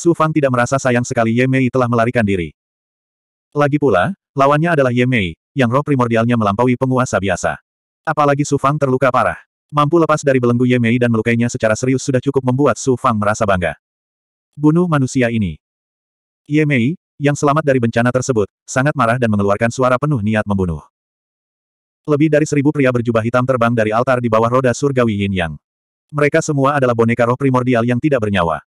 Su Fang tidak merasa sayang sekali Ye Mei telah melarikan diri. Lagi pula, lawannya adalah Ye Mei, yang roh primordialnya melampaui penguasa biasa. Apalagi Su Fang terluka parah. Mampu lepas dari belenggu Ye Mei dan melukainya secara serius sudah cukup membuat Su Fang merasa bangga. Bunuh manusia ini. Ye Mei, yang selamat dari bencana tersebut, sangat marah dan mengeluarkan suara penuh niat membunuh. Lebih dari seribu pria berjubah hitam terbang dari altar di bawah roda surgawi Yin Yang. Mereka semua adalah boneka roh primordial yang tidak bernyawa.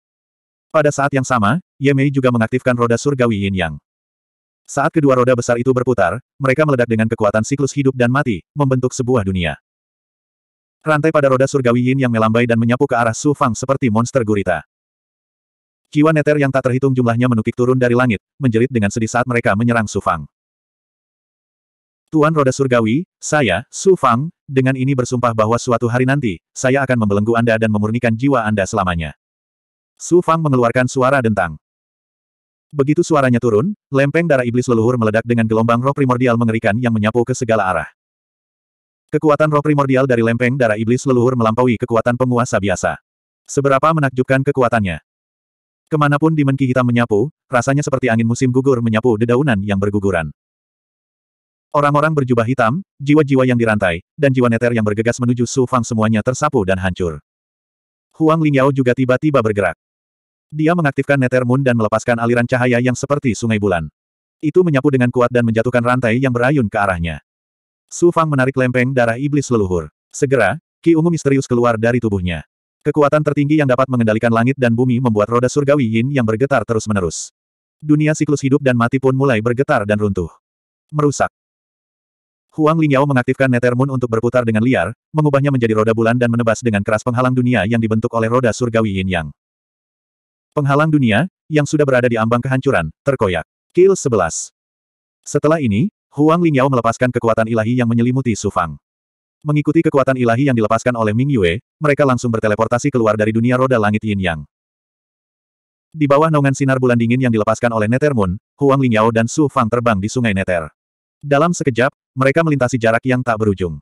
Pada saat yang sama, Ye Mei juga mengaktifkan roda surgawi Yin Yang. Saat kedua roda besar itu berputar, mereka meledak dengan kekuatan siklus hidup dan mati, membentuk sebuah dunia. Rantai pada roda surgawi Yin yang melambai dan menyapu ke arah Su Fang seperti monster gurita. Kiwa neter yang tak terhitung jumlahnya menukik turun dari langit, menjerit dengan sedih saat mereka menyerang Su Fang. Tuan Roda Surgawi, saya, Su Fang, dengan ini bersumpah bahwa suatu hari nanti, saya akan membelenggu Anda dan memurnikan jiwa Anda selamanya. Su Fang mengeluarkan suara dentang. Begitu suaranya turun, lempeng darah iblis leluhur meledak dengan gelombang roh primordial mengerikan yang menyapu ke segala arah. Kekuatan roh primordial dari lempeng darah iblis leluhur melampaui kekuatan penguasa biasa. Seberapa menakjubkan kekuatannya. Kemanapun dimenki hitam menyapu, rasanya seperti angin musim gugur menyapu dedaunan yang berguguran. Orang-orang berjubah hitam, jiwa-jiwa yang dirantai, dan jiwa neter yang bergegas menuju Su Fang semuanya tersapu dan hancur. Huang Lingyao juga tiba-tiba bergerak. Dia mengaktifkan Nether Moon dan melepaskan aliran cahaya yang seperti sungai bulan. Itu menyapu dengan kuat dan menjatuhkan rantai yang berayun ke arahnya. Su Fang menarik lempeng darah iblis leluhur. Segera, Ki Ungu misterius keluar dari tubuhnya. Kekuatan tertinggi yang dapat mengendalikan langit dan bumi membuat roda surgawi Yin yang bergetar terus-menerus. Dunia siklus hidup dan mati pun mulai bergetar dan runtuh. Merusak. Huang Lingyao mengaktifkan Nether Moon untuk berputar dengan liar, mengubahnya menjadi roda bulan dan menebas dengan keras penghalang dunia yang dibentuk oleh roda surgawi Yin Yang. Penghalang dunia, yang sudah berada di ambang kehancuran, terkoyak. Kill 11. Setelah ini, Huang Lingyao melepaskan kekuatan ilahi yang menyelimuti Su Fang. Mengikuti kekuatan ilahi yang dilepaskan oleh Ming Yue, mereka langsung berteleportasi keluar dari dunia roda langit Yin Yang. Di bawah naungan sinar bulan dingin yang dilepaskan oleh Nether Moon, Huang Lingyao dan Su Fang terbang di sungai Nether. Dalam sekejap, mereka melintasi jarak yang tak berujung.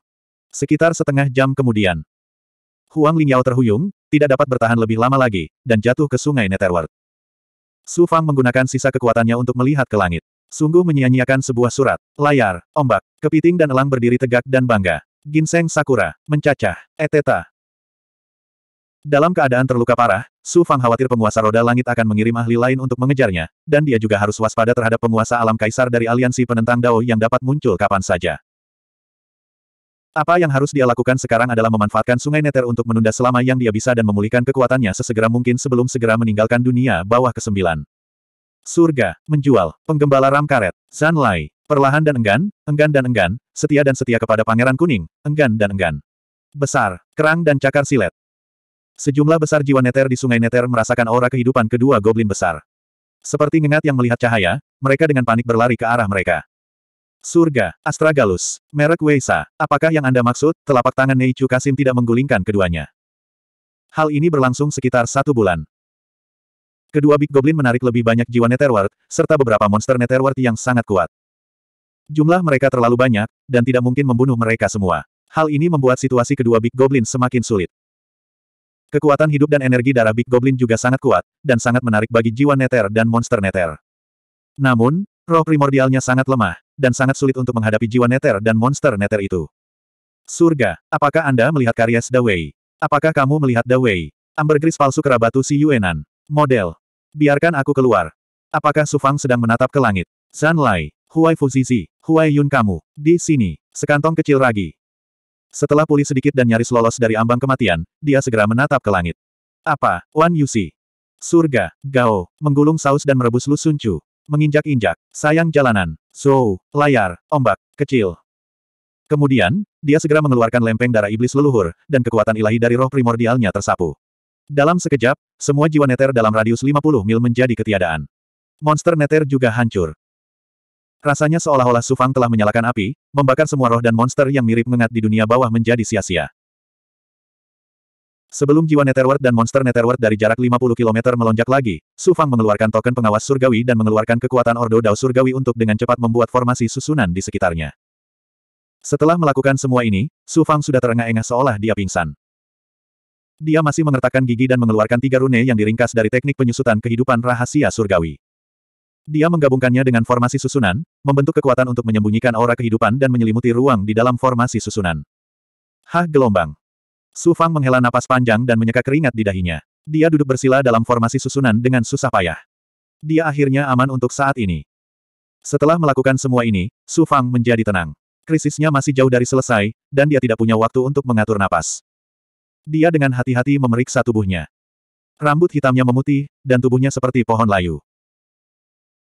Sekitar setengah jam kemudian, Huang Lingyao terhuyung, tidak dapat bertahan lebih lama lagi, dan jatuh ke sungai Netherworld. Su Fang menggunakan sisa kekuatannya untuk melihat ke langit. Sungguh menyia-nyiakan sebuah surat, layar, ombak, kepiting dan elang berdiri tegak dan bangga. Ginseng Sakura, mencacah, eteta. Dalam keadaan terluka parah, Su Fang khawatir penguasa roda langit akan mengirim ahli lain untuk mengejarnya, dan dia juga harus waspada terhadap penguasa alam kaisar dari aliansi penentang Dao yang dapat muncul kapan saja. Apa yang harus dia lakukan sekarang adalah memanfaatkan sungai Neter untuk menunda selama yang dia bisa dan memulihkan kekuatannya sesegera mungkin sebelum segera meninggalkan dunia bawah kesembilan. Surga, menjual, penggembala ram karet, Zan Lai, perlahan dan enggan, enggan dan enggan, setia dan setia kepada pangeran kuning, enggan dan enggan. Besar, kerang dan cakar silet. Sejumlah besar jiwa Neter di sungai Neter merasakan aura kehidupan kedua goblin besar. Seperti ngengat yang melihat cahaya, mereka dengan panik berlari ke arah mereka. Surga, Astragalus, merek Weisa, apakah yang Anda maksud, telapak tangan Neichu Kasim tidak menggulingkan keduanya. Hal ini berlangsung sekitar satu bulan. Kedua Big Goblin menarik lebih banyak jiwa Netherworld, serta beberapa monster Netherworld yang sangat kuat. Jumlah mereka terlalu banyak, dan tidak mungkin membunuh mereka semua. Hal ini membuat situasi kedua Big Goblin semakin sulit. Kekuatan hidup dan energi darah Big Goblin juga sangat kuat, dan sangat menarik bagi jiwa Nether dan monster Nether. Namun, Roh primordialnya sangat lemah, dan sangat sulit untuk menghadapi jiwa neter dan monster neter itu. Surga, apakah Anda melihat karya The Way? Apakah kamu melihat The Way? Ambergris palsu kerabatu si Yuenan. Model. Biarkan aku keluar. Apakah Sufang sedang menatap ke langit? Zan Lai, Huai Fuzizi, Huai Yun kamu, di sini, sekantong kecil ragi. Setelah pulih sedikit dan nyaris lolos dari ambang kematian, dia segera menatap ke langit. Apa, Wan Yusi? Surga, Gao, menggulung saus dan merebus lusuncu. Menginjak-injak, sayang jalanan, so, layar, ombak, kecil. Kemudian, dia segera mengeluarkan lempeng darah iblis leluhur, dan kekuatan ilahi dari roh primordialnya tersapu. Dalam sekejap, semua jiwa neter dalam radius 50 mil menjadi ketiadaan. Monster neter juga hancur. Rasanya seolah-olah Sufang telah menyalakan api, membakar semua roh dan monster yang mirip mengat di dunia bawah menjadi sia-sia. Sebelum jiwa Netherworld dan monster Netherworld dari jarak 50 km melonjak lagi, Su Fang mengeluarkan token pengawas surgawi dan mengeluarkan kekuatan Ordo Dao surgawi untuk dengan cepat membuat formasi susunan di sekitarnya. Setelah melakukan semua ini, Su Fang sudah terengah-engah seolah dia pingsan. Dia masih mengertakkan gigi dan mengeluarkan tiga rune yang diringkas dari teknik penyusutan kehidupan rahasia surgawi. Dia menggabungkannya dengan formasi susunan, membentuk kekuatan untuk menyembunyikan aura kehidupan dan menyelimuti ruang di dalam formasi susunan. Hah gelombang. Su Fang menghela napas panjang dan menyeka keringat di dahinya. Dia duduk bersila dalam formasi susunan dengan susah payah. Dia akhirnya aman untuk saat ini. Setelah melakukan semua ini, Su Fang menjadi tenang. Krisisnya masih jauh dari selesai, dan dia tidak punya waktu untuk mengatur napas. Dia dengan hati-hati memeriksa tubuhnya. Rambut hitamnya memutih, dan tubuhnya seperti pohon layu.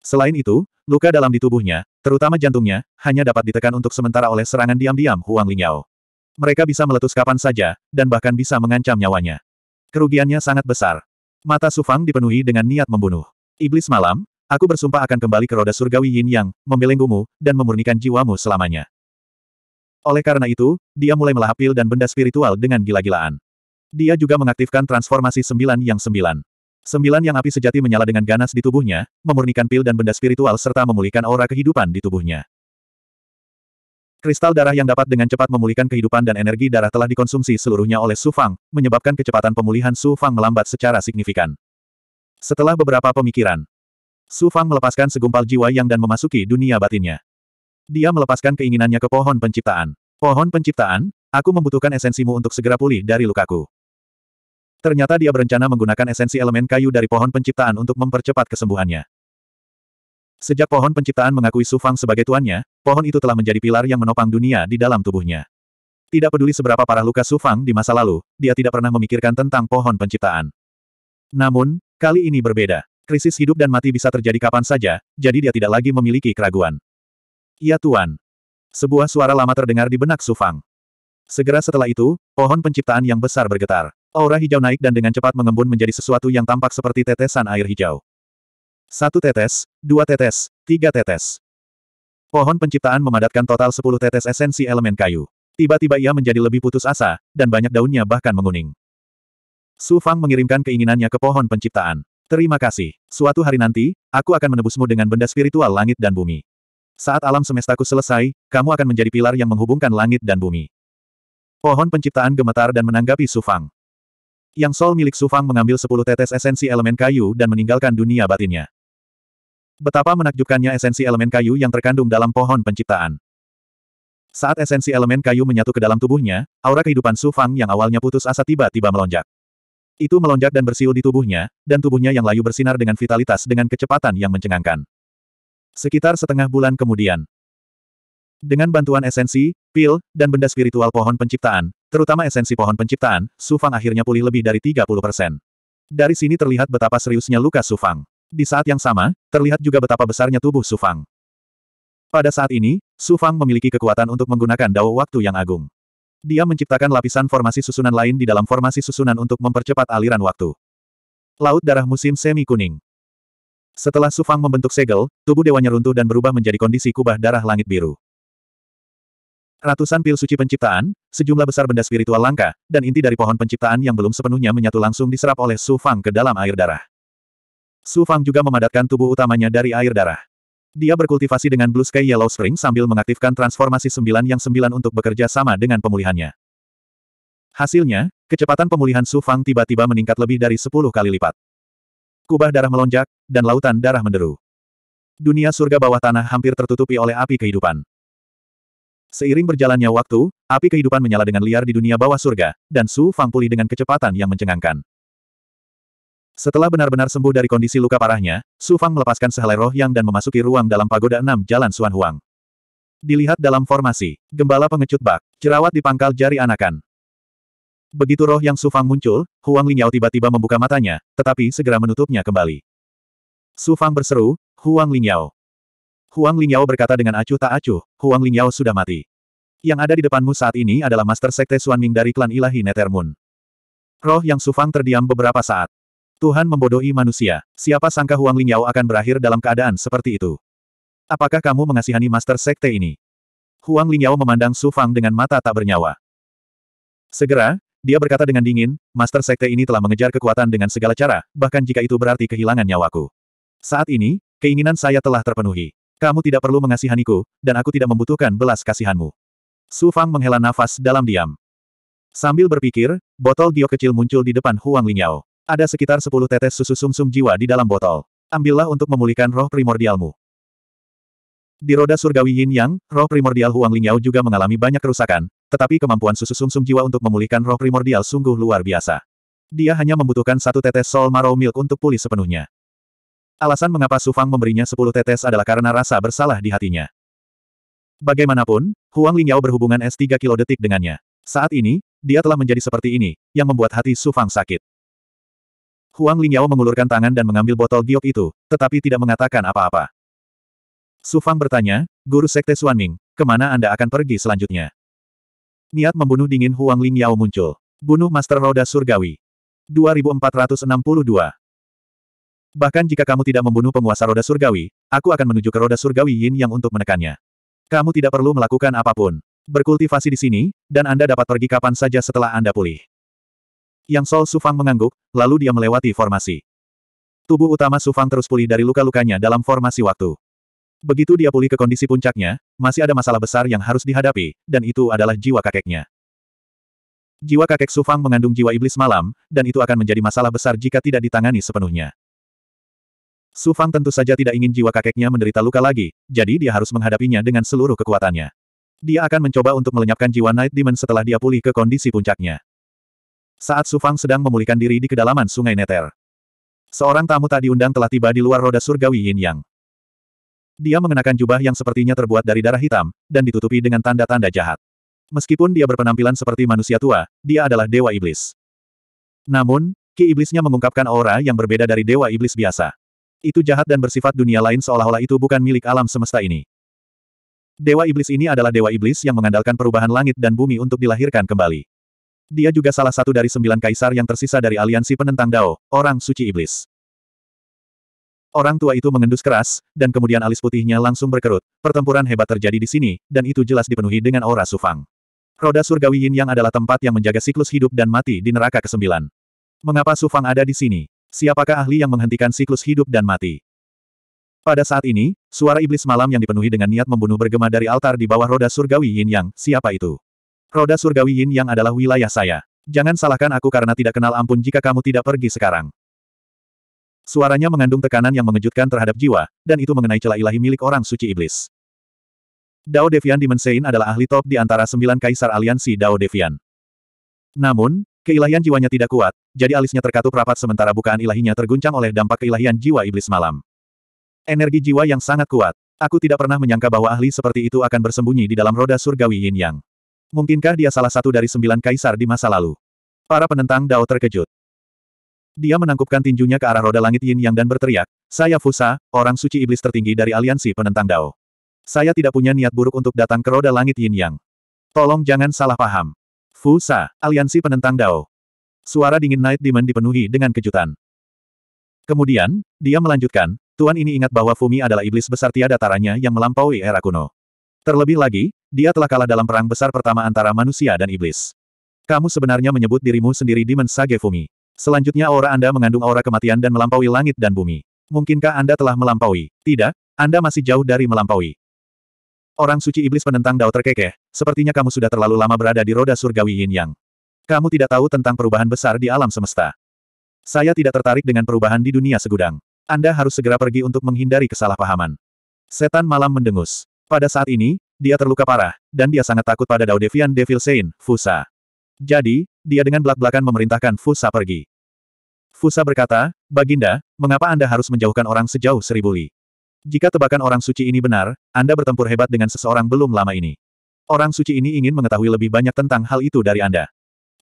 Selain itu, luka dalam di tubuhnya, terutama jantungnya, hanya dapat ditekan untuk sementara oleh serangan diam-diam Huang Lingyao. Mereka bisa meletus kapan saja, dan bahkan bisa mengancam nyawanya. Kerugiannya sangat besar. Mata Sufang dipenuhi dengan niat membunuh. Iblis malam, aku bersumpah akan kembali ke roda surgawi Yin Yang, membelenggumu, dan memurnikan jiwamu selamanya. Oleh karena itu, dia mulai melahap pil dan benda spiritual dengan gila-gilaan. Dia juga mengaktifkan transformasi sembilan yang sembilan. Sembilan yang api sejati menyala dengan ganas di tubuhnya, memurnikan pil dan benda spiritual serta memulihkan aura kehidupan di tubuhnya. Kristal darah yang dapat dengan cepat memulihkan kehidupan dan energi darah telah dikonsumsi seluruhnya oleh Su Fang, menyebabkan kecepatan pemulihan Su Fang melambat secara signifikan. Setelah beberapa pemikiran, Su Fang melepaskan segumpal jiwa yang dan memasuki dunia batinnya. Dia melepaskan keinginannya ke pohon penciptaan. Pohon penciptaan, aku membutuhkan esensimu untuk segera pulih dari lukaku. Ternyata dia berencana menggunakan esensi elemen kayu dari pohon penciptaan untuk mempercepat kesembuhannya. Sejak pohon penciptaan mengakui Su Fang sebagai tuannya, pohon itu telah menjadi pilar yang menopang dunia di dalam tubuhnya. Tidak peduli seberapa parah luka Su Fang di masa lalu, dia tidak pernah memikirkan tentang pohon penciptaan. Namun, kali ini berbeda. Krisis hidup dan mati bisa terjadi kapan saja, jadi dia tidak lagi memiliki keraguan. Ya Tuan. Sebuah suara lama terdengar di benak Su Fang. Segera setelah itu, pohon penciptaan yang besar bergetar. Aura hijau naik dan dengan cepat mengembun menjadi sesuatu yang tampak seperti tetesan air hijau. Satu tetes, dua tetes, tiga tetes. Pohon penciptaan memadatkan total sepuluh tetes esensi elemen kayu. Tiba-tiba ia menjadi lebih putus asa, dan banyak daunnya bahkan menguning. Su Fang mengirimkan keinginannya ke pohon penciptaan. Terima kasih. Suatu hari nanti, aku akan menebusmu dengan benda spiritual langit dan bumi. Saat alam semestaku selesai, kamu akan menjadi pilar yang menghubungkan langit dan bumi. Pohon penciptaan gemetar dan menanggapi Su Fang. Yang Sol milik Sufang mengambil sepuluh tetes esensi elemen kayu dan meninggalkan dunia batinnya. Betapa menakjubkannya esensi elemen kayu yang terkandung dalam pohon penciptaan. Saat esensi elemen kayu menyatu ke dalam tubuhnya, aura kehidupan Su Fang yang awalnya putus asa tiba-tiba melonjak. Itu melonjak dan bersiul di tubuhnya, dan tubuhnya yang layu bersinar dengan vitalitas dengan kecepatan yang mencengangkan. Sekitar setengah bulan kemudian. Dengan bantuan esensi, pil, dan benda spiritual pohon penciptaan, terutama esensi pohon penciptaan, Su Fang akhirnya pulih lebih dari 30%. Dari sini terlihat betapa seriusnya luka Su Fang. Di saat yang sama, terlihat juga betapa besarnya tubuh Su Fang. Pada saat ini, Su Fang memiliki kekuatan untuk menggunakan dao waktu yang agung. Dia menciptakan lapisan formasi susunan lain di dalam formasi susunan untuk mempercepat aliran waktu. Laut darah musim semi kuning. Setelah Su Fang membentuk segel, tubuh dewanya runtuh dan berubah menjadi kondisi kubah darah langit biru. Ratusan pil suci penciptaan, sejumlah besar benda spiritual langka, dan inti dari pohon penciptaan yang belum sepenuhnya menyatu langsung diserap oleh Su Fang ke dalam air darah. Su Fang juga memadatkan tubuh utamanya dari air darah. Dia berkultivasi dengan Blue Sky Yellow Spring sambil mengaktifkan transformasi sembilan yang sembilan untuk bekerja sama dengan pemulihannya. Hasilnya, kecepatan pemulihan Su Fang tiba-tiba meningkat lebih dari sepuluh kali lipat. Kubah darah melonjak, dan lautan darah menderu. Dunia surga bawah tanah hampir tertutupi oleh api kehidupan. Seiring berjalannya waktu, api kehidupan menyala dengan liar di dunia bawah surga, dan Su Fang pulih dengan kecepatan yang mencengangkan. Setelah benar-benar sembuh dari kondisi luka parahnya, Su Fang melepaskan sehelai roh yang dan memasuki ruang dalam pagoda enam Jalan Suan Huang. Dilihat dalam formasi, gembala pengecut bak, jerawat di pangkal jari anakan. Begitu roh yang Su Fang muncul, Huang Lingyao tiba-tiba membuka matanya, tetapi segera menutupnya kembali. Su Fang berseru, Huang Lingyao. Huang Lingyao berkata dengan acuh tak acuh, Huang Lingyao sudah mati. Yang ada di depanmu saat ini adalah Master Sekte Ming dari klan ilahi Netermoon. Roh yang Su Fang terdiam beberapa saat. Tuhan membodohi manusia. Siapa sangka Huang Lingyao akan berakhir dalam keadaan seperti itu? Apakah kamu mengasihani Master Sekte ini? Huang Lingyao memandang Su Fang dengan mata tak bernyawa. Segera, dia berkata dengan dingin, Master Sekte ini telah mengejar kekuatan dengan segala cara, bahkan jika itu berarti kehilangan nyawaku. Saat ini, keinginan saya telah terpenuhi. Kamu tidak perlu mengasihaniku, dan aku tidak membutuhkan belas kasihanmu. Su Fang menghela nafas dalam diam. Sambil berpikir, botol giok kecil muncul di depan Huang Lingyao. Ada sekitar sepuluh tetes susu sumsum -sum jiwa di dalam botol. Ambillah untuk memulihkan roh primordialmu. Di roda surgawi Yin Yang, roh primordial Huang Lingyao juga mengalami banyak kerusakan, tetapi kemampuan susu sumsum -sum jiwa untuk memulihkan roh primordial sungguh luar biasa. Dia hanya membutuhkan satu tetes Sol Marrow Milk untuk pulih sepenuhnya. Alasan mengapa Su Fang memberinya sepuluh tetes adalah karena rasa bersalah di hatinya. Bagaimanapun, Huang Lingyao berhubungan S3 kilo detik dengannya. Saat ini, dia telah menjadi seperti ini, yang membuat hati Su Fang sakit. Huang Lingyao mengulurkan tangan dan mengambil botol giok itu, tetapi tidak mengatakan apa-apa. Su Fang bertanya, Guru Sekte Ming, kemana Anda akan pergi selanjutnya? Niat membunuh dingin Huang Lingyao muncul. Bunuh Master Roda Surgawi. 2462 Bahkan jika kamu tidak membunuh penguasa Roda Surgawi, aku akan menuju ke Roda Surgawi Yin yang untuk menekannya. Kamu tidak perlu melakukan apapun. Berkultivasi di sini, dan Anda dapat pergi kapan saja setelah Anda pulih. Yang Sol Sufang mengangguk, lalu dia melewati formasi. Tubuh utama Sufang terus pulih dari luka-lukanya dalam formasi waktu. Begitu dia pulih ke kondisi puncaknya, masih ada masalah besar yang harus dihadapi, dan itu adalah jiwa kakeknya. Jiwa kakek Sufang mengandung jiwa iblis malam, dan itu akan menjadi masalah besar jika tidak ditangani sepenuhnya. Sufang tentu saja tidak ingin jiwa kakeknya menderita luka lagi, jadi dia harus menghadapinya dengan seluruh kekuatannya. Dia akan mencoba untuk melenyapkan jiwa Night Demon setelah dia pulih ke kondisi puncaknya saat Sufang sedang memulihkan diri di kedalaman sungai Neter. Seorang tamu tak diundang telah tiba di luar roda surgawi Yin Yang. Dia mengenakan jubah yang sepertinya terbuat dari darah hitam, dan ditutupi dengan tanda-tanda jahat. Meskipun dia berpenampilan seperti manusia tua, dia adalah Dewa Iblis. Namun, ki iblisnya mengungkapkan aura yang berbeda dari Dewa Iblis biasa. Itu jahat dan bersifat dunia lain seolah-olah itu bukan milik alam semesta ini. Dewa Iblis ini adalah Dewa Iblis yang mengandalkan perubahan langit dan bumi untuk dilahirkan kembali. Dia juga salah satu dari sembilan kaisar yang tersisa dari aliansi penentang Dao, orang suci iblis. Orang tua itu mengendus keras, dan kemudian alis putihnya langsung berkerut. Pertempuran hebat terjadi di sini, dan itu jelas dipenuhi dengan aura sufang. Roda surgawi yin yang adalah tempat yang menjaga siklus hidup dan mati di neraka kesembilan. Mengapa sufang ada di sini? Siapakah ahli yang menghentikan siklus hidup dan mati? Pada saat ini, suara iblis malam yang dipenuhi dengan niat membunuh bergema dari altar di bawah roda surgawi yin yang, siapa itu? Roda surgawi Yin yang adalah wilayah saya. Jangan salahkan aku karena tidak kenal ampun jika kamu tidak pergi sekarang. Suaranya mengandung tekanan yang mengejutkan terhadap jiwa, dan itu mengenai celah ilahi milik orang suci iblis. Dao Devian Dimensein adalah ahli top di antara sembilan kaisar aliansi Dao Devian. Namun, keilahian jiwanya tidak kuat, jadi alisnya terkatup rapat sementara bukaan ilahinya terguncang oleh dampak keilahian jiwa iblis malam. Energi jiwa yang sangat kuat. Aku tidak pernah menyangka bahwa ahli seperti itu akan bersembunyi di dalam roda surgawi yin yang. Mungkinkah dia salah satu dari sembilan kaisar di masa lalu? Para penentang Dao terkejut. Dia menangkupkan tinjunya ke arah roda langit Yin Yang dan berteriak, Saya Fusa, orang suci iblis tertinggi dari aliansi penentang Dao. Saya tidak punya niat buruk untuk datang ke roda langit Yin Yang. Tolong jangan salah paham. Fusa, aliansi penentang Dao. Suara dingin Night Demon dipenuhi dengan kejutan. Kemudian, dia melanjutkan, Tuan ini ingat bahwa Fumi adalah iblis besar tiada taranya yang melampaui era kuno. Terlebih lagi, dia telah kalah dalam perang besar pertama antara manusia dan iblis. Kamu sebenarnya menyebut dirimu sendiri Demon Sage Fumi. Selanjutnya aura Anda mengandung aura kematian dan melampaui langit dan bumi. Mungkinkah Anda telah melampaui? Tidak, Anda masih jauh dari melampaui. Orang suci iblis penentang Dao terkekeh, sepertinya kamu sudah terlalu lama berada di roda surgawi yin yang. Kamu tidak tahu tentang perubahan besar di alam semesta. Saya tidak tertarik dengan perubahan di dunia segudang. Anda harus segera pergi untuk menghindari kesalahpahaman. Setan malam mendengus. Pada saat ini, dia terluka parah, dan dia sangat takut pada Devian Devil Sein, Fusa. Jadi, dia dengan belak-belakan memerintahkan Fusa pergi. Fusa berkata, Baginda, mengapa Anda harus menjauhkan orang sejauh seribu li? Jika tebakan orang suci ini benar, Anda bertempur hebat dengan seseorang belum lama ini. Orang suci ini ingin mengetahui lebih banyak tentang hal itu dari Anda.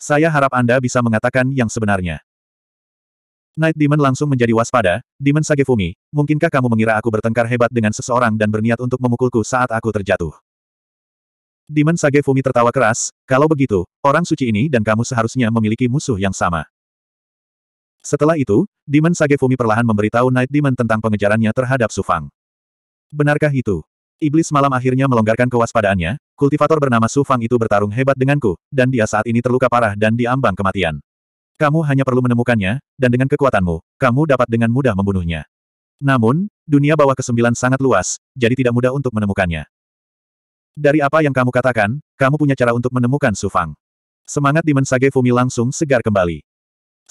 Saya harap Anda bisa mengatakan yang sebenarnya. Night Demon langsung menjadi waspada, Demon Sagefumi, mungkinkah kamu mengira aku bertengkar hebat dengan seseorang dan berniat untuk memukulku saat aku terjatuh? Demon Sagefumi tertawa keras, kalau begitu, orang suci ini dan kamu seharusnya memiliki musuh yang sama. Setelah itu, Demon Sagefumi perlahan memberitahu Night Demon tentang pengejarannya terhadap Sufang. Benarkah itu? Iblis malam akhirnya melonggarkan kewaspadaannya, kultivator bernama Sufang itu bertarung hebat denganku, dan dia saat ini terluka parah dan diambang kematian. Kamu hanya perlu menemukannya, dan dengan kekuatanmu, kamu dapat dengan mudah membunuhnya. Namun, dunia bawah kesembilan sangat luas, jadi tidak mudah untuk menemukannya. Dari apa yang kamu katakan, kamu punya cara untuk menemukan Sufang. Semangat di Mensage Fumi langsung segar kembali.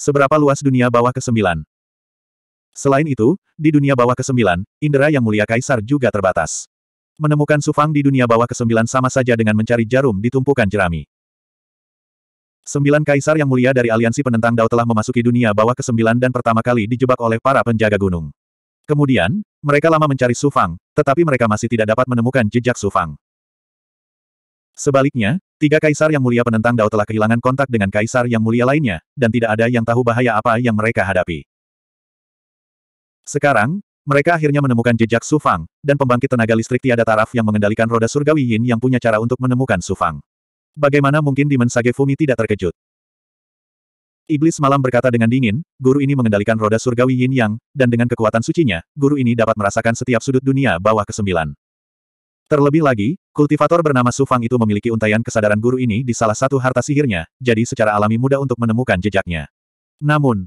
Seberapa luas dunia bawah kesembilan? Selain itu, di dunia bawah kesembilan, indera yang mulia kaisar juga terbatas. Menemukan Sufang di dunia bawah kesembilan sama saja dengan mencari jarum di tumpukan jerami. Sembilan kaisar yang mulia dari aliansi penentang Dao telah memasuki dunia bawah ke-9 dan pertama kali dijebak oleh para penjaga gunung. Kemudian, mereka lama mencari Sufang, tetapi mereka masih tidak dapat menemukan jejak Sufang. Sebaliknya, tiga kaisar yang mulia penentang Dao telah kehilangan kontak dengan kaisar yang mulia lainnya, dan tidak ada yang tahu bahaya apa yang mereka hadapi. Sekarang, mereka akhirnya menemukan jejak Sufang, dan pembangkit tenaga listrik tiada taraf yang mengendalikan roda surgawi Yin yang punya cara untuk menemukan Sufang. Bagaimana mungkin Demon Sage Fumi tidak terkejut? Iblis malam berkata dengan dingin, guru ini mengendalikan roda surgawi yin yang, dan dengan kekuatan sucinya, guru ini dapat merasakan setiap sudut dunia bawah kesembilan. Terlebih lagi, kultivator bernama Sufang itu memiliki untaian kesadaran guru ini di salah satu harta sihirnya, jadi secara alami mudah untuk menemukan jejaknya. Namun,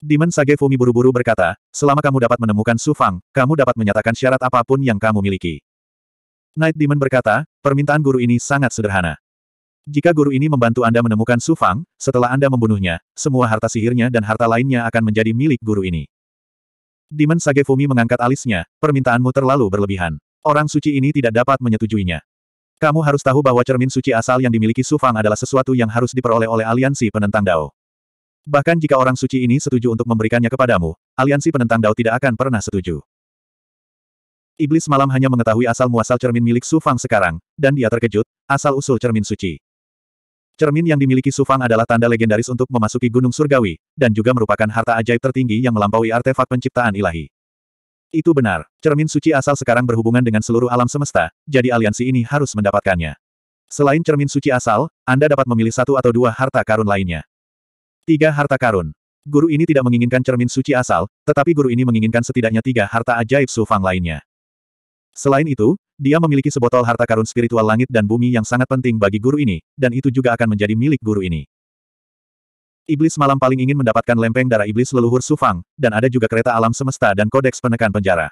Demon Sage Fumi buru-buru berkata, selama kamu dapat menemukan Sufang, kamu dapat menyatakan syarat apapun yang kamu miliki. Night Demon berkata, permintaan guru ini sangat sederhana. Jika guru ini membantu Anda menemukan Su Fang, setelah Anda membunuhnya, semua harta sihirnya dan harta lainnya akan menjadi milik guru ini. Demon Sagefumi mengangkat alisnya, permintaanmu terlalu berlebihan. Orang suci ini tidak dapat menyetujuinya. Kamu harus tahu bahwa cermin suci asal yang dimiliki Su Fang adalah sesuatu yang harus diperoleh oleh aliansi penentang Dao. Bahkan jika orang suci ini setuju untuk memberikannya kepadamu, aliansi penentang Dao tidak akan pernah setuju. Iblis malam hanya mengetahui asal-muasal cermin milik Su Fang sekarang, dan dia terkejut, asal-usul cermin suci. Cermin yang dimiliki Su Fang adalah tanda legendaris untuk memasuki Gunung Surgawi, dan juga merupakan harta ajaib tertinggi yang melampaui artefak penciptaan ilahi. Itu benar, cermin suci asal sekarang berhubungan dengan seluruh alam semesta, jadi aliansi ini harus mendapatkannya. Selain cermin suci asal, Anda dapat memilih satu atau dua harta karun lainnya. Tiga harta karun. Guru ini tidak menginginkan cermin suci asal, tetapi guru ini menginginkan setidaknya tiga harta ajaib Su Fang lainnya. Selain itu, dia memiliki sebotol harta karun spiritual langit dan bumi yang sangat penting bagi guru ini, dan itu juga akan menjadi milik guru ini. Iblis malam paling ingin mendapatkan lempeng darah iblis leluhur Sufang, dan ada juga kereta alam semesta dan kodeks penekan penjara.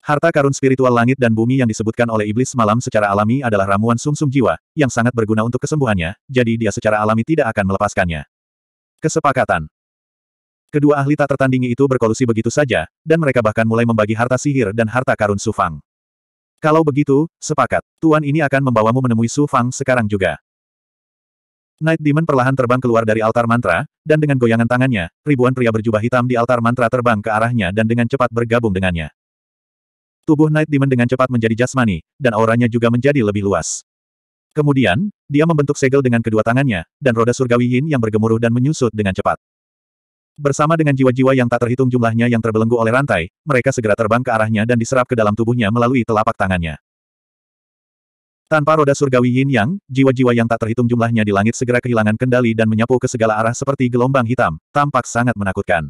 Harta karun spiritual langit dan bumi yang disebutkan oleh iblis malam secara alami adalah ramuan sumsum -sum jiwa, yang sangat berguna untuk kesembuhannya, jadi dia secara alami tidak akan melepaskannya. Kesepakatan Kedua ahli tak tertandingi itu berkolusi begitu saja, dan mereka bahkan mulai membagi harta sihir dan harta karun Su Fang. Kalau begitu, sepakat. Tuan ini akan membawamu menemui Su Fang sekarang juga. Night Demon perlahan terbang keluar dari altar mantra, dan dengan goyangan tangannya, ribuan pria berjubah hitam di altar mantra terbang ke arahnya dan dengan cepat bergabung dengannya. Tubuh Night Demon dengan cepat menjadi jasmani, dan auranya juga menjadi lebih luas. Kemudian, dia membentuk segel dengan kedua tangannya, dan roda surgawi Yin yang bergemuruh dan menyusut dengan cepat. Bersama dengan jiwa-jiwa yang tak terhitung jumlahnya yang terbelenggu oleh rantai, mereka segera terbang ke arahnya dan diserap ke dalam tubuhnya melalui telapak tangannya. Tanpa roda surgawi yin yang, jiwa-jiwa yang tak terhitung jumlahnya di langit segera kehilangan kendali dan menyapu ke segala arah seperti gelombang hitam, tampak sangat menakutkan.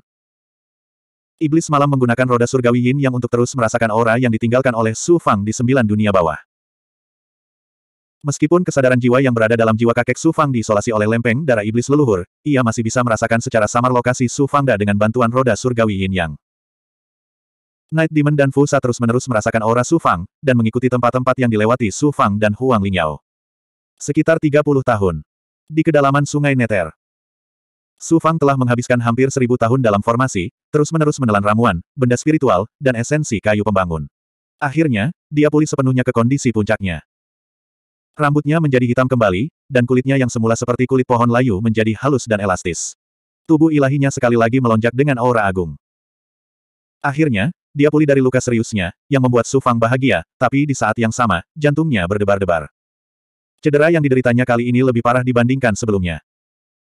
Iblis malam menggunakan roda surgawi yin yang untuk terus merasakan aura yang ditinggalkan oleh Su Fang di sembilan dunia bawah. Meskipun kesadaran jiwa yang berada dalam jiwa kakek Su Fang diisolasi oleh lempeng darah iblis leluhur, ia masih bisa merasakan secara samar lokasi Su Fangda dengan bantuan roda surgawi Yin Yang. Night Demon dan Fu Sa terus-menerus merasakan aura Su Fang, dan mengikuti tempat-tempat yang dilewati Su Fang dan Huang Lingyao. Sekitar 30 tahun. Di kedalaman sungai Neter. Su Fang telah menghabiskan hampir seribu tahun dalam formasi, terus-menerus menelan ramuan, benda spiritual, dan esensi kayu pembangun. Akhirnya, dia pulih sepenuhnya ke kondisi puncaknya. Rambutnya menjadi hitam kembali, dan kulitnya yang semula seperti kulit pohon layu menjadi halus dan elastis. Tubuh ilahinya sekali lagi melonjak dengan aura agung. Akhirnya, dia pulih dari luka seriusnya, yang membuat Su Fang bahagia, tapi di saat yang sama, jantungnya berdebar-debar. Cedera yang dideritanya kali ini lebih parah dibandingkan sebelumnya.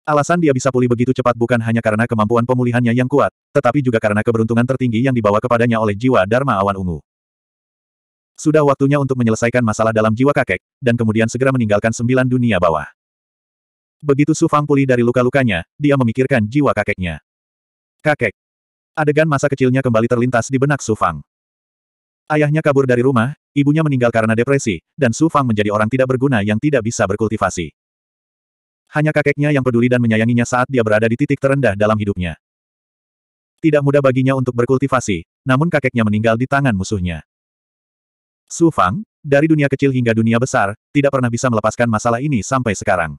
Alasan dia bisa pulih begitu cepat bukan hanya karena kemampuan pemulihannya yang kuat, tetapi juga karena keberuntungan tertinggi yang dibawa kepadanya oleh jiwa Dharma Awan Ungu. Sudah waktunya untuk menyelesaikan masalah dalam jiwa kakek, dan kemudian segera meninggalkan sembilan dunia bawah. Begitu Su Fang pulih dari luka-lukanya, dia memikirkan jiwa kakeknya. Kakek. Adegan masa kecilnya kembali terlintas di benak Su Fang. Ayahnya kabur dari rumah, ibunya meninggal karena depresi, dan Su Fang menjadi orang tidak berguna yang tidak bisa berkultivasi. Hanya kakeknya yang peduli dan menyayanginya saat dia berada di titik terendah dalam hidupnya. Tidak mudah baginya untuk berkultivasi, namun kakeknya meninggal di tangan musuhnya. Su Fang, dari dunia kecil hingga dunia besar, tidak pernah bisa melepaskan masalah ini sampai sekarang.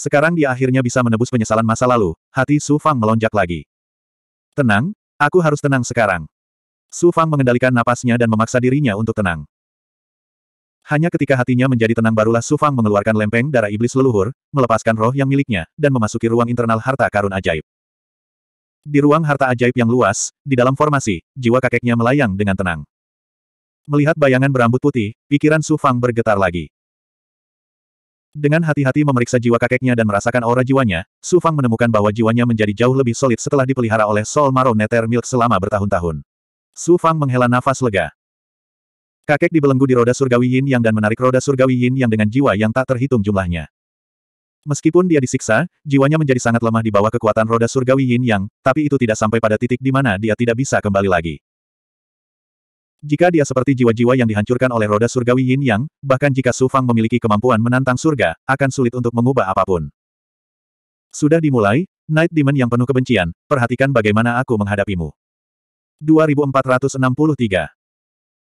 Sekarang dia akhirnya bisa menebus penyesalan masa lalu, hati Su Fang melonjak lagi. Tenang, aku harus tenang sekarang. Su Fang mengendalikan napasnya dan memaksa dirinya untuk tenang. Hanya ketika hatinya menjadi tenang barulah Su Fang mengeluarkan lempeng darah iblis leluhur, melepaskan roh yang miliknya, dan memasuki ruang internal harta karun ajaib. Di ruang harta ajaib yang luas, di dalam formasi, jiwa kakeknya melayang dengan tenang. Melihat bayangan berambut putih, pikiran Su Fang bergetar lagi. Dengan hati-hati memeriksa jiwa kakeknya dan merasakan aura jiwanya, Su Fang menemukan bahwa jiwanya menjadi jauh lebih solid setelah dipelihara oleh Sol Marrow Nether Milk selama bertahun-tahun. Su Fang menghela nafas lega. Kakek dibelenggu di roda surgawi Yin Yang dan menarik roda surgawi Yin Yang dengan jiwa yang tak terhitung jumlahnya. Meskipun dia disiksa, jiwanya menjadi sangat lemah di bawah kekuatan roda surgawi Yin Yang, tapi itu tidak sampai pada titik di mana dia tidak bisa kembali lagi. Jika dia seperti jiwa-jiwa yang dihancurkan oleh roda surgawi Yin Yang, bahkan jika Su Fang memiliki kemampuan menantang surga, akan sulit untuk mengubah apapun. Sudah dimulai, Night Demon yang penuh kebencian, perhatikan bagaimana aku menghadapimu. 2463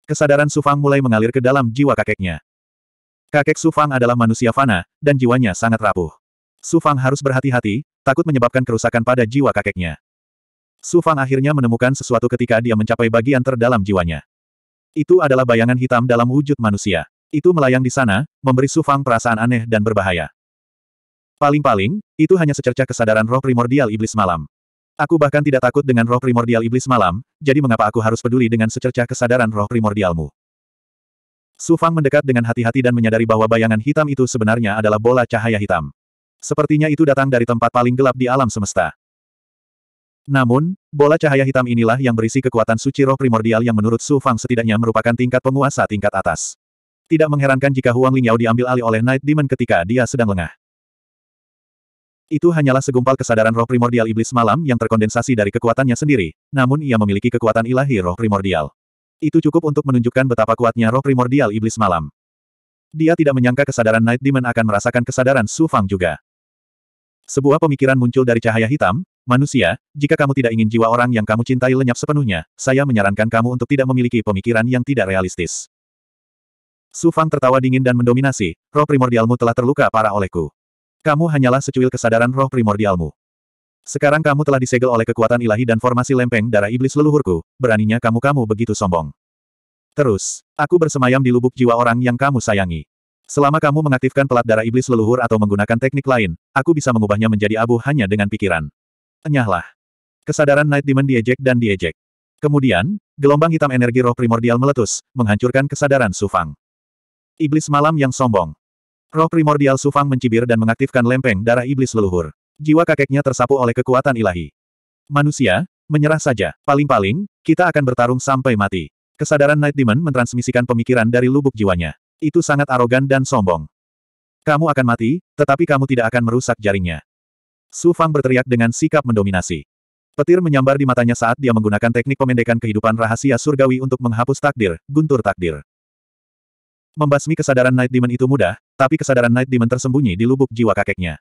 Kesadaran Su Fang mulai mengalir ke dalam jiwa kakeknya. Kakek Su Fang adalah manusia fana, dan jiwanya sangat rapuh. Su Fang harus berhati-hati, takut menyebabkan kerusakan pada jiwa kakeknya. Su Fang akhirnya menemukan sesuatu ketika dia mencapai bagian terdalam jiwanya. Itu adalah bayangan hitam dalam wujud manusia. Itu melayang di sana, memberi Sufang perasaan aneh dan berbahaya. Paling-paling, itu hanya secercah kesadaran roh primordial iblis malam. Aku bahkan tidak takut dengan roh primordial iblis malam, jadi mengapa aku harus peduli dengan secercah kesadaran roh primordialmu? Sufang mendekat dengan hati-hati dan menyadari bahwa bayangan hitam itu sebenarnya adalah bola cahaya hitam. Sepertinya itu datang dari tempat paling gelap di alam semesta. Namun, bola cahaya hitam inilah yang berisi kekuatan suci roh primordial yang menurut Su Fang setidaknya merupakan tingkat penguasa tingkat atas. Tidak mengherankan jika Huang Lingyao diambil alih oleh Night Demon ketika dia sedang lengah. Itu hanyalah segumpal kesadaran roh primordial iblis malam yang terkondensasi dari kekuatannya sendiri, namun ia memiliki kekuatan ilahi roh primordial. Itu cukup untuk menunjukkan betapa kuatnya roh primordial iblis malam. Dia tidak menyangka kesadaran Night Demon akan merasakan kesadaran Su Fang juga. Sebuah pemikiran muncul dari cahaya hitam, Manusia, jika kamu tidak ingin jiwa orang yang kamu cintai lenyap sepenuhnya, saya menyarankan kamu untuk tidak memiliki pemikiran yang tidak realistis. Su Fang tertawa dingin dan mendominasi, roh primordialmu telah terluka parah olehku. Kamu hanyalah secuil kesadaran roh primordialmu. Sekarang kamu telah disegel oleh kekuatan ilahi dan formasi lempeng darah iblis leluhurku, beraninya kamu-kamu begitu sombong. Terus, aku bersemayam di lubuk jiwa orang yang kamu sayangi. Selama kamu mengaktifkan pelat darah iblis leluhur atau menggunakan teknik lain, aku bisa mengubahnya menjadi abu hanya dengan pikiran. Enyahlah. Kesadaran Night Demon diejek dan diejek. Kemudian, gelombang hitam energi roh primordial meletus, menghancurkan kesadaran Sufang. Iblis malam yang sombong. Roh primordial Sufang mencibir dan mengaktifkan lempeng darah iblis leluhur. Jiwa kakeknya tersapu oleh kekuatan ilahi. Manusia, menyerah saja. Paling-paling, kita akan bertarung sampai mati. Kesadaran Night Demon mentransmisikan pemikiran dari lubuk jiwanya. Itu sangat arogan dan sombong. Kamu akan mati, tetapi kamu tidak akan merusak jaringnya. Su Fang berteriak dengan sikap mendominasi. Petir menyambar di matanya saat dia menggunakan teknik pemendekan kehidupan rahasia surgawi untuk menghapus takdir, guntur takdir. Membasmi kesadaran Night Demon itu mudah, tapi kesadaran Night Demon tersembunyi di lubuk jiwa kakeknya.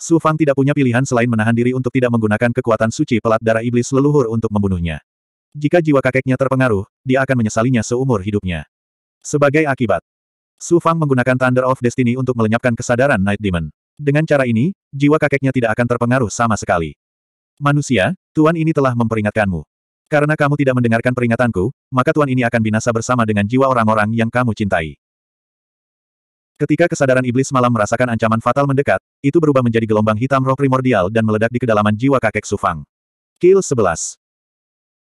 Su Fang tidak punya pilihan selain menahan diri untuk tidak menggunakan kekuatan suci pelat darah iblis leluhur untuk membunuhnya. Jika jiwa kakeknya terpengaruh, dia akan menyesalinya seumur hidupnya. Sebagai akibat, Su Fang menggunakan Thunder of Destiny untuk melenyapkan kesadaran Night Demon. Dengan cara ini, jiwa kakeknya tidak akan terpengaruh sama sekali. Manusia, Tuan ini telah memperingatkanmu. Karena kamu tidak mendengarkan peringatanku, maka Tuan ini akan binasa bersama dengan jiwa orang-orang yang kamu cintai. Ketika kesadaran iblis malam merasakan ancaman fatal mendekat, itu berubah menjadi gelombang hitam roh primordial dan meledak di kedalaman jiwa kakek Sufang. Kill 11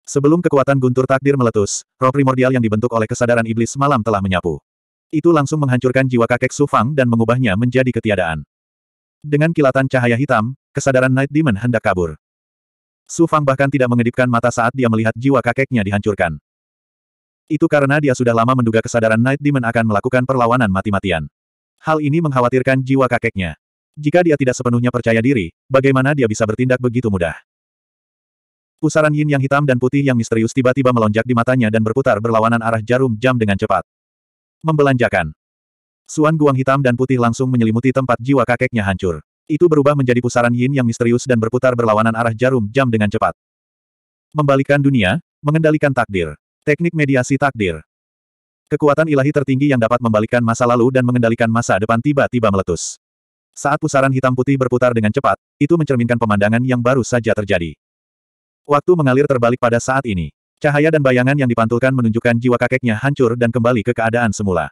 Sebelum kekuatan guntur takdir meletus, roh primordial yang dibentuk oleh kesadaran iblis malam telah menyapu. Itu langsung menghancurkan jiwa kakek Sufang dan mengubahnya menjadi ketiadaan. Dengan kilatan cahaya hitam, kesadaran Night Demon hendak kabur. Su Fang bahkan tidak mengedipkan mata saat dia melihat jiwa kakeknya dihancurkan. Itu karena dia sudah lama menduga kesadaran Night Demon akan melakukan perlawanan mati-matian. Hal ini mengkhawatirkan jiwa kakeknya. Jika dia tidak sepenuhnya percaya diri, bagaimana dia bisa bertindak begitu mudah? Pusaran yin yang hitam dan putih yang misterius tiba-tiba melonjak di matanya dan berputar berlawanan arah jarum jam dengan cepat. Membelanjakan. Suan Guang hitam dan putih langsung menyelimuti tempat jiwa kakeknya hancur. Itu berubah menjadi pusaran yin yang misterius dan berputar berlawanan arah jarum jam dengan cepat. Membalikan dunia, mengendalikan takdir. Teknik mediasi takdir. Kekuatan ilahi tertinggi yang dapat membalikan masa lalu dan mengendalikan masa depan tiba-tiba meletus. Saat pusaran hitam putih berputar dengan cepat, itu mencerminkan pemandangan yang baru saja terjadi. Waktu mengalir terbalik pada saat ini. Cahaya dan bayangan yang dipantulkan menunjukkan jiwa kakeknya hancur dan kembali ke keadaan semula.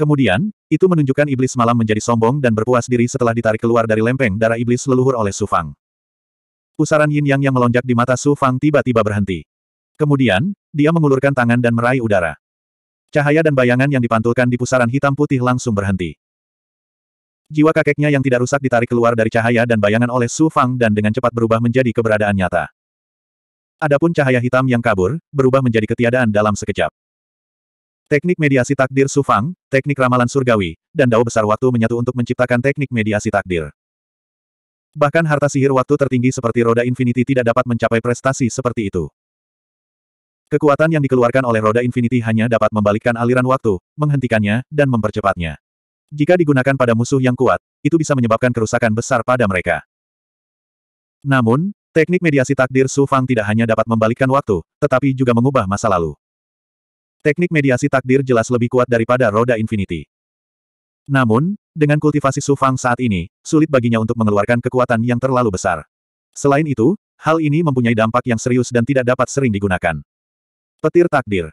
Kemudian, itu menunjukkan iblis malam menjadi sombong dan berpuas diri setelah ditarik keluar dari lempeng darah iblis leluhur oleh Su Fang. Pusaran yin yang yang melonjak di mata Su Fang tiba-tiba berhenti. Kemudian, dia mengulurkan tangan dan meraih udara. Cahaya dan bayangan yang dipantulkan di pusaran hitam putih langsung berhenti. Jiwa kakeknya yang tidak rusak ditarik keluar dari cahaya dan bayangan oleh Su Fang dan dengan cepat berubah menjadi keberadaan nyata. Adapun cahaya hitam yang kabur, berubah menjadi ketiadaan dalam sekejap. Teknik mediasi takdir Sufang, teknik ramalan surgawi, dan dao besar waktu menyatu untuk menciptakan teknik mediasi takdir. Bahkan harta sihir waktu tertinggi seperti roda infinity tidak dapat mencapai prestasi seperti itu. Kekuatan yang dikeluarkan oleh roda infinity hanya dapat membalikkan aliran waktu, menghentikannya, dan mempercepatnya. Jika digunakan pada musuh yang kuat, itu bisa menyebabkan kerusakan besar pada mereka. Namun, teknik mediasi takdir Su Fang tidak hanya dapat membalikkan waktu, tetapi juga mengubah masa lalu. Teknik mediasi takdir jelas lebih kuat daripada roda infinity. Namun, dengan kultivasi Sufang saat ini, sulit baginya untuk mengeluarkan kekuatan yang terlalu besar. Selain itu, hal ini mempunyai dampak yang serius dan tidak dapat sering digunakan. Petir takdir.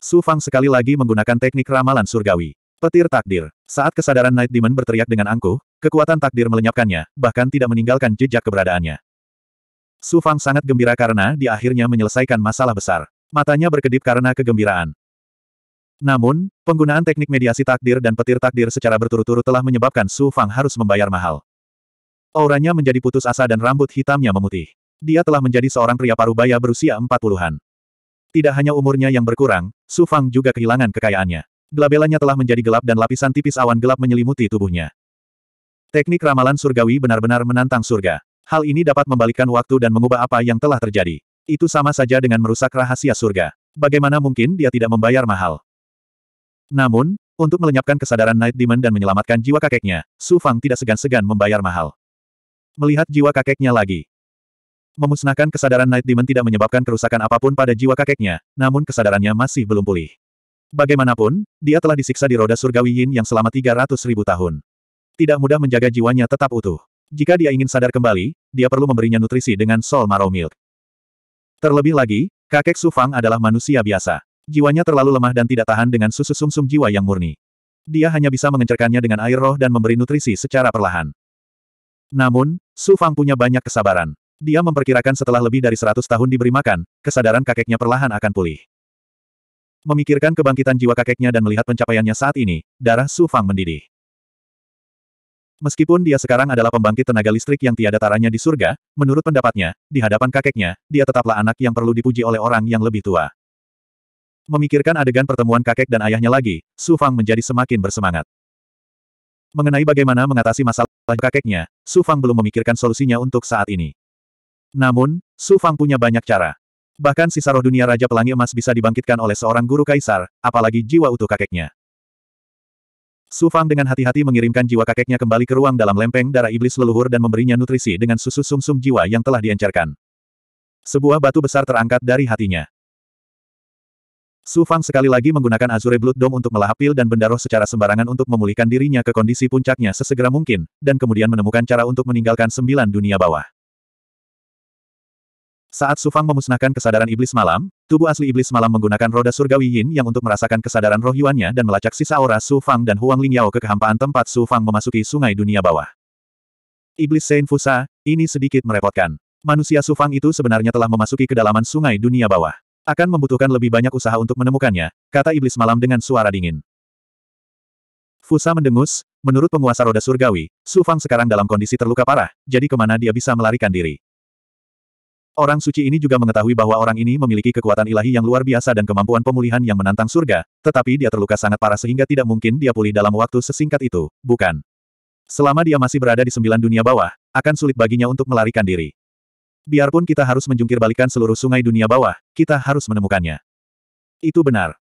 Sufang sekali lagi menggunakan teknik ramalan surgawi. Petir takdir. Saat kesadaran Night Demon berteriak dengan angkuh, kekuatan takdir melenyapkannya, bahkan tidak meninggalkan jejak keberadaannya. Sufang sangat gembira karena dia akhirnya menyelesaikan masalah besar. Matanya berkedip karena kegembiraan. Namun, penggunaan teknik mediasi takdir dan petir takdir secara berturut-turut telah menyebabkan Su Fang harus membayar mahal. Auranya menjadi putus asa dan rambut hitamnya memutih. Dia telah menjadi seorang pria parubaya berusia empat puluhan. Tidak hanya umurnya yang berkurang, Su Fang juga kehilangan kekayaannya. Glabelanya telah menjadi gelap dan lapisan tipis awan gelap menyelimuti tubuhnya. Teknik ramalan surgawi benar-benar menantang surga. Hal ini dapat membalikkan waktu dan mengubah apa yang telah terjadi. Itu sama saja dengan merusak rahasia surga. Bagaimana mungkin dia tidak membayar mahal? Namun, untuk melenyapkan kesadaran Night Demon dan menyelamatkan jiwa kakeknya, Su Fang tidak segan-segan membayar mahal. Melihat jiwa kakeknya lagi. Memusnahkan kesadaran Night Demon tidak menyebabkan kerusakan apapun pada jiwa kakeknya, namun kesadarannya masih belum pulih. Bagaimanapun, dia telah disiksa di roda surgawi Yin yang selama 300 ribu tahun. Tidak mudah menjaga jiwanya tetap utuh. Jika dia ingin sadar kembali, dia perlu memberinya nutrisi dengan Sol Marrow Milk. Terlebih lagi, kakek Su Fang adalah manusia biasa. Jiwanya terlalu lemah dan tidak tahan dengan susu sumsum -sum jiwa yang murni. Dia hanya bisa mengencerkannya dengan air roh dan memberi nutrisi secara perlahan. Namun, Su Fang punya banyak kesabaran. Dia memperkirakan setelah lebih dari 100 tahun diberi makan, kesadaran kakeknya perlahan akan pulih. Memikirkan kebangkitan jiwa kakeknya dan melihat pencapaiannya saat ini, darah Su Fang mendidih. Meskipun dia sekarang adalah pembangkit tenaga listrik yang tiada taranya di surga, menurut pendapatnya, di hadapan kakeknya, dia tetaplah anak yang perlu dipuji oleh orang yang lebih tua. Memikirkan adegan pertemuan kakek dan ayahnya lagi, Su Fang menjadi semakin bersemangat. Mengenai bagaimana mengatasi masalah kakeknya, Su Fang belum memikirkan solusinya untuk saat ini. Namun, Su Fang punya banyak cara. Bahkan sisa roh dunia Raja Pelangi Emas bisa dibangkitkan oleh seorang guru kaisar, apalagi jiwa utuh kakeknya. Su Fang dengan hati-hati mengirimkan jiwa kakeknya kembali ke ruang dalam lempeng darah iblis leluhur dan memberinya nutrisi dengan susu sumsum -sum jiwa yang telah diencerkan. Sebuah batu besar terangkat dari hatinya. Su Fang sekali lagi menggunakan Azure Blood Dome untuk melahap pil dan benda secara sembarangan untuk memulihkan dirinya ke kondisi puncaknya sesegera mungkin, dan kemudian menemukan cara untuk meninggalkan sembilan dunia bawah. Saat Su Fang memusnahkan kesadaran iblis malam, tubuh asli iblis malam menggunakan roda surgawi Yin yang untuk merasakan kesadaran roh Yuannya dan melacak sisa aura Su Fang dan Huang Lingyao ke kehampaan tempat Su Fang memasuki sungai dunia bawah. Iblis Sein Fusa, ini sedikit merepotkan. Manusia Su Fang itu sebenarnya telah memasuki kedalaman sungai dunia bawah. Akan membutuhkan lebih banyak usaha untuk menemukannya, kata iblis malam dengan suara dingin. Fusa mendengus, menurut penguasa roda surgawi, Su Fang sekarang dalam kondisi terluka parah, jadi kemana dia bisa melarikan diri. Orang suci ini juga mengetahui bahwa orang ini memiliki kekuatan ilahi yang luar biasa dan kemampuan pemulihan yang menantang surga, tetapi dia terluka sangat parah sehingga tidak mungkin dia pulih dalam waktu sesingkat itu, bukan? Selama dia masih berada di sembilan dunia bawah, akan sulit baginya untuk melarikan diri. Biarpun kita harus menjungkir balikan seluruh sungai dunia bawah, kita harus menemukannya. Itu benar.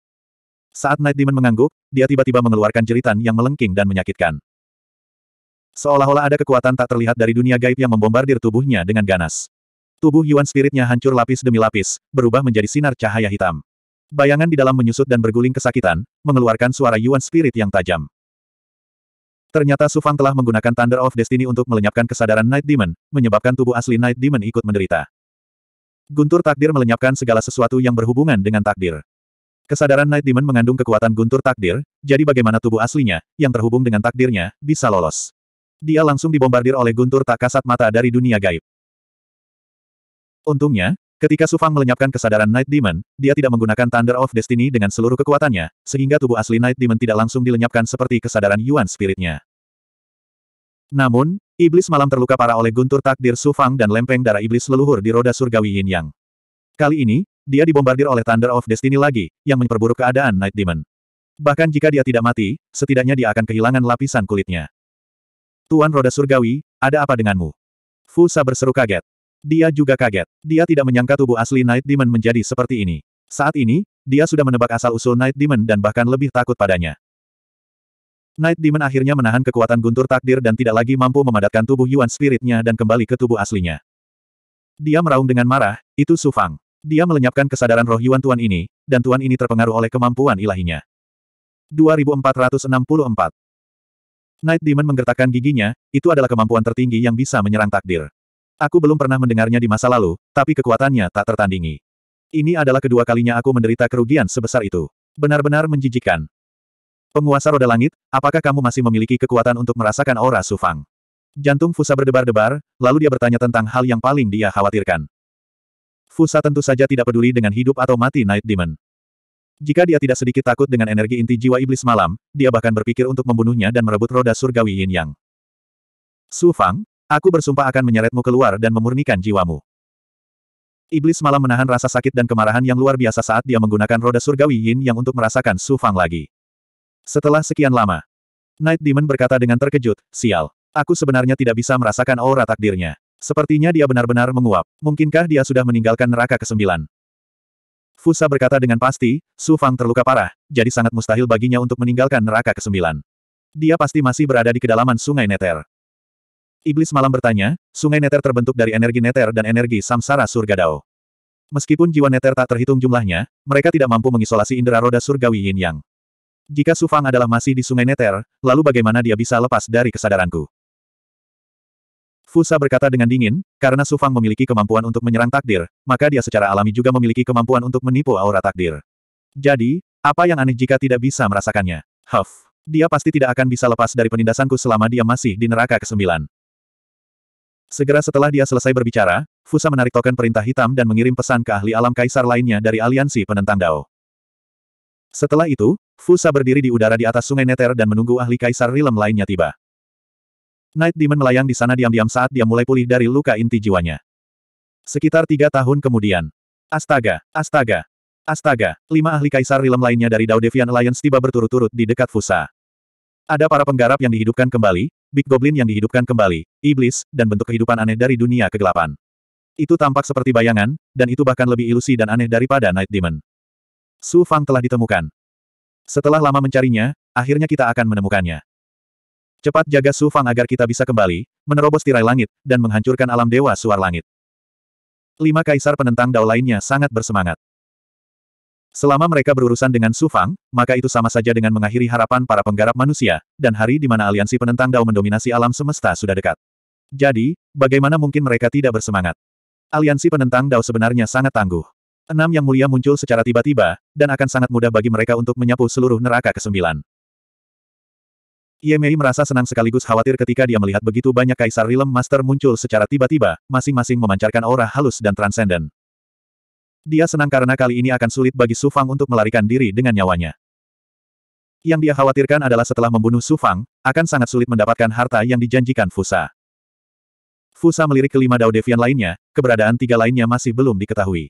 Saat Night Demon mengangguk, dia tiba-tiba mengeluarkan jeritan yang melengking dan menyakitkan. Seolah-olah ada kekuatan tak terlihat dari dunia gaib yang membombardir tubuhnya dengan ganas. Tubuh Yuan Spiritnya hancur lapis demi lapis, berubah menjadi sinar cahaya hitam. Bayangan di dalam menyusut dan berguling kesakitan, mengeluarkan suara Yuan Spirit yang tajam. Ternyata Su Fang telah menggunakan Thunder of Destiny untuk melenyapkan kesadaran Night Demon, menyebabkan tubuh asli Night Demon ikut menderita. Guntur takdir melenyapkan segala sesuatu yang berhubungan dengan takdir. Kesadaran Night Demon mengandung kekuatan guntur takdir, jadi bagaimana tubuh aslinya, yang terhubung dengan takdirnya, bisa lolos. Dia langsung dibombardir oleh guntur tak kasat mata dari dunia gaib. Untungnya, Ketika Sufang melenyapkan kesadaran Night Demon, dia tidak menggunakan Thunder of Destiny dengan seluruh kekuatannya, sehingga tubuh asli Night Demon tidak langsung dilenyapkan seperti kesadaran Yuan Spiritnya. Namun, iblis malam terluka parah oleh guntur takdir Sufang dan lempeng darah iblis leluhur di roda surgawi Yin Yang. Kali ini, dia dibombardir oleh Thunder of Destiny lagi, yang memperburuk keadaan Night Demon. Bahkan jika dia tidak mati, setidaknya dia akan kehilangan lapisan kulitnya. Tuan Roda Surgawi, ada apa denganmu? Fusa berseru kaget. Dia juga kaget. Dia tidak menyangka tubuh asli Night Demon menjadi seperti ini. Saat ini, dia sudah menebak asal-usul Night Demon dan bahkan lebih takut padanya. Night Demon akhirnya menahan kekuatan guntur takdir dan tidak lagi mampu memadatkan tubuh Yuan Spiritnya dan kembali ke tubuh aslinya. Dia meraung dengan marah, itu Su Fang. Dia melenyapkan kesadaran roh Yuan Tuan ini, dan Tuan ini terpengaruh oleh kemampuan ilahinya. 2464 Night Demon menggertakkan giginya, itu adalah kemampuan tertinggi yang bisa menyerang takdir. Aku belum pernah mendengarnya di masa lalu, tapi kekuatannya tak tertandingi. Ini adalah kedua kalinya aku menderita kerugian sebesar itu. Benar-benar menjijikkan. Penguasa roda langit, apakah kamu masih memiliki kekuatan untuk merasakan aura Sufang? Jantung Fusa berdebar-debar, lalu dia bertanya tentang hal yang paling dia khawatirkan. Fusa tentu saja tidak peduli dengan hidup atau mati Night Demon. Jika dia tidak sedikit takut dengan energi inti jiwa iblis malam, dia bahkan berpikir untuk membunuhnya dan merebut roda surgawi Yin Yang. Su Fang, Aku bersumpah akan menyeretmu keluar dan memurnikan jiwamu. Iblis malam menahan rasa sakit dan kemarahan yang luar biasa saat dia menggunakan roda surgawi Yin yang untuk merasakan Su Fang lagi. Setelah sekian lama, Night Demon berkata dengan terkejut, sial. Aku sebenarnya tidak bisa merasakan aura takdirnya. Sepertinya dia benar-benar menguap. Mungkinkah dia sudah meninggalkan neraka kesembilan? Fusa berkata dengan pasti, Su Fang terluka parah, jadi sangat mustahil baginya untuk meninggalkan neraka kesembilan. Dia pasti masih berada di kedalaman sungai Neter. Iblis malam bertanya, sungai neter terbentuk dari energi neter dan energi samsara surga Dao. Meskipun jiwa neter tak terhitung jumlahnya, mereka tidak mampu mengisolasi indera roda surgawi yin yang. Jika Sufang adalah masih di sungai neter, lalu bagaimana dia bisa lepas dari kesadaranku? Fusa berkata dengan dingin, karena Sufang memiliki kemampuan untuk menyerang takdir, maka dia secara alami juga memiliki kemampuan untuk menipu aura takdir. Jadi, apa yang aneh jika tidak bisa merasakannya? Huff. Dia pasti tidak akan bisa lepas dari penindasanku selama dia masih di neraka ke-9. Segera setelah dia selesai berbicara, Fusa menarik token perintah hitam dan mengirim pesan ke ahli alam kaisar lainnya dari aliansi penentang Dao. Setelah itu, Fusa berdiri di udara di atas sungai Neter dan menunggu ahli kaisar Rilem lainnya tiba. Night Demon melayang di sana diam-diam saat dia mulai pulih dari luka inti jiwanya. Sekitar tiga tahun kemudian. Astaga, astaga, astaga, lima ahli kaisar Rilem lainnya dari Dao Devian Alliance tiba berturut-turut di dekat Fusa. Ada para penggarap yang dihidupkan kembali, Big Goblin yang dihidupkan kembali, iblis, dan bentuk kehidupan aneh dari dunia kegelapan. Itu tampak seperti bayangan, dan itu bahkan lebih ilusi dan aneh daripada Night Demon. Su Fang telah ditemukan. Setelah lama mencarinya, akhirnya kita akan menemukannya. Cepat jaga Su Fang agar kita bisa kembali, menerobos tirai langit, dan menghancurkan alam dewa suar langit. Lima kaisar penentang dao lainnya sangat bersemangat. Selama mereka berurusan dengan Sufang, maka itu sama saja dengan mengakhiri harapan para penggarap manusia, dan hari di mana aliansi penentang Dao mendominasi alam semesta sudah dekat. Jadi, bagaimana mungkin mereka tidak bersemangat? Aliansi penentang Dao sebenarnya sangat tangguh. Enam yang mulia muncul secara tiba-tiba, dan akan sangat mudah bagi mereka untuk menyapu seluruh neraka kesembilan. Yemei merasa senang sekaligus khawatir ketika dia melihat begitu banyak kaisar Realm Master muncul secara tiba-tiba, masing-masing memancarkan aura halus dan transenden. Dia senang karena kali ini akan sulit bagi Su Fang untuk melarikan diri dengan nyawanya. Yang dia khawatirkan adalah setelah membunuh Su Fang, akan sangat sulit mendapatkan harta yang dijanjikan Fusa. Fusa melirik kelima Dao Devian lainnya, keberadaan tiga lainnya masih belum diketahui.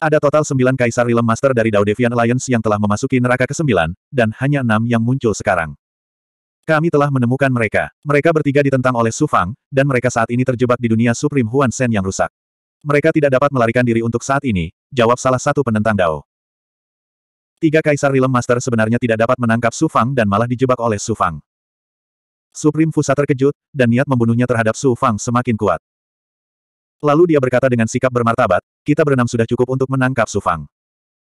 Ada total sembilan Kaisar Realm Master dari Dao Devian Alliance yang telah memasuki neraka ke-9, dan hanya enam yang muncul sekarang. Kami telah menemukan mereka. Mereka bertiga ditentang oleh Su Fang, dan mereka saat ini terjebak di dunia Supreme Huan Sen yang rusak. Mereka tidak dapat melarikan diri untuk saat ini, jawab salah satu penentang Dao. Tiga Kaisar Realm Master sebenarnya tidak dapat menangkap Su Fang dan malah dijebak oleh Su Fang. Supreme Fusa terkejut, dan niat membunuhnya terhadap Su Fang semakin kuat. Lalu dia berkata dengan sikap bermartabat, kita berenam sudah cukup untuk menangkap Su Fang.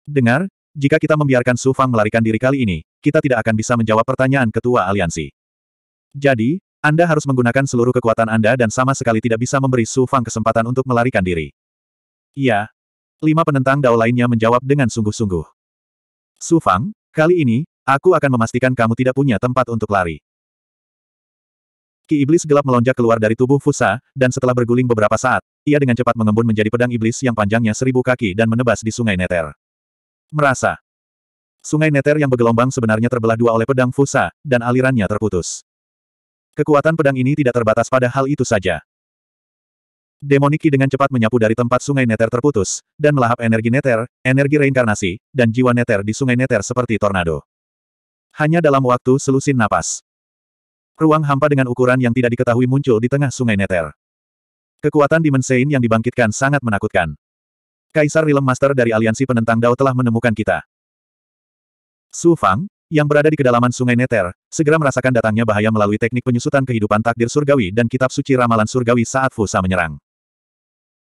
Dengar, jika kita membiarkan Su Fang melarikan diri kali ini, kita tidak akan bisa menjawab pertanyaan ketua aliansi. Jadi, anda harus menggunakan seluruh kekuatan Anda dan sama sekali tidak bisa memberi Su Fang kesempatan untuk melarikan diri. Iya. Lima penentang dao lainnya menjawab dengan sungguh-sungguh. Su Fang, kali ini, aku akan memastikan kamu tidak punya tempat untuk lari. Ki iblis gelap melonjak keluar dari tubuh Fusa, dan setelah berguling beberapa saat, ia dengan cepat mengembun menjadi pedang iblis yang panjangnya seribu kaki dan menebas di sungai Neter. Merasa. Sungai Neter yang bergelombang sebenarnya terbelah dua oleh pedang Fusa, dan alirannya terputus. Kekuatan pedang ini tidak terbatas pada hal itu saja. Demoniki dengan cepat menyapu dari tempat sungai Neter terputus, dan melahap energi Neter, energi reinkarnasi, dan jiwa Neter di sungai Neter seperti tornado. Hanya dalam waktu selusin napas. Ruang hampa dengan ukuran yang tidak diketahui muncul di tengah sungai Neter. Kekuatan Dimensein yang dibangkitkan sangat menakutkan. Kaisar Rilem Master dari Aliansi Penentang Dao telah menemukan kita. Su Fang, yang berada di kedalaman sungai Neter, segera merasakan datangnya bahaya melalui teknik penyusutan kehidupan takdir surgawi dan kitab suci ramalan surgawi saat Fusa menyerang.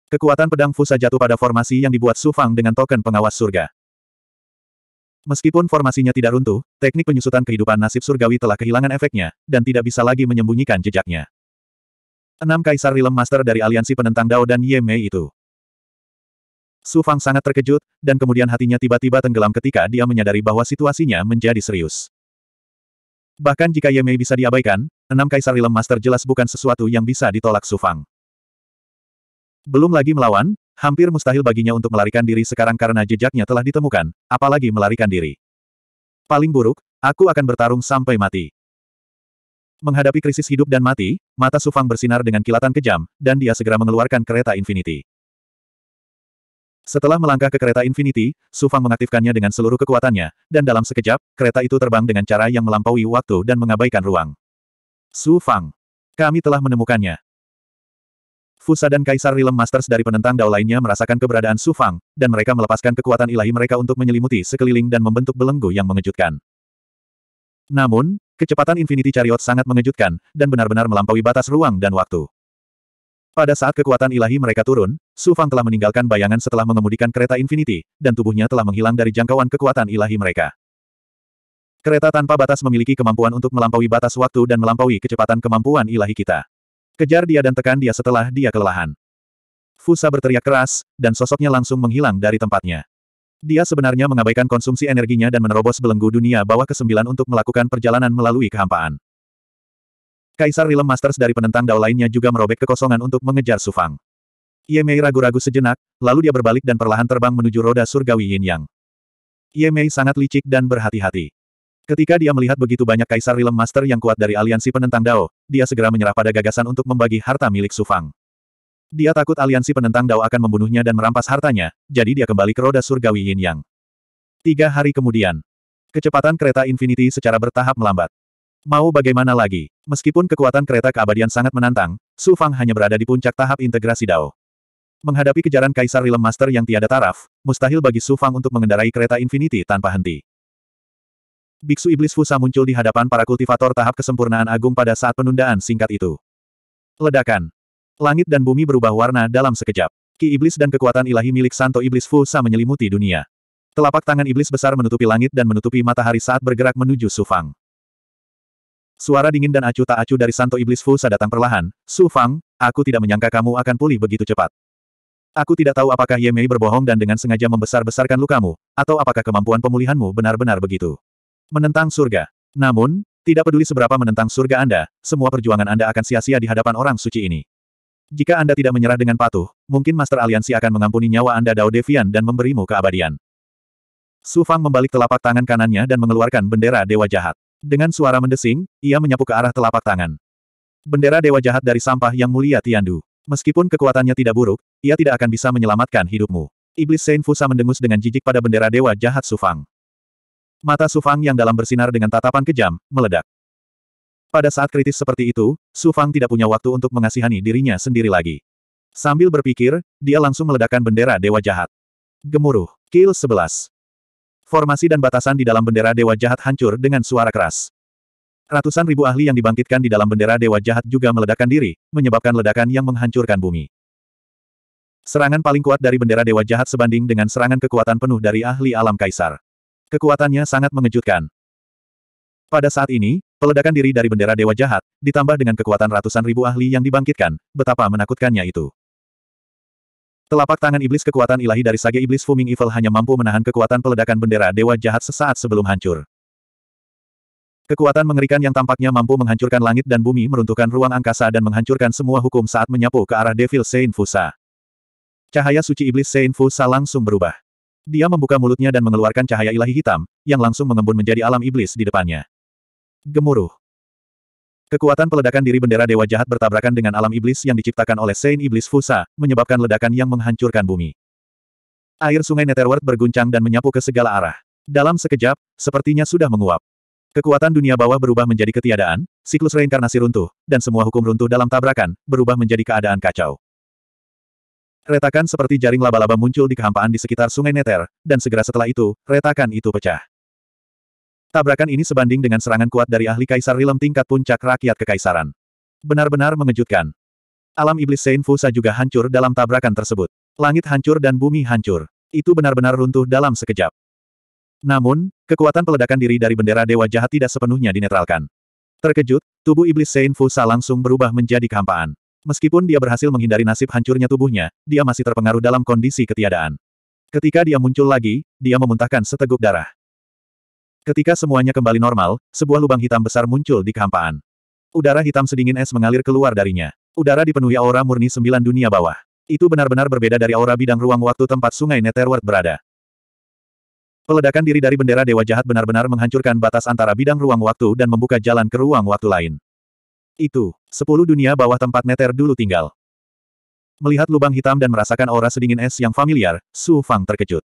Kekuatan pedang Fusa jatuh pada formasi yang dibuat Sufang dengan token pengawas surga. Meskipun formasinya tidak runtuh, teknik penyusutan kehidupan nasib surgawi telah kehilangan efeknya, dan tidak bisa lagi menyembunyikan jejaknya. Enam kaisar Rilem Master dari aliansi penentang Dao dan Ye Mei itu. Su Fang sangat terkejut, dan kemudian hatinya tiba-tiba tenggelam ketika dia menyadari bahwa situasinya menjadi serius. Bahkan jika Ye Mei bisa diabaikan, enam kaisar ilm master jelas bukan sesuatu yang bisa ditolak Su Fang. Belum lagi melawan, hampir mustahil baginya untuk melarikan diri sekarang karena jejaknya telah ditemukan, apalagi melarikan diri. Paling buruk, aku akan bertarung sampai mati. Menghadapi krisis hidup dan mati, mata Sufang bersinar dengan kilatan kejam, dan dia segera mengeluarkan kereta Infinity. Setelah melangkah ke kereta Infinity, Su Fang mengaktifkannya dengan seluruh kekuatannya, dan dalam sekejap, kereta itu terbang dengan cara yang melampaui waktu dan mengabaikan ruang. Su Fang. Kami telah menemukannya. Fusa dan Kaisar Realm Masters dari penentang Dao lainnya merasakan keberadaan Su Fang, dan mereka melepaskan kekuatan ilahi mereka untuk menyelimuti sekeliling dan membentuk belenggu yang mengejutkan. Namun, kecepatan Infinity Chariot sangat mengejutkan, dan benar-benar melampaui batas ruang dan waktu. Pada saat kekuatan ilahi mereka turun, Su Fang telah meninggalkan bayangan setelah mengemudikan kereta Infinity, dan tubuhnya telah menghilang dari jangkauan kekuatan ilahi mereka. Kereta tanpa batas memiliki kemampuan untuk melampaui batas waktu dan melampaui kecepatan kemampuan ilahi kita. Kejar dia dan tekan dia setelah dia kelelahan. Fusa berteriak keras, dan sosoknya langsung menghilang dari tempatnya. Dia sebenarnya mengabaikan konsumsi energinya dan menerobos belenggu dunia bawah ke-9 untuk melakukan perjalanan melalui kehampaan. Kaisar Rilem Masters dari penentang Dao lainnya juga merobek kekosongan untuk mengejar Sufang. Mei ragu-ragu sejenak, lalu dia berbalik dan perlahan terbang menuju roda surgawi Yin Yang. Ye Mei sangat licik dan berhati-hati. Ketika dia melihat begitu banyak Kaisar Rilem Master yang kuat dari aliansi penentang Dao, dia segera menyerah pada gagasan untuk membagi harta milik Sufang. Dia takut aliansi penentang Dao akan membunuhnya dan merampas hartanya, jadi dia kembali ke roda surgawi Yin Yang. Tiga hari kemudian, kecepatan kereta Infinity secara bertahap melambat. Mau bagaimana lagi? Meskipun kekuatan kereta keabadian sangat menantang, Su Fang hanya berada di puncak tahap integrasi Dao. Menghadapi kejaran Kaisar Realm Master yang tiada taraf, mustahil bagi Su Fang untuk mengendarai kereta Infinity tanpa henti. Biksu Iblis Fusa muncul di hadapan para kultivator tahap kesempurnaan agung pada saat penundaan singkat itu. Ledakan. Langit dan bumi berubah warna dalam sekejap. Ki Iblis dan kekuatan ilahi milik Santo Iblis Fusa menyelimuti dunia. Telapak tangan iblis besar menutupi langit dan menutupi matahari saat bergerak menuju Sufang. Suara dingin dan acuh tak acuh dari Santo Iblis Fusa datang perlahan. Su Fang, aku tidak menyangka kamu akan pulih begitu cepat. Aku tidak tahu apakah Ye Mei berbohong dan dengan sengaja membesar-besarkan lukamu, atau apakah kemampuan pemulihanmu benar-benar begitu. Menentang surga. Namun, tidak peduli seberapa menentang surga Anda, semua perjuangan Anda akan sia-sia di hadapan orang suci ini. Jika Anda tidak menyerah dengan patuh, mungkin Master Aliansi akan mengampuni nyawa Anda Dao Devian dan memberimu keabadian. Su Fang membalik telapak tangan kanannya dan mengeluarkan bendera Dewa Jahat. Dengan suara mendesing, ia menyapu ke arah telapak tangan. Bendera Dewa Jahat dari sampah yang mulia Tiandu. Meskipun kekuatannya tidak buruk, ia tidak akan bisa menyelamatkan hidupmu. Iblis Saint Fusa mendengus dengan jijik pada bendera Dewa Jahat Sufang. Mata Sufang yang dalam bersinar dengan tatapan kejam, meledak. Pada saat kritis seperti itu, Sufang tidak punya waktu untuk mengasihani dirinya sendiri lagi. Sambil berpikir, dia langsung meledakkan bendera Dewa Jahat. Gemuruh. Kill 11 formasi dan batasan di dalam bendera Dewa Jahat hancur dengan suara keras. Ratusan ribu ahli yang dibangkitkan di dalam bendera Dewa Jahat juga meledakkan diri, menyebabkan ledakan yang menghancurkan bumi. Serangan paling kuat dari bendera Dewa Jahat sebanding dengan serangan kekuatan penuh dari ahli alam kaisar. Kekuatannya sangat mengejutkan. Pada saat ini, peledakan diri dari bendera Dewa Jahat, ditambah dengan kekuatan ratusan ribu ahli yang dibangkitkan, betapa menakutkannya itu. Telapak tangan iblis kekuatan ilahi dari Sage Iblis Fuming Evil hanya mampu menahan kekuatan peledakan bendera Dewa Jahat sesaat sebelum hancur. Kekuatan mengerikan yang tampaknya mampu menghancurkan langit dan bumi meruntuhkan ruang angkasa dan menghancurkan semua hukum saat menyapu ke arah Devil Saint Fusa. Cahaya suci iblis Saint Fusa langsung berubah. Dia membuka mulutnya dan mengeluarkan cahaya ilahi hitam, yang langsung mengembun menjadi alam iblis di depannya. Gemuruh. Kekuatan peledakan diri bendera dewa jahat bertabrakan dengan alam iblis yang diciptakan oleh Saint Iblis Fusa, menyebabkan ledakan yang menghancurkan bumi. Air sungai Netherworld berguncang dan menyapu ke segala arah. Dalam sekejap, sepertinya sudah menguap. Kekuatan dunia bawah berubah menjadi ketiadaan, siklus reinkarnasi runtuh, dan semua hukum runtuh dalam tabrakan, berubah menjadi keadaan kacau. Retakan seperti jaring laba-laba muncul di kehampaan di sekitar sungai Neter, dan segera setelah itu, retakan itu pecah. Tabrakan ini sebanding dengan serangan kuat dari ahli kaisar rilem tingkat puncak rakyat kekaisaran. Benar-benar mengejutkan. Alam iblis Saint Fusa juga hancur dalam tabrakan tersebut. Langit hancur dan bumi hancur. Itu benar-benar runtuh dalam sekejap. Namun, kekuatan peledakan diri dari bendera dewa jahat tidak sepenuhnya dinetralkan. Terkejut, tubuh iblis Saint Fusa langsung berubah menjadi kehampaan. Meskipun dia berhasil menghindari nasib hancurnya tubuhnya, dia masih terpengaruh dalam kondisi ketiadaan. Ketika dia muncul lagi, dia memuntahkan seteguk darah. Ketika semuanya kembali normal, sebuah lubang hitam besar muncul di kehampaan. Udara hitam sedingin es mengalir keluar darinya. Udara dipenuhi aura murni sembilan dunia bawah. Itu benar-benar berbeda dari aura bidang ruang waktu tempat sungai Netherworld berada. Peledakan diri dari bendera Dewa Jahat benar-benar menghancurkan batas antara bidang ruang waktu dan membuka jalan ke ruang waktu lain. Itu, sepuluh dunia bawah tempat Nether dulu tinggal. Melihat lubang hitam dan merasakan aura sedingin es yang familiar, Su Fang terkejut.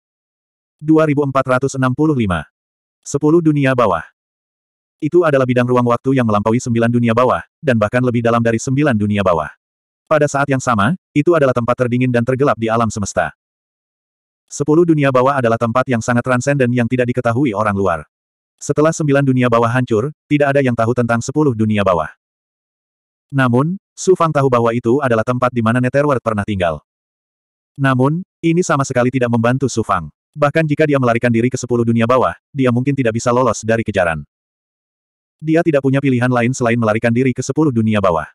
2465 Sepuluh dunia bawah. Itu adalah bidang ruang waktu yang melampaui sembilan dunia bawah, dan bahkan lebih dalam dari sembilan dunia bawah. Pada saat yang sama, itu adalah tempat terdingin dan tergelap di alam semesta. Sepuluh dunia bawah adalah tempat yang sangat transenden yang tidak diketahui orang luar. Setelah sembilan dunia bawah hancur, tidak ada yang tahu tentang sepuluh dunia bawah. Namun, Su Fang tahu bahwa itu adalah tempat di mana Netherworld pernah tinggal. Namun, ini sama sekali tidak membantu Su Fang. Bahkan jika dia melarikan diri ke sepuluh dunia bawah, dia mungkin tidak bisa lolos dari kejaran. Dia tidak punya pilihan lain selain melarikan diri ke sepuluh dunia bawah.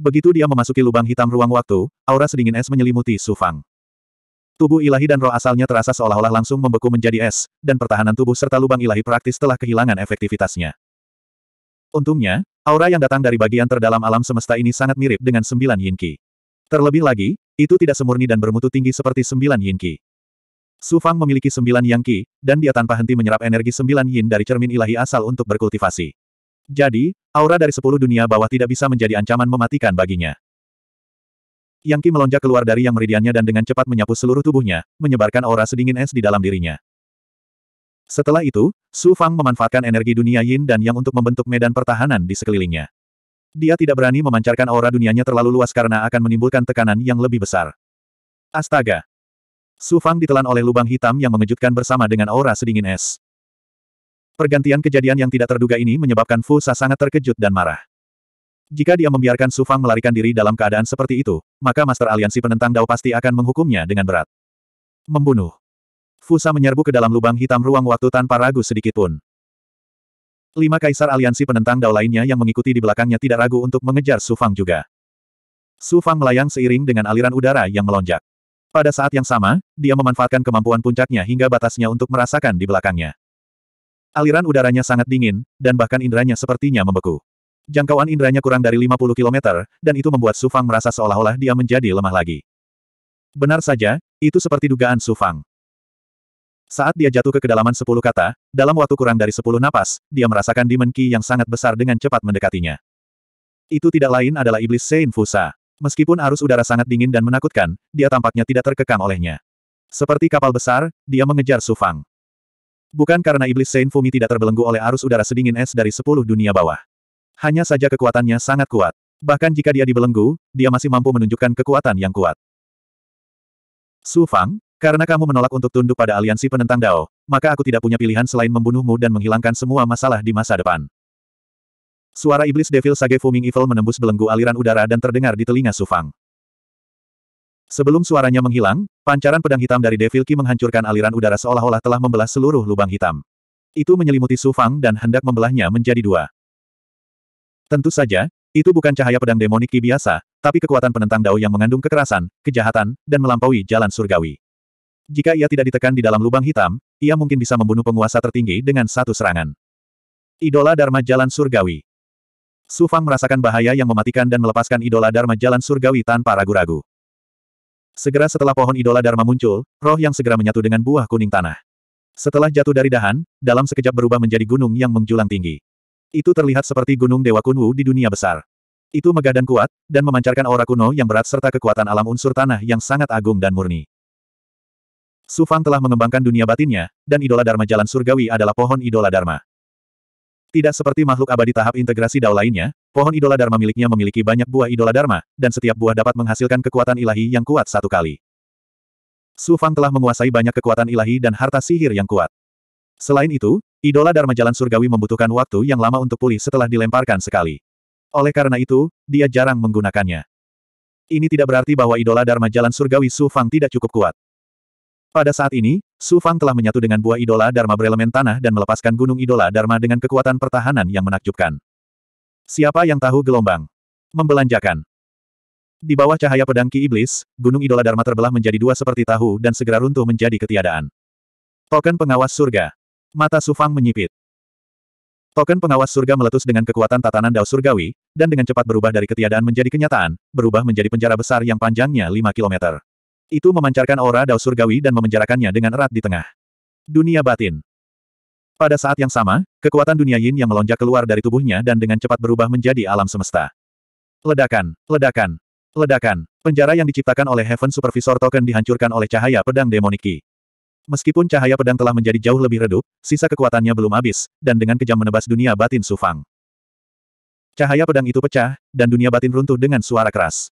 Begitu dia memasuki lubang hitam ruang waktu, aura sedingin es menyelimuti Su Fang. Tubuh ilahi dan roh asalnya terasa seolah-olah langsung membeku menjadi es, dan pertahanan tubuh serta lubang ilahi praktis telah kehilangan efektivitasnya. Untungnya, aura yang datang dari bagian terdalam alam semesta ini sangat mirip dengan sembilan Yinki. Terlebih lagi, itu tidak semurni dan bermutu tinggi seperti sembilan Yinki. Su Fang memiliki sembilan yang ki, dan dia tanpa henti menyerap energi sembilan yin dari cermin ilahi asal untuk berkultivasi. Jadi, aura dari sepuluh dunia bawah tidak bisa menjadi ancaman mematikan baginya. Yang qi melonjak keluar dari yang meridiannya dan dengan cepat menyapu seluruh tubuhnya, menyebarkan aura sedingin es di dalam dirinya. Setelah itu, Su Fang memanfaatkan energi dunia yin dan yang untuk membentuk medan pertahanan di sekelilingnya. Dia tidak berani memancarkan aura dunianya terlalu luas karena akan menimbulkan tekanan yang lebih besar. Astaga! Su Fang ditelan oleh lubang hitam yang mengejutkan bersama dengan aura sedingin es. Pergantian kejadian yang tidak terduga ini menyebabkan Fu Sa sangat terkejut dan marah. Jika dia membiarkan Su Fang melarikan diri dalam keadaan seperti itu, maka Master Aliansi Penentang Dao pasti akan menghukumnya dengan berat. Membunuh. Fu Sa menyerbu ke dalam lubang hitam ruang waktu tanpa ragu sedikitpun. Lima kaisar aliansi penentang dao lainnya yang mengikuti di belakangnya tidak ragu untuk mengejar Su Fang juga. Su Fang melayang seiring dengan aliran udara yang melonjak. Pada saat yang sama, dia memanfaatkan kemampuan puncaknya hingga batasnya untuk merasakan di belakangnya. Aliran udaranya sangat dingin, dan bahkan inderanya sepertinya membeku. Jangkauan inderanya kurang dari 50 km, dan itu membuat Sufang merasa seolah-olah dia menjadi lemah lagi. Benar saja, itu seperti dugaan Sufang. Saat dia jatuh ke kedalaman 10 kata, dalam waktu kurang dari 10 napas, dia merasakan Demon yang sangat besar dengan cepat mendekatinya. Itu tidak lain adalah iblis Sein Fusa. Meskipun arus udara sangat dingin dan menakutkan, dia tampaknya tidak terkekang olehnya. Seperti kapal besar, dia mengejar Sufang. Bukan karena iblis Saint Fumi tidak terbelenggu oleh arus udara sedingin es dari sepuluh dunia bawah. Hanya saja kekuatannya sangat kuat. Bahkan jika dia dibelenggu, dia masih mampu menunjukkan kekuatan yang kuat. Su Fang, karena kamu menolak untuk tunduk pada aliansi penentang Dao, maka aku tidak punya pilihan selain membunuhmu dan menghilangkan semua masalah di masa depan. Suara iblis Devil Sage Fuming Evil menembus belenggu aliran udara dan terdengar di telinga Sufang. Sebelum suaranya menghilang, pancaran pedang hitam dari Devil Ki menghancurkan aliran udara seolah-olah telah membelah seluruh lubang hitam. Itu menyelimuti Sufang dan hendak membelahnya menjadi dua. Tentu saja, itu bukan cahaya pedang demonik Ki biasa, tapi kekuatan penentang Dao yang mengandung kekerasan, kejahatan, dan melampaui jalan surgawi. Jika ia tidak ditekan di dalam lubang hitam, ia mungkin bisa membunuh penguasa tertinggi dengan satu serangan. Idola Dharma Jalan Surgawi Su Fang merasakan bahaya yang mematikan dan melepaskan idola Dharma jalan surgawi tanpa ragu-ragu. Segera setelah pohon idola Dharma muncul, roh yang segera menyatu dengan buah kuning tanah. Setelah jatuh dari dahan, dalam sekejap berubah menjadi gunung yang menjulang tinggi. Itu terlihat seperti gunung Dewa Kunwu di dunia besar. Itu megah dan kuat, dan memancarkan aura kuno yang berat serta kekuatan alam unsur tanah yang sangat agung dan murni. Sufang telah mengembangkan dunia batinnya, dan idola Dharma jalan surgawi adalah pohon idola Dharma. Tidak seperti makhluk abadi tahap integrasi dao lainnya, pohon idola dharma miliknya memiliki banyak buah idola dharma, dan setiap buah dapat menghasilkan kekuatan ilahi yang kuat satu kali. Su Fang telah menguasai banyak kekuatan ilahi dan harta sihir yang kuat. Selain itu, idola dharma jalan surgawi membutuhkan waktu yang lama untuk pulih setelah dilemparkan sekali. Oleh karena itu, dia jarang menggunakannya. Ini tidak berarti bahwa idola dharma jalan surgawi Su Fang tidak cukup kuat. Pada saat ini, Su Fang telah menyatu dengan buah idola Dharma berelemen tanah dan melepaskan gunung idola Dharma dengan kekuatan pertahanan yang menakjubkan. Siapa yang tahu gelombang? Membelanjakan. Di bawah cahaya pedang Ki Iblis, gunung idola Dharma terbelah menjadi dua seperti tahu dan segera runtuh menjadi ketiadaan. Token pengawas surga. Mata Su Fang menyipit. Token pengawas surga meletus dengan kekuatan tatanan dao surgawi, dan dengan cepat berubah dari ketiadaan menjadi kenyataan, berubah menjadi penjara besar yang panjangnya 5 kilometer. Itu memancarkan aura dao surgawi dan memenjarakannya dengan erat di tengah. Dunia batin. Pada saat yang sama, kekuatan dunia yin yang melonjak keluar dari tubuhnya dan dengan cepat berubah menjadi alam semesta. Ledakan, ledakan, ledakan. Penjara yang diciptakan oleh Heaven Supervisor Token dihancurkan oleh cahaya pedang demoniki. Meskipun cahaya pedang telah menjadi jauh lebih redup, sisa kekuatannya belum habis, dan dengan kejam menebas dunia batin Sufang. Cahaya pedang itu pecah, dan dunia batin runtuh dengan suara keras.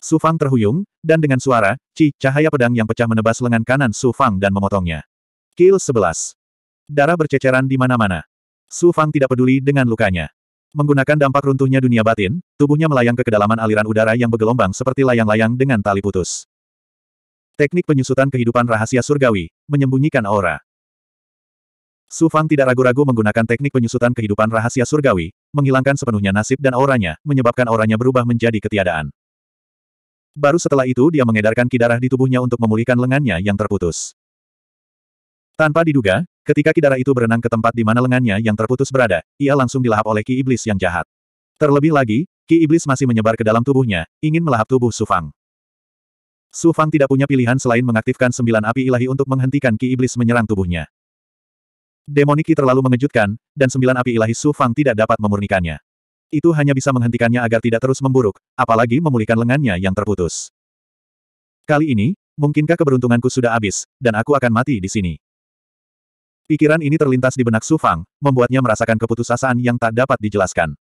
Su Fang terhuyung, dan dengan suara, ci, cahaya pedang yang pecah menebas lengan kanan Su Fang dan memotongnya. Kill 11. Darah berceceran di mana-mana. Su Fang tidak peduli dengan lukanya. Menggunakan dampak runtuhnya dunia batin, tubuhnya melayang ke kedalaman aliran udara yang bergelombang seperti layang-layang dengan tali putus. Teknik penyusutan kehidupan rahasia surgawi, menyembunyikan aura. Su Fang tidak ragu-ragu menggunakan teknik penyusutan kehidupan rahasia surgawi, menghilangkan sepenuhnya nasib dan auranya, menyebabkan auranya berubah menjadi ketiadaan. Baru setelah itu dia mengedarkan kidarah di tubuhnya untuk memulihkan lengannya yang terputus. Tanpa diduga, ketika kidarah itu berenang ke tempat di mana lengannya yang terputus berada, ia langsung dilahap oleh ki iblis yang jahat. Terlebih lagi, ki iblis masih menyebar ke dalam tubuhnya, ingin melahap tubuh Sufang. Sufang tidak punya pilihan selain mengaktifkan sembilan api ilahi untuk menghentikan ki iblis menyerang tubuhnya. Demoniki terlalu mengejutkan, dan sembilan api ilahi Su Fang tidak dapat memurnikannya. Itu hanya bisa menghentikannya agar tidak terus memburuk, apalagi memulihkan lengannya yang terputus. Kali ini, mungkinkah keberuntunganku sudah habis, dan aku akan mati di sini? Pikiran ini terlintas di benak Sufang, membuatnya merasakan keputusasaan yang tak dapat dijelaskan.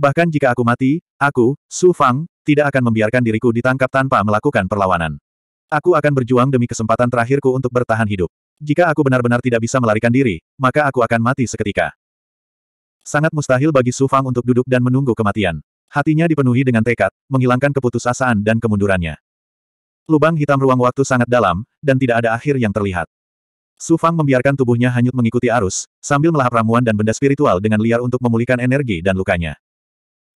Bahkan jika aku mati, aku, Sufang, tidak akan membiarkan diriku ditangkap tanpa melakukan perlawanan. Aku akan berjuang demi kesempatan terakhirku untuk bertahan hidup. Jika aku benar-benar tidak bisa melarikan diri, maka aku akan mati seketika. Sangat mustahil bagi Su Fang untuk duduk dan menunggu kematian. Hatinya dipenuhi dengan tekad, menghilangkan keputusasaan dan kemundurannya. Lubang hitam ruang waktu sangat dalam, dan tidak ada akhir yang terlihat. Su Fang membiarkan tubuhnya hanyut mengikuti arus, sambil melahap ramuan dan benda spiritual dengan liar untuk memulihkan energi dan lukanya.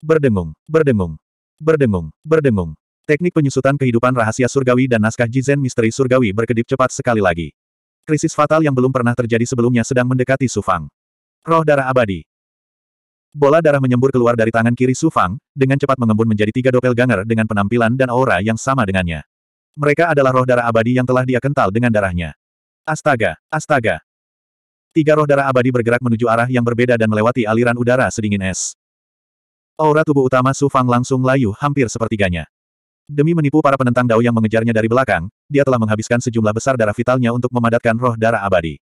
Berdengung, berdengung, berdengung, berdengung. Teknik penyusutan kehidupan rahasia surgawi dan naskah Jizen misteri surgawi berkedip cepat sekali lagi. Krisis fatal yang belum pernah terjadi sebelumnya sedang mendekati Su Fang. Roh darah abadi. Bola darah menyembur keluar dari tangan kiri Su Fang, dengan cepat mengembun menjadi tiga dopel ganger dengan penampilan dan aura yang sama dengannya. Mereka adalah roh darah abadi yang telah dia kental dengan darahnya. Astaga! Astaga! Tiga roh darah abadi bergerak menuju arah yang berbeda dan melewati aliran udara sedingin es. Aura tubuh utama Su Fang langsung layu hampir sepertiganya. Demi menipu para penentang Dao yang mengejarnya dari belakang, dia telah menghabiskan sejumlah besar darah vitalnya untuk memadatkan roh darah abadi.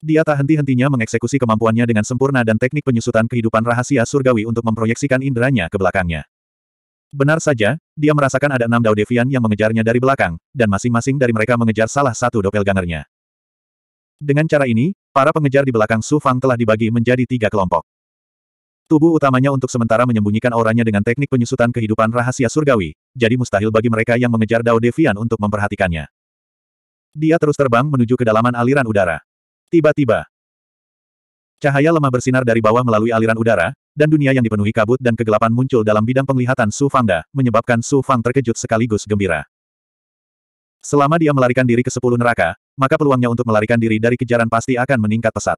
Dia tak henti-hentinya mengeksekusi kemampuannya dengan sempurna dan teknik penyusutan kehidupan rahasia surgawi untuk memproyeksikan inderanya ke belakangnya. Benar saja, dia merasakan ada enam Dao yang mengejarnya dari belakang, dan masing-masing dari mereka mengejar salah satu doppelgangernya. Dengan cara ini, para pengejar di belakang Su Fang telah dibagi menjadi tiga kelompok. Tubuh utamanya untuk sementara menyembunyikan auranya dengan teknik penyusutan kehidupan rahasia surgawi, jadi mustahil bagi mereka yang mengejar Dao Devian untuk memperhatikannya. Dia terus terbang menuju kedalaman aliran udara. Tiba-tiba, cahaya lemah bersinar dari bawah melalui aliran udara, dan dunia yang dipenuhi kabut dan kegelapan muncul dalam bidang penglihatan Su Fangda, menyebabkan Su Fang terkejut sekaligus gembira. Selama dia melarikan diri ke sepuluh neraka, maka peluangnya untuk melarikan diri dari kejaran pasti akan meningkat pesat.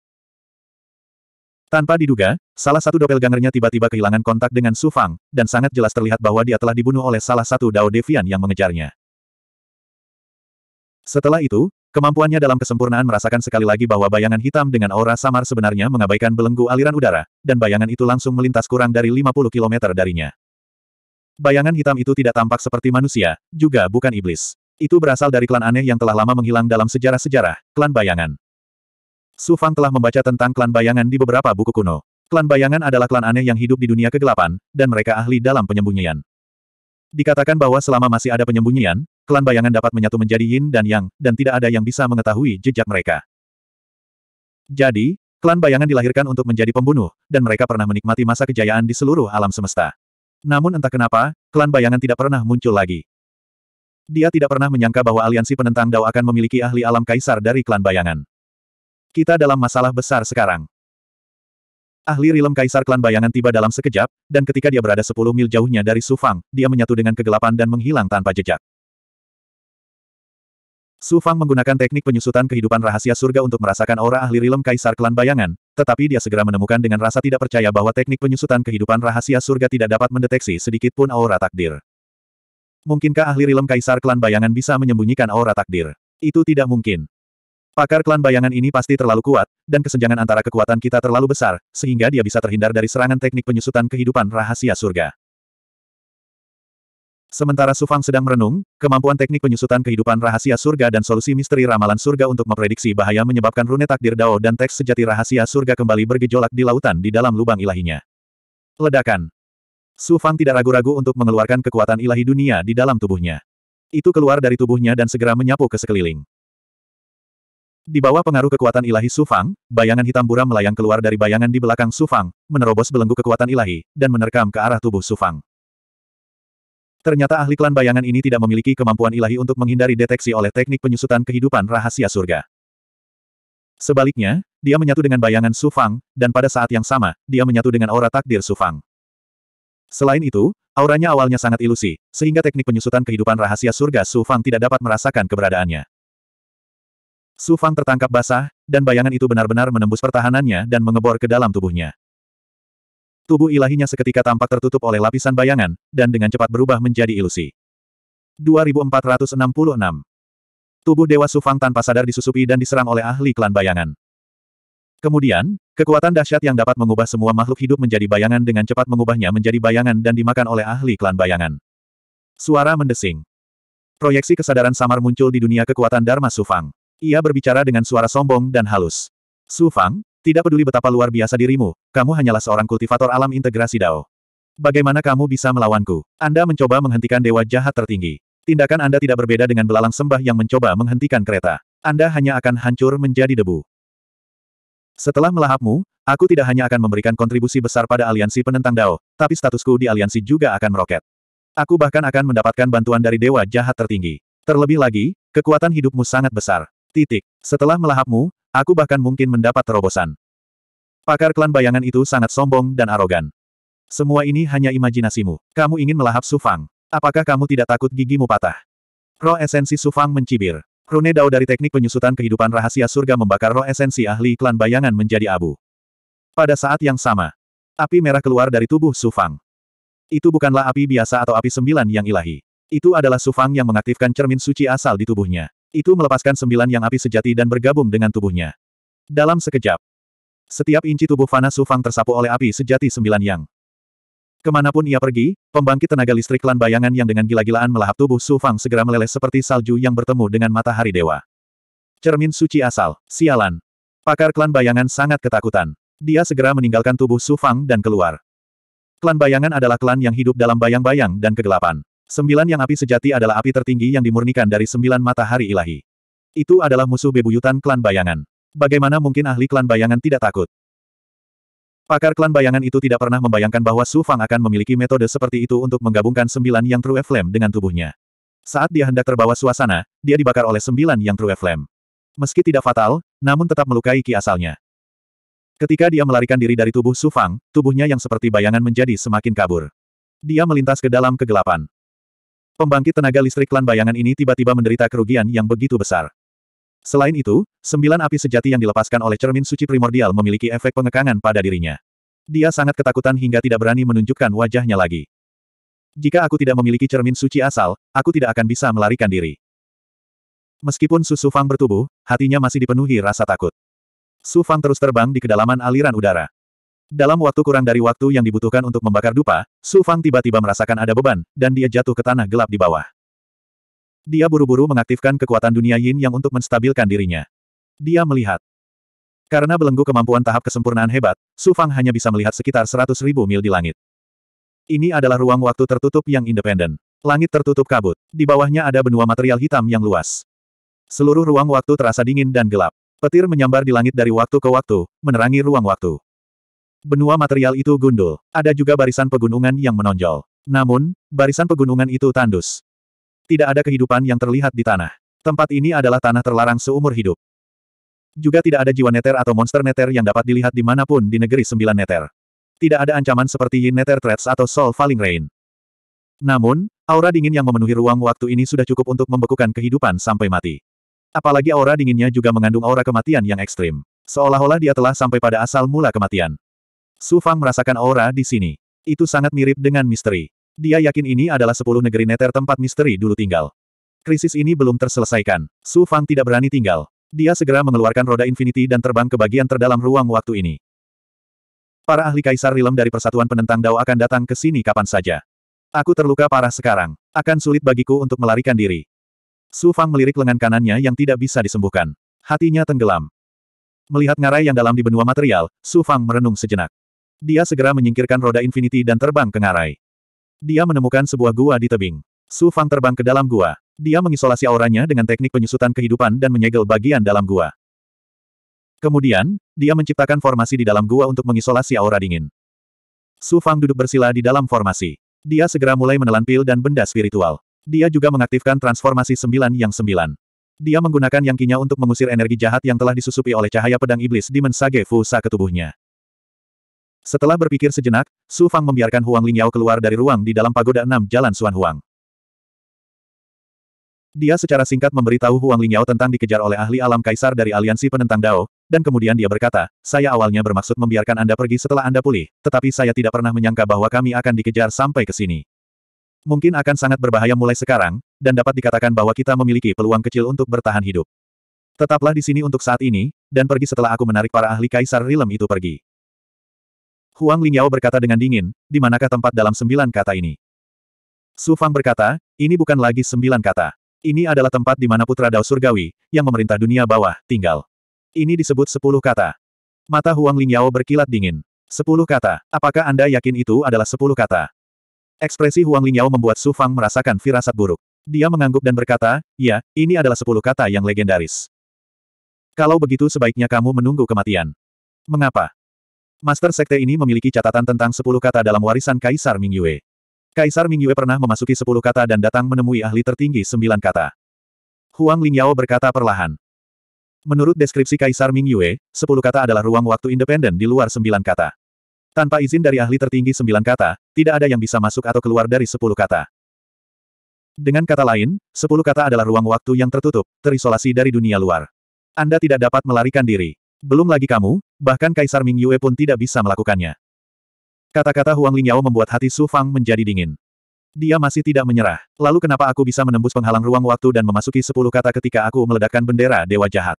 Tanpa diduga, salah satu dopel doppelgangernya tiba-tiba kehilangan kontak dengan Su Fang, dan sangat jelas terlihat bahwa dia telah dibunuh oleh salah satu Dao Devian yang mengejarnya. Setelah itu, Kemampuannya dalam kesempurnaan merasakan sekali lagi bahwa bayangan hitam dengan aura samar sebenarnya mengabaikan belenggu aliran udara, dan bayangan itu langsung melintas kurang dari 50 km darinya. Bayangan hitam itu tidak tampak seperti manusia, juga bukan iblis. Itu berasal dari klan aneh yang telah lama menghilang dalam sejarah-sejarah, klan bayangan. Su Fang telah membaca tentang klan bayangan di beberapa buku kuno. Klan bayangan adalah klan aneh yang hidup di dunia kegelapan, dan mereka ahli dalam penyembunyian. Dikatakan bahwa selama masih ada penyembunyian, klan bayangan dapat menyatu menjadi yin dan yang, dan tidak ada yang bisa mengetahui jejak mereka. Jadi, klan bayangan dilahirkan untuk menjadi pembunuh, dan mereka pernah menikmati masa kejayaan di seluruh alam semesta. Namun entah kenapa, klan bayangan tidak pernah muncul lagi. Dia tidak pernah menyangka bahwa aliansi penentang Dao akan memiliki ahli alam kaisar dari klan bayangan. Kita dalam masalah besar sekarang. Ahli rilem kaisar klan bayangan tiba dalam sekejap, dan ketika dia berada 10 mil jauhnya dari Sufang, dia menyatu dengan kegelapan dan menghilang tanpa jejak. Su Fang menggunakan teknik penyusutan kehidupan rahasia surga untuk merasakan aura ahli rilem kaisar klan bayangan, tetapi dia segera menemukan dengan rasa tidak percaya bahwa teknik penyusutan kehidupan rahasia surga tidak dapat mendeteksi sedikit pun aura takdir. Mungkinkah ahli rilem kaisar klan bayangan bisa menyembunyikan aura takdir? Itu tidak mungkin. Pakar klan bayangan ini pasti terlalu kuat, dan kesenjangan antara kekuatan kita terlalu besar, sehingga dia bisa terhindar dari serangan teknik penyusutan kehidupan rahasia surga. Sementara Sufang sedang merenung, kemampuan teknik penyusutan kehidupan rahasia surga dan solusi misteri ramalan surga untuk memprediksi bahaya menyebabkan rune takdir Dao dan teks sejati rahasia surga kembali bergejolak di lautan di dalam lubang ilahinya. Ledakan. Sufang tidak ragu-ragu untuk mengeluarkan kekuatan ilahi dunia di dalam tubuhnya. Itu keluar dari tubuhnya dan segera menyapu ke sekeliling. Di bawah pengaruh kekuatan ilahi Sufang, bayangan hitam buram melayang keluar dari bayangan di belakang Sufang, menerobos belenggu kekuatan ilahi, dan menerkam ke arah tubuh Sufang. Ternyata ahli klan bayangan ini tidak memiliki kemampuan ilahi untuk menghindari deteksi oleh teknik penyusutan kehidupan rahasia surga. Sebaliknya, dia menyatu dengan bayangan Su Fang, dan pada saat yang sama, dia menyatu dengan aura takdir Su Fang. Selain itu, auranya awalnya sangat ilusi, sehingga teknik penyusutan kehidupan rahasia surga Su Fang tidak dapat merasakan keberadaannya. Su Fang tertangkap basah, dan bayangan itu benar-benar menembus pertahanannya dan mengebor ke dalam tubuhnya tubuh ilahinya seketika tampak tertutup oleh lapisan bayangan, dan dengan cepat berubah menjadi ilusi. 2466 Tubuh Dewa Sufang tanpa sadar disusupi dan diserang oleh ahli klan bayangan. Kemudian, kekuatan dahsyat yang dapat mengubah semua makhluk hidup menjadi bayangan dengan cepat mengubahnya menjadi bayangan dan dimakan oleh ahli klan bayangan. Suara mendesing. Proyeksi kesadaran samar muncul di dunia kekuatan Dharma Sufang. Ia berbicara dengan suara sombong dan halus. Sufang, tidak peduli betapa luar biasa dirimu, kamu hanyalah seorang kultivator alam integrasi Dao. Bagaimana kamu bisa melawanku? Anda mencoba menghentikan dewa jahat tertinggi. Tindakan Anda tidak berbeda dengan belalang sembah yang mencoba menghentikan kereta. Anda hanya akan hancur menjadi debu. Setelah melahapmu, aku tidak hanya akan memberikan kontribusi besar pada aliansi penentang Dao, tapi statusku di aliansi juga akan meroket. Aku bahkan akan mendapatkan bantuan dari dewa jahat tertinggi. Terlebih lagi, kekuatan hidupmu sangat besar. Titik. Setelah melahapmu, Aku bahkan mungkin mendapat terobosan. Pakar klan bayangan itu sangat sombong dan arogan. Semua ini hanya imajinasimu. Kamu ingin melahap Sufang. Apakah kamu tidak takut gigimu patah? Roh esensi Sufang mencibir. Rune Dao dari teknik penyusutan kehidupan rahasia surga membakar roh esensi ahli klan bayangan menjadi abu. Pada saat yang sama, api merah keluar dari tubuh Sufang. Itu bukanlah api biasa atau api sembilan yang ilahi. Itu adalah Sufang yang mengaktifkan cermin suci asal di tubuhnya. Itu melepaskan sembilan yang api sejati dan bergabung dengan tubuhnya. Dalam sekejap, setiap inci tubuh Fana Sufang tersapu oleh api sejati sembilan yang. Kemanapun ia pergi, pembangkit tenaga listrik Klan bayangan yang dengan gila-gilaan melahap tubuh Sufang segera meleleh seperti salju yang bertemu dengan matahari dewa. Cermin suci asal, sialan. Pakar klan bayangan sangat ketakutan. Dia segera meninggalkan tubuh Sufang dan keluar. Klan bayangan adalah klan yang hidup dalam bayang-bayang dan kegelapan. Sembilan yang api sejati adalah api tertinggi yang dimurnikan dari sembilan matahari ilahi. Itu adalah musuh bebuyutan klan bayangan. Bagaimana mungkin ahli klan bayangan tidak takut? Pakar klan bayangan itu tidak pernah membayangkan bahwa Su Fang akan memiliki metode seperti itu untuk menggabungkan sembilan yang True Flame dengan tubuhnya. Saat dia hendak terbawa suasana, dia dibakar oleh sembilan yang True Flame. Meski tidak fatal, namun tetap melukai ki asalnya. Ketika dia melarikan diri dari tubuh Su Fang, tubuhnya yang seperti bayangan menjadi semakin kabur. Dia melintas ke dalam kegelapan. Pembangkit tenaga listrik klan bayangan ini tiba-tiba menderita kerugian yang begitu besar. Selain itu, sembilan api sejati yang dilepaskan oleh cermin suci primordial memiliki efek pengekangan pada dirinya. Dia sangat ketakutan hingga tidak berani menunjukkan wajahnya lagi. Jika aku tidak memiliki cermin suci asal, aku tidak akan bisa melarikan diri. Meskipun Su Sufang bertubuh, hatinya masih dipenuhi rasa takut. Sufang terus terbang di kedalaman aliran udara. Dalam waktu kurang dari waktu yang dibutuhkan untuk membakar dupa, Su Fang tiba-tiba merasakan ada beban, dan dia jatuh ke tanah gelap di bawah. Dia buru-buru mengaktifkan kekuatan dunia yin yang untuk menstabilkan dirinya. Dia melihat. Karena belenggu kemampuan tahap kesempurnaan hebat, Su Fang hanya bisa melihat sekitar 100 ribu mil di langit. Ini adalah ruang waktu tertutup yang independen. Langit tertutup kabut. Di bawahnya ada benua material hitam yang luas. Seluruh ruang waktu terasa dingin dan gelap. Petir menyambar di langit dari waktu ke waktu, menerangi ruang waktu. Benua material itu gundul. Ada juga barisan pegunungan yang menonjol. Namun, barisan pegunungan itu tandus. Tidak ada kehidupan yang terlihat di tanah. Tempat ini adalah tanah terlarang seumur hidup. Juga tidak ada jiwa neter atau monster neter yang dapat dilihat di dimanapun di negeri sembilan neter. Tidak ada ancaman seperti Yin Neter Threats atau Soul Falling Rain. Namun, aura dingin yang memenuhi ruang waktu ini sudah cukup untuk membekukan kehidupan sampai mati. Apalagi aura dinginnya juga mengandung aura kematian yang ekstrim. Seolah-olah dia telah sampai pada asal mula kematian. Su Fang merasakan aura di sini. Itu sangat mirip dengan misteri. Dia yakin ini adalah sepuluh negeri neter tempat misteri dulu tinggal. Krisis ini belum terselesaikan. Su Fang tidak berani tinggal. Dia segera mengeluarkan roda infinity dan terbang ke bagian terdalam ruang waktu ini. Para ahli kaisar rilem dari Persatuan Penentang Dao akan datang ke sini kapan saja. Aku terluka parah sekarang. Akan sulit bagiku untuk melarikan diri. Su Fang melirik lengan kanannya yang tidak bisa disembuhkan. Hatinya tenggelam. Melihat ngarai yang dalam di benua material, Su Fang merenung sejenak. Dia segera menyingkirkan roda infinity dan terbang ke ngarai. Dia menemukan sebuah gua di tebing. Su Fang terbang ke dalam gua. Dia mengisolasi auranya dengan teknik penyusutan kehidupan dan menyegel bagian dalam gua. Kemudian, dia menciptakan formasi di dalam gua untuk mengisolasi aura dingin. Su Fang duduk bersila di dalam formasi. Dia segera mulai menelan pil dan benda spiritual. Dia juga mengaktifkan transformasi sembilan yang sembilan. Dia menggunakan yang kinya untuk mengusir energi jahat yang telah disusupi oleh cahaya pedang iblis di mensage Fusa ke tubuhnya. Setelah berpikir sejenak, Su Fang membiarkan Huang Lingyao keluar dari ruang di dalam pagoda enam Jalan Suan Huang. Dia secara singkat memberitahu Huang Lingyao tentang dikejar oleh ahli alam kaisar dari aliansi penentang Dao, dan kemudian dia berkata, saya awalnya bermaksud membiarkan Anda pergi setelah Anda pulih, tetapi saya tidak pernah menyangka bahwa kami akan dikejar sampai ke sini. Mungkin akan sangat berbahaya mulai sekarang, dan dapat dikatakan bahwa kita memiliki peluang kecil untuk bertahan hidup. Tetaplah di sini untuk saat ini, dan pergi setelah aku menarik para ahli kaisar Rilem itu pergi. Huang Lingyao berkata dengan dingin, di manakah tempat dalam sembilan kata ini? Su Fang berkata, ini bukan lagi sembilan kata. Ini adalah tempat di mana Putra Dao Surgawi, yang memerintah dunia bawah, tinggal. Ini disebut sepuluh kata. Mata Huang Lingyao berkilat dingin. Sepuluh kata, apakah Anda yakin itu adalah sepuluh kata? Ekspresi Huang Lingyao membuat Su Fang merasakan firasat buruk. Dia mengangguk dan berkata, ya, ini adalah sepuluh kata yang legendaris. Kalau begitu sebaiknya kamu menunggu kematian. Mengapa? Master Sekte ini memiliki catatan tentang sepuluh kata dalam warisan Kaisar Mingyue. Kaisar Mingyue pernah memasuki sepuluh kata dan datang menemui ahli tertinggi sembilan kata. Huang Lingyao berkata perlahan. Menurut deskripsi Kaisar Mingyue, Yue, sepuluh kata adalah ruang waktu independen di luar sembilan kata. Tanpa izin dari ahli tertinggi sembilan kata, tidak ada yang bisa masuk atau keluar dari sepuluh kata. Dengan kata lain, sepuluh kata adalah ruang waktu yang tertutup, terisolasi dari dunia luar. Anda tidak dapat melarikan diri. Belum lagi kamu, bahkan Kaisar Ming Yue pun tidak bisa melakukannya. Kata-kata Huang Lingyao membuat hati Su Fang menjadi dingin. Dia masih tidak menyerah. Lalu kenapa aku bisa menembus penghalang ruang waktu dan memasuki sepuluh kata ketika aku meledakkan bendera Dewa Jahat?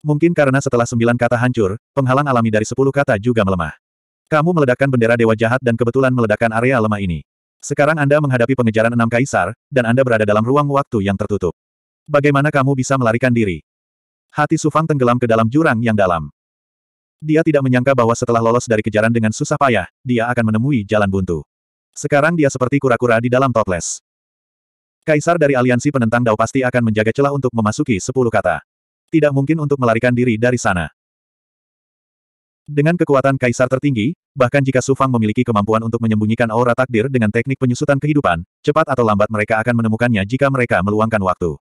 Mungkin karena setelah sembilan kata hancur, penghalang alami dari sepuluh kata juga melemah. Kamu meledakkan bendera Dewa Jahat dan kebetulan meledakkan area lemah ini. Sekarang Anda menghadapi pengejaran enam kaisar, dan Anda berada dalam ruang waktu yang tertutup. Bagaimana kamu bisa melarikan diri? Hati Sufang tenggelam ke dalam jurang yang dalam. Dia tidak menyangka bahwa setelah lolos dari kejaran dengan susah payah, dia akan menemui jalan buntu. Sekarang dia seperti kura-kura di dalam toples. Kaisar dari aliansi penentang Dao pasti akan menjaga celah untuk memasuki sepuluh kata. Tidak mungkin untuk melarikan diri dari sana. Dengan kekuatan kaisar tertinggi, bahkan jika Sufang memiliki kemampuan untuk menyembunyikan aura takdir dengan teknik penyusutan kehidupan, cepat atau lambat mereka akan menemukannya jika mereka meluangkan waktu.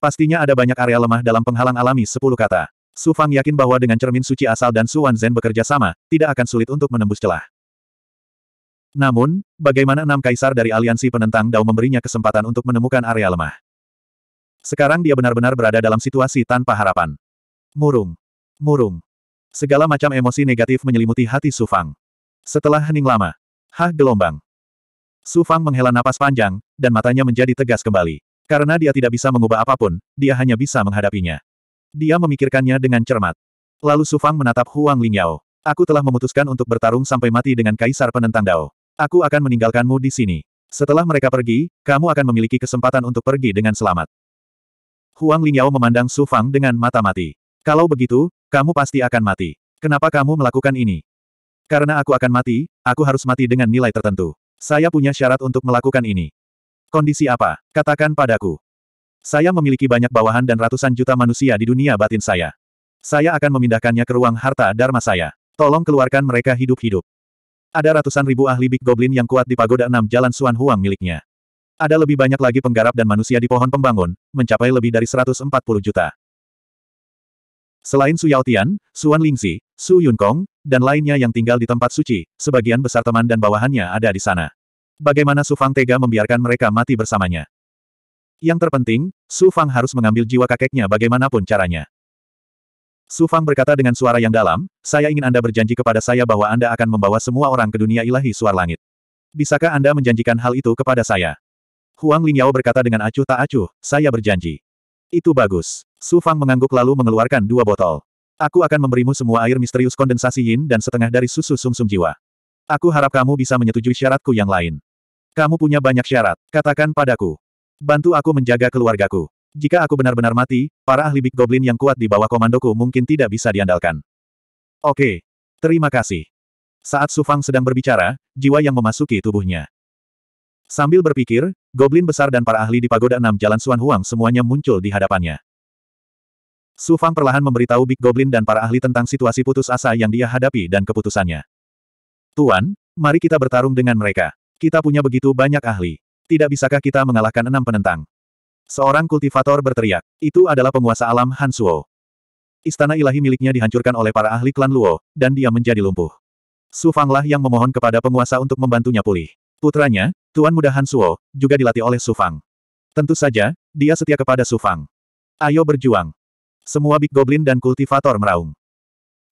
Pastinya ada banyak area lemah dalam penghalang alami sepuluh kata. Su Fang yakin bahwa dengan cermin suci asal dan Su Wanzhen bekerja sama, tidak akan sulit untuk menembus celah. Namun, bagaimana enam kaisar dari aliansi penentang Dao memberinya kesempatan untuk menemukan area lemah? Sekarang dia benar-benar berada dalam situasi tanpa harapan. Murung. Murung. Segala macam emosi negatif menyelimuti hati Su Fang. Setelah hening lama, hah gelombang. Su Fang menghela napas panjang, dan matanya menjadi tegas kembali. Karena dia tidak bisa mengubah apapun, dia hanya bisa menghadapinya. Dia memikirkannya dengan cermat. Lalu Sufang menatap Huang Lingyao. Aku telah memutuskan untuk bertarung sampai mati dengan Kaisar Penentang Dao. Aku akan meninggalkanmu di sini. Setelah mereka pergi, kamu akan memiliki kesempatan untuk pergi dengan selamat. Huang Lingyao memandang Su Fang dengan mata mati. Kalau begitu, kamu pasti akan mati. Kenapa kamu melakukan ini? Karena aku akan mati, aku harus mati dengan nilai tertentu. Saya punya syarat untuk melakukan ini. Kondisi apa? Katakan padaku. Saya memiliki banyak bawahan dan ratusan juta manusia di dunia batin saya. Saya akan memindahkannya ke ruang harta dharma saya. Tolong keluarkan mereka hidup-hidup. Ada ratusan ribu ahli Big Goblin yang kuat di pagoda enam jalan Suan Huang miliknya. Ada lebih banyak lagi penggarap dan manusia di pohon pembangun, mencapai lebih dari 140 juta. Selain Su Yao Tian, Suan Lingzi, Su Yun Kong, dan lainnya yang tinggal di tempat suci, sebagian besar teman dan bawahannya ada di sana. Bagaimana Su Fang tega membiarkan mereka mati bersamanya? Yang terpenting, Su Fang harus mengambil jiwa kakeknya bagaimanapun caranya. Su Fang berkata dengan suara yang dalam, saya ingin Anda berjanji kepada saya bahwa Anda akan membawa semua orang ke dunia ilahi suar langit. Bisakah Anda menjanjikan hal itu kepada saya? Huang Lingyao berkata dengan acuh tak acuh, saya berjanji. Itu bagus. Su Fang mengangguk lalu mengeluarkan dua botol. Aku akan memberimu semua air misterius kondensasi yin dan setengah dari susu sumsum -sum jiwa. Aku harap kamu bisa menyetujui syaratku yang lain. Kamu punya banyak syarat. Katakan padaku. Bantu aku menjaga keluargaku. Jika aku benar-benar mati, para ahli Big Goblin yang kuat di bawah komandoku mungkin tidak bisa diandalkan. Oke. Terima kasih. Saat Sufang sedang berbicara, jiwa yang memasuki tubuhnya. Sambil berpikir, Goblin besar dan para ahli di Pagoda Enam Jalan Suan Huang semuanya muncul di hadapannya. Sufang perlahan memberitahu Big Goblin dan para ahli tentang situasi putus asa yang dia hadapi dan keputusannya. Tuan, mari kita bertarung dengan mereka. Kita punya begitu banyak ahli. Tidak bisakah kita mengalahkan enam penentang? Seorang kultivator berteriak. Itu adalah penguasa alam Han Suo. Istana ilahi miliknya dihancurkan oleh para ahli klan Luo, dan dia menjadi lumpuh. Su Fanglah yang memohon kepada penguasa untuk membantunya pulih. Putranya, Tuan Muda Han Suo, juga dilatih oleh Su Fang. Tentu saja, dia setia kepada Su Fang. Ayo berjuang. Semua Big Goblin dan kultivator meraung.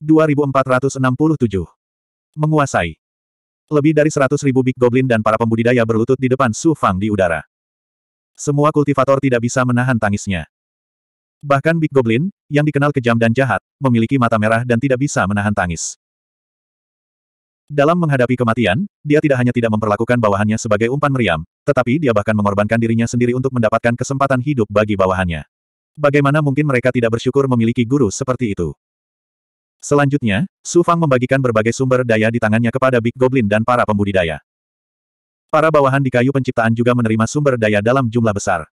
2467. Menguasai. Lebih dari seratus ribu Big Goblin dan para pembudidaya berlutut di depan Su Fang di udara. Semua kultivator tidak bisa menahan tangisnya. Bahkan Big Goblin, yang dikenal kejam dan jahat, memiliki mata merah dan tidak bisa menahan tangis. Dalam menghadapi kematian, dia tidak hanya tidak memperlakukan bawahannya sebagai umpan meriam, tetapi dia bahkan mengorbankan dirinya sendiri untuk mendapatkan kesempatan hidup bagi bawahannya. Bagaimana mungkin mereka tidak bersyukur memiliki guru seperti itu? Selanjutnya, Su Fang membagikan berbagai sumber daya di tangannya kepada Big Goblin dan para pembudidaya. Para bawahan di kayu penciptaan juga menerima sumber daya dalam jumlah besar.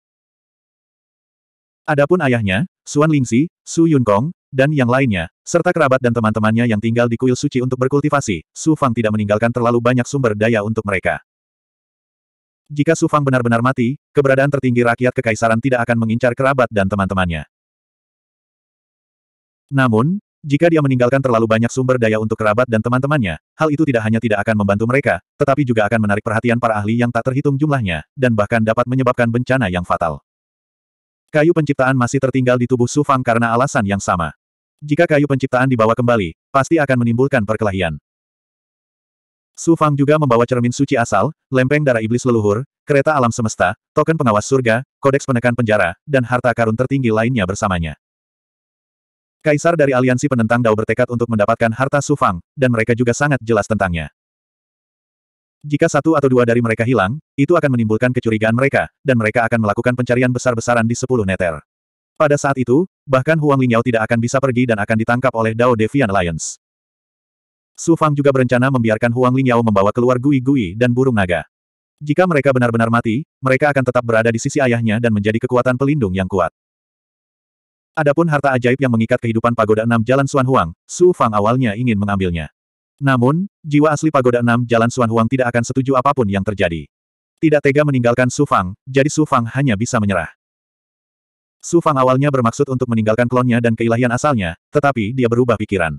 Adapun ayahnya, Suan Lingxi, Su Yun Yunkong, dan yang lainnya, serta kerabat dan teman-temannya yang tinggal di kuil suci untuk berkultivasi, Su Fang tidak meninggalkan terlalu banyak sumber daya untuk mereka. Jika Su Fang benar-benar mati, keberadaan tertinggi rakyat kekaisaran tidak akan mengincar kerabat dan teman-temannya. Namun, jika dia meninggalkan terlalu banyak sumber daya untuk kerabat dan teman-temannya, hal itu tidak hanya tidak akan membantu mereka, tetapi juga akan menarik perhatian para ahli yang tak terhitung jumlahnya, dan bahkan dapat menyebabkan bencana yang fatal. Kayu penciptaan masih tertinggal di tubuh Sufang karena alasan yang sama. Jika kayu penciptaan dibawa kembali, pasti akan menimbulkan perkelahian. Sufang juga membawa cermin suci asal, lempeng darah iblis leluhur, kereta alam semesta, token pengawas surga, kodeks penekan penjara, dan harta karun tertinggi lainnya bersamanya. Kaisar dari aliansi penentang Dao bertekad untuk mendapatkan harta Sufang, dan mereka juga sangat jelas tentangnya. Jika satu atau dua dari mereka hilang, itu akan menimbulkan kecurigaan mereka, dan mereka akan melakukan pencarian besar-besaran di sepuluh neter. Pada saat itu, bahkan Huang Lingyao tidak akan bisa pergi dan akan ditangkap oleh Dao Devian Alliance. Su Fang juga berencana membiarkan Huang Lingyao membawa keluar Gui-Gui dan burung naga. Jika mereka benar-benar mati, mereka akan tetap berada di sisi ayahnya dan menjadi kekuatan pelindung yang kuat. Adapun harta ajaib yang mengikat kehidupan pagoda enam Jalan Suan Huang, Su Fang awalnya ingin mengambilnya. Namun, jiwa asli pagoda enam Jalan Suan Huang tidak akan setuju apapun yang terjadi. Tidak tega meninggalkan Su Fang, jadi Su Fang hanya bisa menyerah. Su Fang awalnya bermaksud untuk meninggalkan klonnya dan keilahian asalnya, tetapi dia berubah pikiran.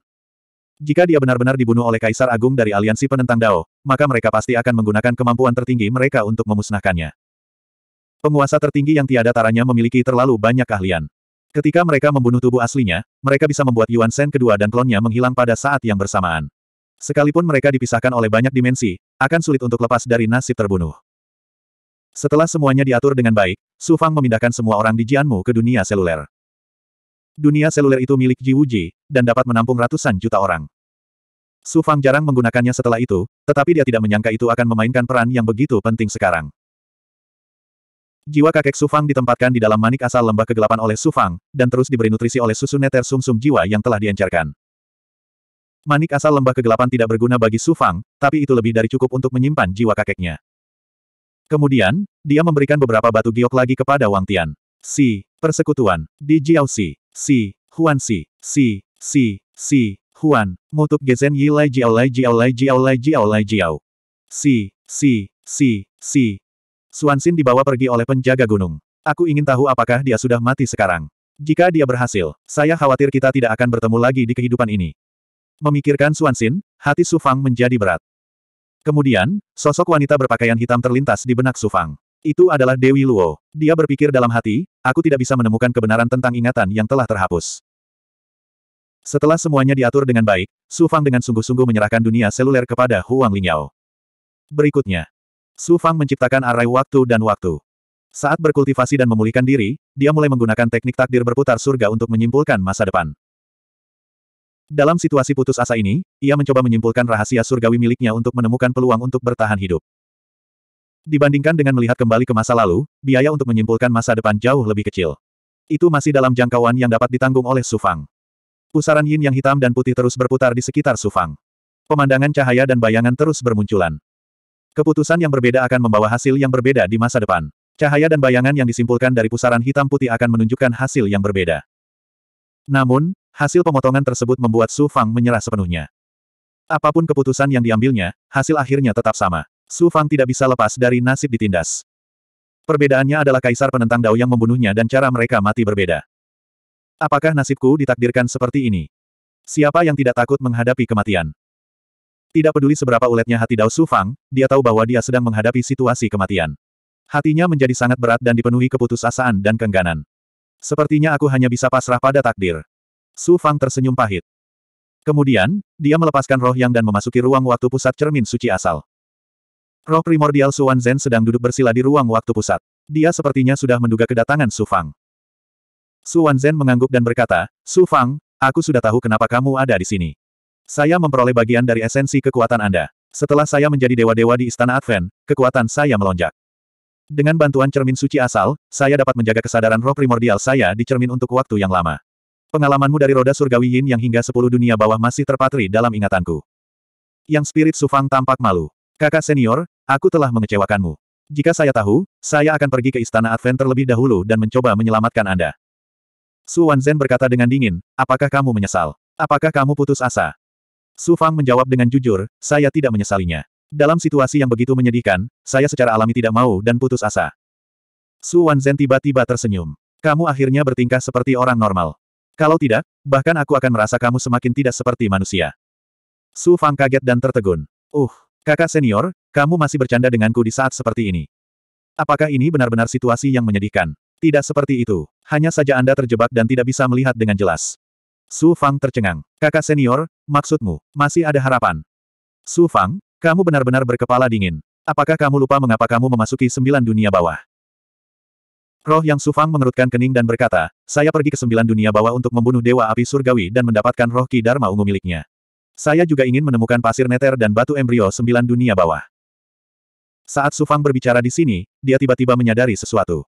Jika dia benar-benar dibunuh oleh Kaisar Agung dari aliansi penentang Dao, maka mereka pasti akan menggunakan kemampuan tertinggi mereka untuk memusnahkannya. Penguasa tertinggi yang tiada taranya memiliki terlalu banyak keahlian. Ketika mereka membunuh tubuh aslinya, mereka bisa membuat Yuan Shen kedua dan klonnya menghilang pada saat yang bersamaan. Sekalipun mereka dipisahkan oleh banyak dimensi, akan sulit untuk lepas dari nasib terbunuh. Setelah semuanya diatur dengan baik, Su Fang memindahkan semua orang di Jianmu ke dunia seluler. Dunia seluler itu milik Ji Wuji, dan dapat menampung ratusan juta orang. Su Fang jarang menggunakannya setelah itu, tetapi dia tidak menyangka itu akan memainkan peran yang begitu penting sekarang. Jiwa kakek Sufang ditempatkan di dalam manik asal lembah kegelapan oleh Sufang, dan terus diberi nutrisi oleh susu neter sumsum -sum jiwa yang telah diencerkan. Manik asal lembah kegelapan tidak berguna bagi Sufang, tapi itu lebih dari cukup untuk menyimpan jiwa kakeknya. Kemudian, dia memberikan beberapa batu giok lagi kepada Wang Tian. Si, persekutuan, di Jiao Si, Si, Huan Si, Si, Si, Si, Huan, mutuk Gezen Yi Lai Jiao Lai Jiao Lai Jiao Lai Jiao Lai Jiao. Si, Si, Si, Si, Suansin dibawa pergi oleh penjaga gunung. Aku ingin tahu apakah dia sudah mati sekarang. Jika dia berhasil, saya khawatir kita tidak akan bertemu lagi di kehidupan ini. Memikirkan Suansin, hati Sufang menjadi berat. Kemudian, sosok wanita berpakaian hitam terlintas di benak Sufang. Itu adalah Dewi Luo. Dia berpikir dalam hati, aku tidak bisa menemukan kebenaran tentang ingatan yang telah terhapus. Setelah semuanya diatur dengan baik, Su Fang dengan sungguh-sungguh menyerahkan dunia seluler kepada Huang Lingyao. Berikutnya, Su Fang menciptakan arai waktu dan waktu. Saat berkultivasi dan memulihkan diri, dia mulai menggunakan teknik takdir berputar surga untuk menyimpulkan masa depan. Dalam situasi putus asa ini, ia mencoba menyimpulkan rahasia surgawi miliknya untuk menemukan peluang untuk bertahan hidup. Dibandingkan dengan melihat kembali ke masa lalu, biaya untuk menyimpulkan masa depan jauh lebih kecil. Itu masih dalam jangkauan yang dapat ditanggung oleh Sufang. Pusaran yin yang hitam dan putih terus berputar di sekitar Sufang. Pemandangan cahaya dan bayangan terus bermunculan. Keputusan yang berbeda akan membawa hasil yang berbeda di masa depan. Cahaya dan bayangan yang disimpulkan dari pusaran hitam putih akan menunjukkan hasil yang berbeda. Namun, hasil pemotongan tersebut membuat Su Fang menyerah sepenuhnya. Apapun keputusan yang diambilnya, hasil akhirnya tetap sama. Su Fang tidak bisa lepas dari nasib ditindas. Perbedaannya adalah kaisar penentang Dao yang membunuhnya dan cara mereka mati berbeda. Apakah nasibku ditakdirkan seperti ini? Siapa yang tidak takut menghadapi kematian? Tidak peduli seberapa uletnya hati Dao Sufang, dia tahu bahwa dia sedang menghadapi situasi kematian. Hatinya menjadi sangat berat dan dipenuhi keputusasaan dan kengganan. Sepertinya aku hanya bisa pasrah pada takdir. Su Fang tersenyum pahit. Kemudian, dia melepaskan roh yang dan memasuki ruang waktu pusat cermin suci asal. Roh primordial Suan Zen sedang duduk bersila di ruang waktu pusat. Dia sepertinya sudah menduga kedatangan Su Fang. Su Wan Zen mengangguk dan berkata, Su Fang, aku sudah tahu kenapa kamu ada di sini. Saya memperoleh bagian dari esensi kekuatan Anda. Setelah saya menjadi dewa-dewa di Istana Advent, kekuatan saya melonjak. Dengan bantuan cermin suci asal, saya dapat menjaga kesadaran roh primordial saya di cermin untuk waktu yang lama. Pengalamanmu dari roda surgawi yin yang hingga sepuluh dunia bawah masih terpatri dalam ingatanku. Yang spirit Sufang tampak malu. Kakak senior, aku telah mengecewakanmu. Jika saya tahu, saya akan pergi ke Istana Advent terlebih dahulu dan mencoba menyelamatkan Anda. Su Wanzhen berkata dengan dingin, apakah kamu menyesal? Apakah kamu putus asa? Su Fang menjawab dengan jujur, saya tidak menyesalinya. Dalam situasi yang begitu menyedihkan, saya secara alami tidak mau dan putus asa. Su Wanzhen tiba-tiba tersenyum. Kamu akhirnya bertingkah seperti orang normal. Kalau tidak, bahkan aku akan merasa kamu semakin tidak seperti manusia. Su Fang kaget dan tertegun. Uh, kakak senior, kamu masih bercanda denganku di saat seperti ini. Apakah ini benar-benar situasi yang menyedihkan? Tidak seperti itu. Hanya saja Anda terjebak dan tidak bisa melihat dengan jelas. Su Fang tercengang. Kakak senior, maksudmu, masih ada harapan. Su Fang, kamu benar-benar berkepala dingin. Apakah kamu lupa mengapa kamu memasuki sembilan dunia bawah? Roh yang Su Fang mengerutkan kening dan berkata, saya pergi ke sembilan dunia bawah untuk membunuh Dewa Api Surgawi dan mendapatkan roh Ki Dharma ungu miliknya. Saya juga ingin menemukan pasir neter dan batu embrio sembilan dunia bawah. Saat Su Fang berbicara di sini, dia tiba-tiba menyadari sesuatu.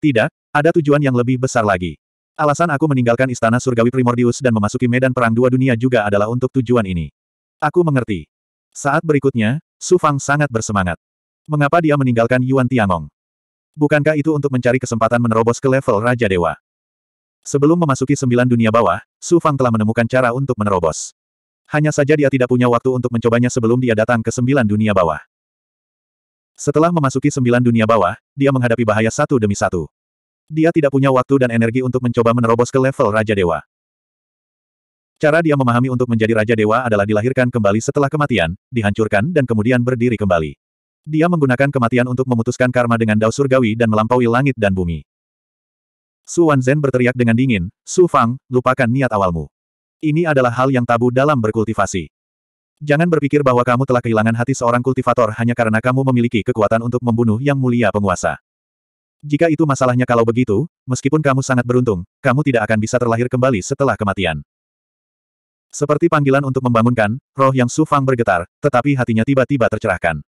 Tidak, ada tujuan yang lebih besar lagi. Alasan aku meninggalkan istana surgawi Primordius dan memasuki medan perang dua dunia juga adalah untuk tujuan ini. Aku mengerti. Saat berikutnya, Su Fang sangat bersemangat. Mengapa dia meninggalkan Yuan Tiangong? Bukankah itu untuk mencari kesempatan menerobos ke level Raja Dewa? Sebelum memasuki sembilan dunia bawah, Su Fang telah menemukan cara untuk menerobos. Hanya saja dia tidak punya waktu untuk mencobanya sebelum dia datang ke sembilan dunia bawah. Setelah memasuki sembilan dunia bawah, dia menghadapi bahaya satu demi satu. Dia tidak punya waktu dan energi untuk mencoba menerobos ke level Raja Dewa. Cara dia memahami untuk menjadi Raja Dewa adalah dilahirkan kembali setelah kematian, dihancurkan dan kemudian berdiri kembali. Dia menggunakan kematian untuk memutuskan karma dengan dao surgawi dan melampaui langit dan bumi. Su Wanzhen berteriak dengan dingin, Su Fang, lupakan niat awalmu. Ini adalah hal yang tabu dalam berkultivasi. Jangan berpikir bahwa kamu telah kehilangan hati seorang kultivator hanya karena kamu memiliki kekuatan untuk membunuh yang mulia penguasa. Jika itu masalahnya kalau begitu, meskipun kamu sangat beruntung, kamu tidak akan bisa terlahir kembali setelah kematian. Seperti panggilan untuk membangunkan, roh yang Sufang bergetar, tetapi hatinya tiba-tiba tercerahkan.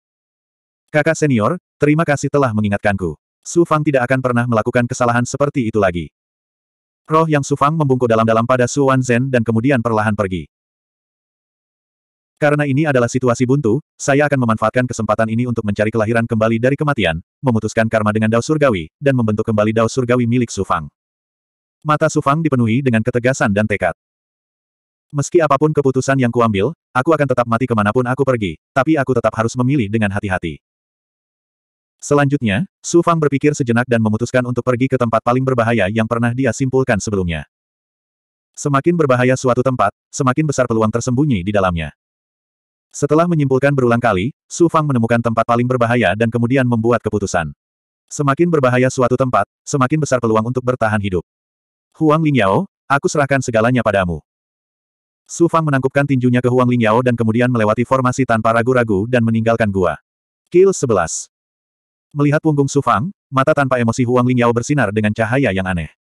Kakak senior, terima kasih telah mengingatkanku. Su Fang tidak akan pernah melakukan kesalahan seperti itu lagi. Roh yang Su Fang membungkuk dalam-dalam pada Su Wan Zhen dan kemudian perlahan pergi. Karena ini adalah situasi buntu, saya akan memanfaatkan kesempatan ini untuk mencari kelahiran kembali dari kematian, memutuskan karma dengan dao surgawi, dan membentuk kembali dao surgawi milik Sufang. Mata Sufang dipenuhi dengan ketegasan dan tekad. Meski apapun keputusan yang kuambil, aku akan tetap mati kemanapun aku pergi, tapi aku tetap harus memilih dengan hati-hati. Selanjutnya, Su Fang berpikir sejenak dan memutuskan untuk pergi ke tempat paling berbahaya yang pernah dia simpulkan sebelumnya. Semakin berbahaya suatu tempat, semakin besar peluang tersembunyi di dalamnya. Setelah menyimpulkan berulang kali, Su Fang menemukan tempat paling berbahaya dan kemudian membuat keputusan. Semakin berbahaya suatu tempat, semakin besar peluang untuk bertahan hidup. Huang Lingyao, aku serahkan segalanya padamu. Su Fang menangkupkan tinjunya ke Huang Lingyao dan kemudian melewati formasi tanpa ragu-ragu dan meninggalkan gua. Kill 11. Melihat punggung Su Fang, mata tanpa emosi Huang Lingyao bersinar dengan cahaya yang aneh.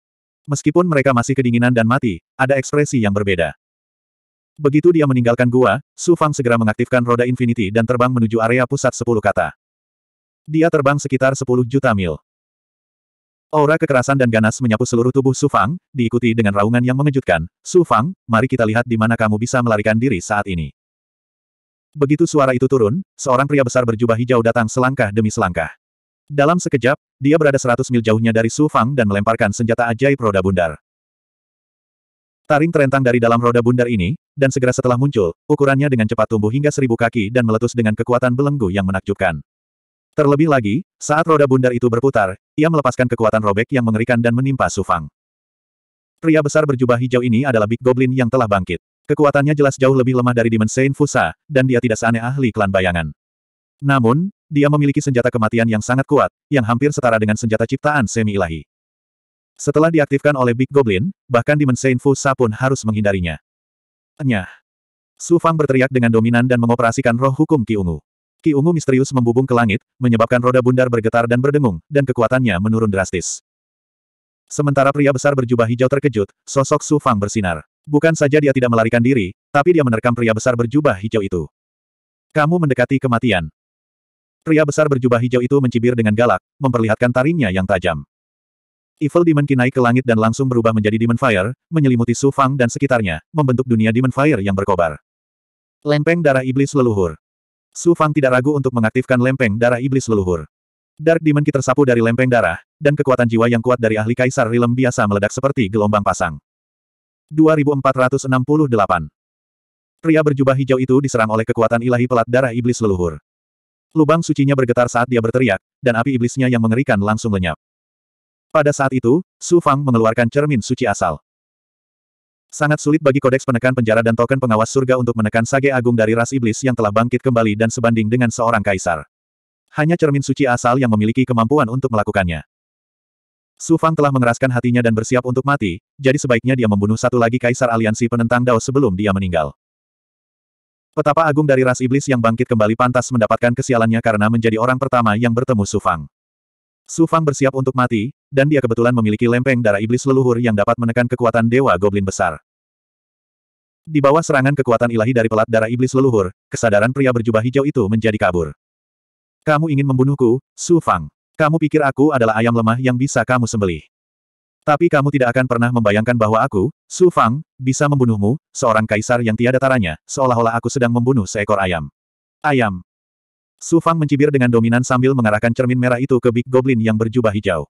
Meskipun mereka masih kedinginan dan mati, ada ekspresi yang berbeda. Begitu dia meninggalkan gua, Su Fang segera mengaktifkan roda infinity dan terbang menuju area pusat sepuluh kata. Dia terbang sekitar sepuluh juta mil. Aura kekerasan dan ganas menyapu seluruh tubuh Su Fang, diikuti dengan raungan yang mengejutkan. Su Fang, mari kita lihat di mana kamu bisa melarikan diri saat ini. Begitu suara itu turun, seorang pria besar berjubah hijau datang selangkah demi selangkah. Dalam sekejap, dia berada seratus mil jauhnya dari Su Fang dan melemparkan senjata ajaib roda bundar. Taring terentang dari dalam roda bundar ini, dan segera setelah muncul, ukurannya dengan cepat tumbuh hingga seribu kaki dan meletus dengan kekuatan belenggu yang menakjubkan. Terlebih lagi, saat roda bundar itu berputar, ia melepaskan kekuatan robek yang mengerikan dan menimpa Sufang. Pria besar berjubah hijau ini adalah Big Goblin yang telah bangkit. Kekuatannya jelas jauh lebih lemah dari Demon Saint Fusa, dan dia tidak seaneh ahli klan bayangan. Namun, dia memiliki senjata kematian yang sangat kuat, yang hampir setara dengan senjata ciptaan semi-ilahi. Setelah diaktifkan oleh Big Goblin, bahkan Demon Saint Fu Sa pun harus menghindarinya. Nyah! Su Fang berteriak dengan dominan dan mengoperasikan roh hukum Ki Ungu. Ki Ungu misterius membubung ke langit, menyebabkan roda bundar bergetar dan berdengung, dan kekuatannya menurun drastis. Sementara pria besar berjubah hijau terkejut, sosok Su Fang bersinar. Bukan saja dia tidak melarikan diri, tapi dia menerkam pria besar berjubah hijau itu. Kamu mendekati kematian. Pria besar berjubah hijau itu mencibir dengan galak, memperlihatkan taringnya yang tajam. Evil Demon Ki ke langit dan langsung berubah menjadi Demon Fire, menyelimuti Su Fang dan sekitarnya, membentuk dunia Demon Fire yang berkobar. Lempeng darah iblis leluhur. Su Fang tidak ragu untuk mengaktifkan lempeng darah iblis leluhur. Dark Demon Ki tersapu dari lempeng darah, dan kekuatan jiwa yang kuat dari ahli kaisar Rilem biasa meledak seperti gelombang pasang. 2468 Pria berjubah hijau itu diserang oleh kekuatan ilahi pelat darah iblis leluhur. Lubang sucinya bergetar saat dia berteriak, dan api iblisnya yang mengerikan langsung lenyap. Pada saat itu, Su Fang mengeluarkan cermin suci asal. Sangat sulit bagi kodeks penekan penjara dan token pengawas surga untuk menekan sage agung dari ras iblis yang telah bangkit kembali dan sebanding dengan seorang kaisar. Hanya cermin suci asal yang memiliki kemampuan untuk melakukannya. Su Fang telah mengeraskan hatinya dan bersiap untuk mati, jadi sebaiknya dia membunuh satu lagi kaisar aliansi penentang Dao sebelum dia meninggal. Petapa agung dari ras iblis yang bangkit kembali pantas mendapatkan kesialannya karena menjadi orang pertama yang bertemu Su Fang. Su Fang bersiap untuk mati, dan dia kebetulan memiliki lempeng darah iblis leluhur yang dapat menekan kekuatan dewa goblin besar. Di bawah serangan kekuatan ilahi dari pelat darah iblis leluhur, kesadaran pria berjubah hijau itu menjadi kabur. Kamu ingin membunuhku, Su Fang. Kamu pikir aku adalah ayam lemah yang bisa kamu sembelih. Tapi kamu tidak akan pernah membayangkan bahwa aku, Su Fang, bisa membunuhmu, seorang kaisar yang tiada taranya, seolah-olah aku sedang membunuh seekor ayam. Ayam. Su Fang mencibir dengan dominan sambil mengarahkan cermin merah itu ke Big Goblin yang berjubah hijau.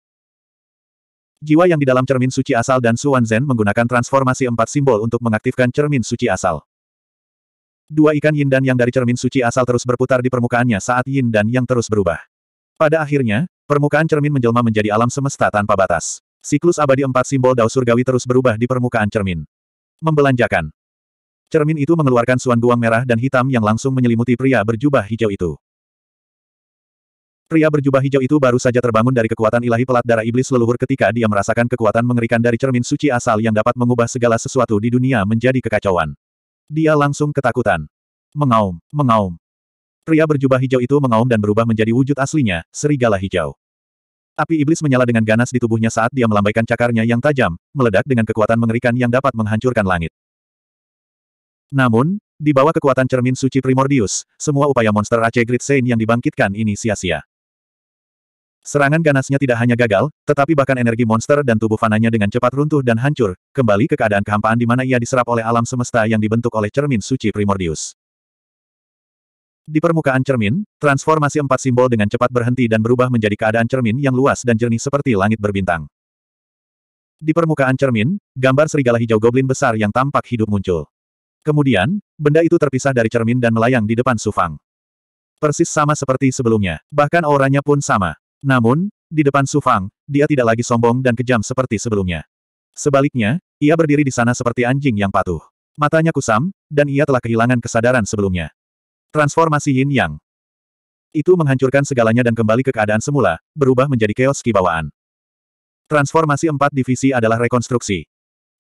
Jiwa yang di dalam cermin suci asal dan Su Zen menggunakan transformasi empat simbol untuk mengaktifkan cermin suci asal. Dua ikan yin dan yang dari cermin suci asal terus berputar di permukaannya saat yin dan yang terus berubah. Pada akhirnya, permukaan cermin menjelma menjadi alam semesta tanpa batas. Siklus abadi empat simbol dao surgawi terus berubah di permukaan cermin. Membelanjakan. Cermin itu mengeluarkan suan buang merah dan hitam yang langsung menyelimuti pria berjubah hijau itu. Pria berjubah hijau itu baru saja terbangun dari kekuatan ilahi pelat darah iblis leluhur ketika dia merasakan kekuatan mengerikan dari cermin suci asal yang dapat mengubah segala sesuatu di dunia menjadi kekacauan. Dia langsung ketakutan. Mengaum, mengaum. Pria berjubah hijau itu mengaum dan berubah menjadi wujud aslinya, serigala hijau. Api iblis menyala dengan ganas di tubuhnya saat dia melambaikan cakarnya yang tajam, meledak dengan kekuatan mengerikan yang dapat menghancurkan langit. Namun, di bawah kekuatan cermin suci primordius, semua upaya monster Aceh Great Saint yang dibangkitkan ini sia-sia. Serangan ganasnya tidak hanya gagal, tetapi bahkan energi monster dan tubuh fananya dengan cepat runtuh dan hancur, kembali ke keadaan kehampaan di mana ia diserap oleh alam semesta yang dibentuk oleh cermin suci Primordius. Di permukaan cermin, transformasi empat simbol dengan cepat berhenti dan berubah menjadi keadaan cermin yang luas dan jernih seperti langit berbintang. Di permukaan cermin, gambar serigala hijau goblin besar yang tampak hidup muncul. Kemudian, benda itu terpisah dari cermin dan melayang di depan Sufang. Persis sama seperti sebelumnya, bahkan auranya pun sama. Namun, di depan Su Fang, dia tidak lagi sombong dan kejam seperti sebelumnya. Sebaliknya, ia berdiri di sana seperti anjing yang patuh. Matanya kusam, dan ia telah kehilangan kesadaran sebelumnya. Transformasi Yin Yang. Itu menghancurkan segalanya dan kembali ke keadaan semula, berubah menjadi keos kibawaan. Transformasi empat divisi adalah rekonstruksi.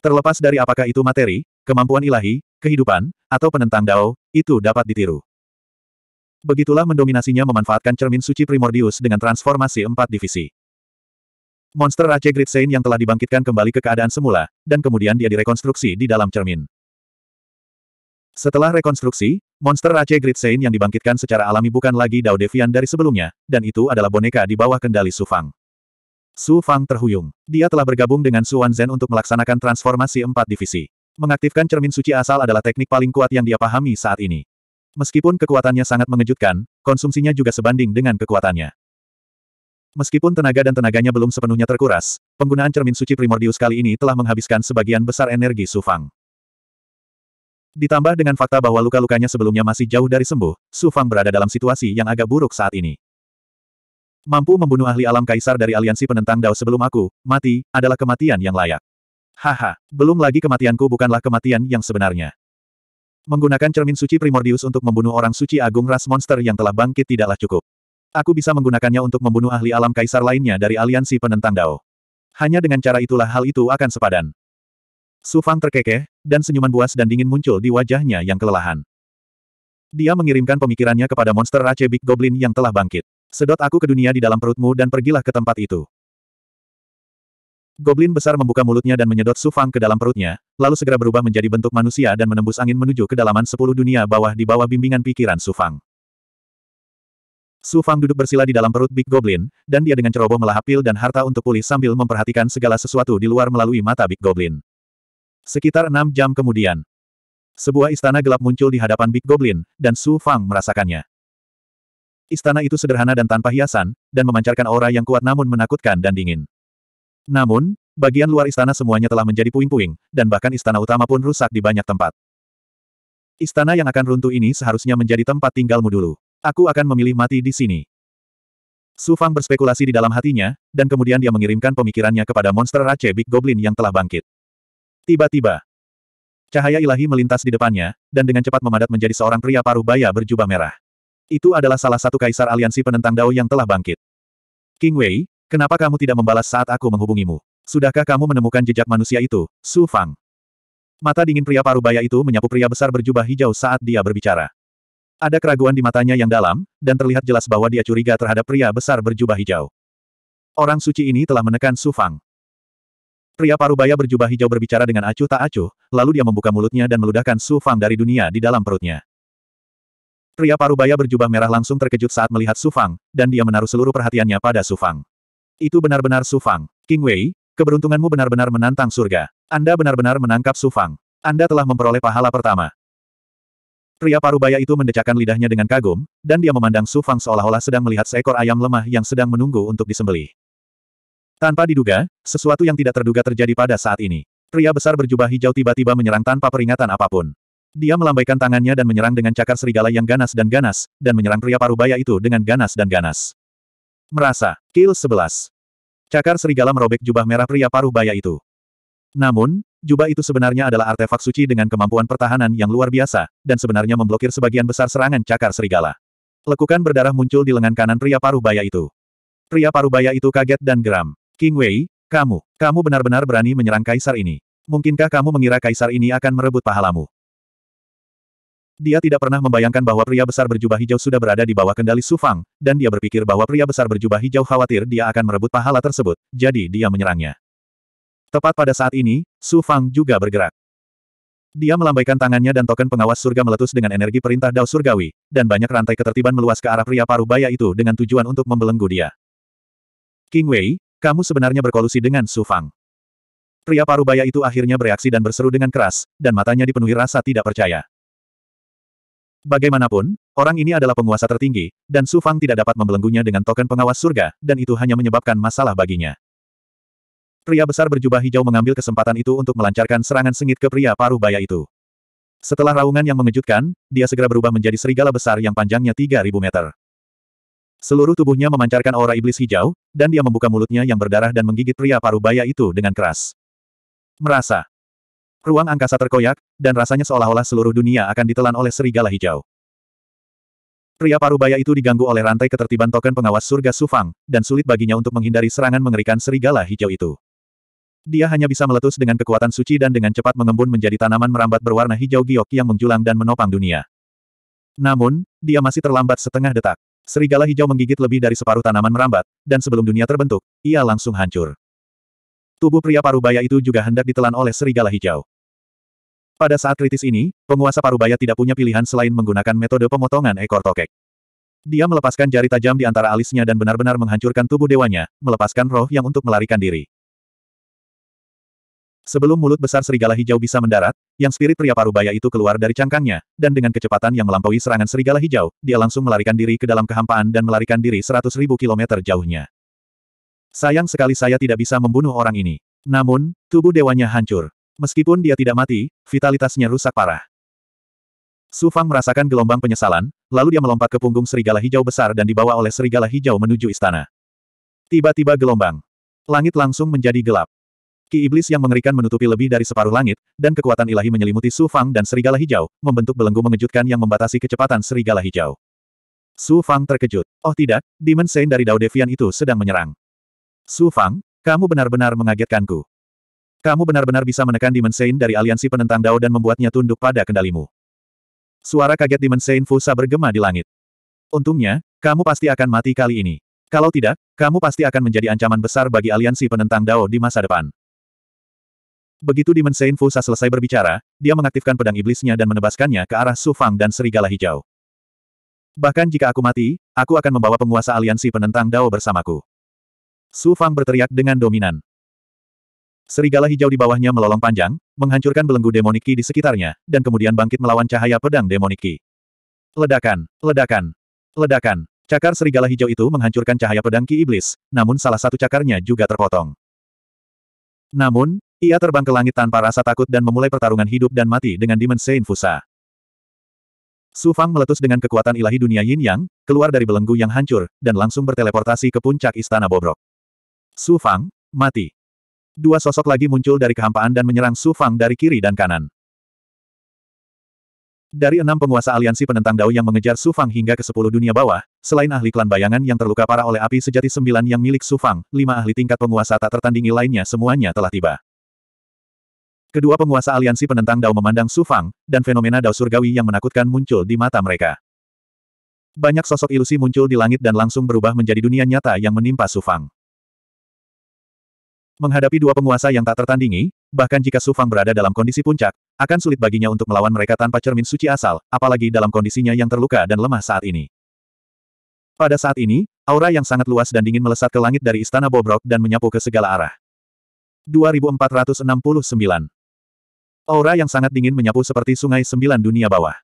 Terlepas dari apakah itu materi, kemampuan ilahi, kehidupan, atau penentang dao, itu dapat ditiru. Begitulah mendominasinya memanfaatkan cermin suci Primordius dengan transformasi empat divisi. Monster Rache Great Saint yang telah dibangkitkan kembali ke keadaan semula, dan kemudian dia direkonstruksi di dalam cermin. Setelah rekonstruksi, monster Rache Great Saint yang dibangkitkan secara alami bukan lagi Dao Devian dari sebelumnya, dan itu adalah boneka di bawah kendali Su Fang. Su Fang terhuyung. Dia telah bergabung dengan Suan Zen untuk melaksanakan transformasi empat divisi. Mengaktifkan cermin suci asal adalah teknik paling kuat yang dia pahami saat ini. Meskipun kekuatannya sangat mengejutkan, konsumsinya juga sebanding dengan kekuatannya. Meskipun tenaga dan tenaganya belum sepenuhnya terkuras, penggunaan cermin suci primordius kali ini telah menghabiskan sebagian besar energi Sufang. Ditambah dengan fakta bahwa luka-lukanya sebelumnya masih jauh dari sembuh, Sufang berada dalam situasi yang agak buruk saat ini. Mampu membunuh ahli alam kaisar dari aliansi penentang Dao sebelum aku, mati, adalah kematian yang layak. Haha, belum lagi kematianku bukanlah kematian yang sebenarnya. Menggunakan cermin suci primordius untuk membunuh orang suci agung ras monster yang telah bangkit tidaklah cukup. Aku bisa menggunakannya untuk membunuh ahli alam kaisar lainnya dari aliansi penentang Dao. Hanya dengan cara itulah hal itu akan sepadan. Su Fang terkekeh, dan senyuman buas dan dingin muncul di wajahnya yang kelelahan. Dia mengirimkan pemikirannya kepada monster Rache Big Goblin yang telah bangkit. Sedot aku ke dunia di dalam perutmu dan pergilah ke tempat itu. Goblin besar membuka mulutnya dan menyedot Sufang ke dalam perutnya, lalu segera berubah menjadi bentuk manusia dan menembus angin menuju kedalaman sepuluh dunia bawah di bawah bimbingan pikiran Sufang. Sufang duduk bersila di dalam perut Big Goblin, dan dia dengan ceroboh melahap pil dan harta untuk pulih sambil memperhatikan segala sesuatu di luar melalui mata Big Goblin. Sekitar enam jam kemudian, sebuah istana gelap muncul di hadapan Big Goblin, dan Su Fang merasakannya. Istana itu sederhana dan tanpa hiasan, dan memancarkan aura yang kuat namun menakutkan dan dingin. Namun, bagian luar istana semuanya telah menjadi puing-puing, dan bahkan istana utama pun rusak di banyak tempat. Istana yang akan runtuh ini seharusnya menjadi tempat tinggalmu dulu. Aku akan memilih mati di sini. Su Fang berspekulasi di dalam hatinya, dan kemudian dia mengirimkan pemikirannya kepada monster Rache Big Goblin yang telah bangkit. Tiba-tiba, cahaya ilahi melintas di depannya, dan dengan cepat memadat menjadi seorang pria paruh baya berjubah merah. Itu adalah salah satu kaisar aliansi penentang Dao yang telah bangkit. King Wei, Kenapa kamu tidak membalas saat aku menghubungimu? Sudahkah kamu menemukan jejak manusia itu, Su Fang? Mata dingin pria parubaya itu menyapu pria besar berjubah hijau saat dia berbicara. Ada keraguan di matanya yang dalam, dan terlihat jelas bahwa dia curiga terhadap pria besar berjubah hijau. Orang suci ini telah menekan Su Fang. Pria parubaya berjubah hijau berbicara dengan acuh tak acuh, lalu dia membuka mulutnya dan meludahkan Su Fang dari dunia di dalam perutnya. Pria parubaya berjubah merah langsung terkejut saat melihat Su Fang, dan dia menaruh seluruh perhatiannya pada Su Fang. Itu benar-benar Sufang. King Wei, keberuntunganmu benar-benar menantang surga. Anda benar-benar menangkap Sufang. Anda telah memperoleh pahala pertama. Pria parubaya itu mendecakkan lidahnya dengan kagum, dan dia memandang Sufang seolah-olah sedang melihat seekor ayam lemah yang sedang menunggu untuk disembelih. Tanpa diduga, sesuatu yang tidak terduga terjadi pada saat ini. Pria besar berjubah hijau tiba-tiba menyerang tanpa peringatan apapun. Dia melambaikan tangannya dan menyerang dengan cakar serigala yang ganas dan ganas, dan menyerang pria parubaya itu dengan ganas dan ganas. Merasa. Kill 11. Cakar serigala merobek jubah merah pria paruh baya itu. Namun, jubah itu sebenarnya adalah artefak suci dengan kemampuan pertahanan yang luar biasa, dan sebenarnya memblokir sebagian besar serangan cakar serigala. Lekukan berdarah muncul di lengan kanan pria paruh baya itu. Pria paruh baya itu kaget dan geram. King Wei, kamu, kamu benar-benar berani menyerang kaisar ini. Mungkinkah kamu mengira kaisar ini akan merebut pahalamu? Dia tidak pernah membayangkan bahwa pria besar berjubah hijau sudah berada di bawah kendali Sufang, dan dia berpikir bahwa pria besar berjubah hijau khawatir dia akan merebut pahala tersebut, jadi dia menyerangnya. Tepat pada saat ini, Sufang juga bergerak. Dia melambaikan tangannya dan token pengawas surga meletus dengan energi perintah Dao Surgawi, dan banyak rantai ketertiban meluas ke arah pria paruh baya itu dengan tujuan untuk membelenggu dia. King Wei, kamu sebenarnya berkolusi dengan Sufang. Pria paruh baya itu akhirnya bereaksi dan berseru dengan keras, dan matanya dipenuhi rasa tidak percaya. Bagaimanapun, orang ini adalah penguasa tertinggi, dan Su Fang tidak dapat membelenggunya dengan token pengawas surga, dan itu hanya menyebabkan masalah baginya. Pria besar berjubah hijau mengambil kesempatan itu untuk melancarkan serangan sengit ke pria paruh baya itu. Setelah raungan yang mengejutkan, dia segera berubah menjadi serigala besar yang panjangnya 3.000 meter. Seluruh tubuhnya memancarkan aura iblis hijau, dan dia membuka mulutnya yang berdarah dan menggigit pria paruh baya itu dengan keras. Merasa, Ruang angkasa terkoyak, dan rasanya seolah-olah seluruh dunia akan ditelan oleh serigala hijau. Pria parubaya itu diganggu oleh rantai ketertiban token pengawas surga Sufang, dan sulit baginya untuk menghindari serangan mengerikan serigala hijau itu. Dia hanya bisa meletus dengan kekuatan suci dan dengan cepat mengembun menjadi tanaman merambat berwarna hijau giok yang menjulang dan menopang dunia. Namun, dia masih terlambat setengah detak. Serigala hijau menggigit lebih dari separuh tanaman merambat, dan sebelum dunia terbentuk, ia langsung hancur. Tubuh pria parubaya itu juga hendak ditelan oleh serigala hijau. Pada saat kritis ini, penguasa parubaya tidak punya pilihan selain menggunakan metode pemotongan ekor tokek. Dia melepaskan jari tajam di antara alisnya dan benar-benar menghancurkan tubuh dewanya, melepaskan roh yang untuk melarikan diri. Sebelum mulut besar serigala hijau bisa mendarat, yang spirit pria parubaya itu keluar dari cangkangnya, dan dengan kecepatan yang melampaui serangan serigala hijau, dia langsung melarikan diri ke dalam kehampaan dan melarikan diri seratus ribu kilometer jauhnya. Sayang sekali saya tidak bisa membunuh orang ini. Namun, tubuh dewanya hancur. Meskipun dia tidak mati, vitalitasnya rusak parah. Su Fang merasakan gelombang penyesalan, lalu dia melompat ke punggung serigala hijau besar dan dibawa oleh serigala hijau menuju istana. Tiba-tiba gelombang. Langit langsung menjadi gelap. Ki iblis yang mengerikan menutupi lebih dari separuh langit, dan kekuatan ilahi menyelimuti Su Fang dan serigala hijau, membentuk belenggu mengejutkan yang membatasi kecepatan serigala hijau. Su Fang terkejut. Oh tidak, Demon Saint dari Dao Devian itu sedang menyerang. Su Fang, kamu benar-benar mengagetkanku. Kamu benar-benar bisa menekan Dimensain dari aliansi penentang Dao dan membuatnya tunduk pada kendalimu. Suara kaget Dimensain Fusa bergema di langit. Untungnya, kamu pasti akan mati kali ini. Kalau tidak, kamu pasti akan menjadi ancaman besar bagi aliansi penentang Dao di masa depan. Begitu Dimensain Fusa selesai berbicara, dia mengaktifkan pedang iblisnya dan menebaskannya ke arah Su Fang dan Serigala Hijau. Bahkan jika aku mati, aku akan membawa penguasa aliansi penentang Dao bersamaku. Su Fang berteriak dengan dominan. Serigala hijau di bawahnya melolong panjang, menghancurkan belenggu demoniki di sekitarnya, dan kemudian bangkit melawan cahaya pedang demoniki. Ledakan, ledakan, ledakan. Cakar serigala hijau itu menghancurkan cahaya pedang ki iblis, namun salah satu cakarnya juga terpotong. Namun, ia terbang ke langit tanpa rasa takut dan memulai pertarungan hidup dan mati dengan dimensi infusa. Su Fang meletus dengan kekuatan ilahi dunia yin yang, keluar dari belenggu yang hancur, dan langsung berteleportasi ke puncak istana bobrok. Su Fang, mati. Dua sosok lagi muncul dari kehampaan dan menyerang Su Fang dari kiri dan kanan. Dari enam penguasa aliansi penentang Dao yang mengejar Su Fang hingga ke sepuluh dunia bawah, selain ahli klan bayangan yang terluka parah oleh api sejati sembilan yang milik Su Fang, lima ahli tingkat penguasa tak tertandingi lainnya semuanya telah tiba. Kedua penguasa aliansi penentang Dao memandang Su Fang, dan fenomena Dao surgawi yang menakutkan muncul di mata mereka. Banyak sosok ilusi muncul di langit dan langsung berubah menjadi dunia nyata yang menimpa Su Fang. Menghadapi dua penguasa yang tak tertandingi, bahkan jika Su Fang berada dalam kondisi puncak, akan sulit baginya untuk melawan mereka tanpa cermin suci asal, apalagi dalam kondisinya yang terluka dan lemah saat ini. Pada saat ini, aura yang sangat luas dan dingin melesat ke langit dari Istana Bobrok dan menyapu ke segala arah. 2469 Aura yang sangat dingin menyapu seperti sungai sembilan dunia bawah.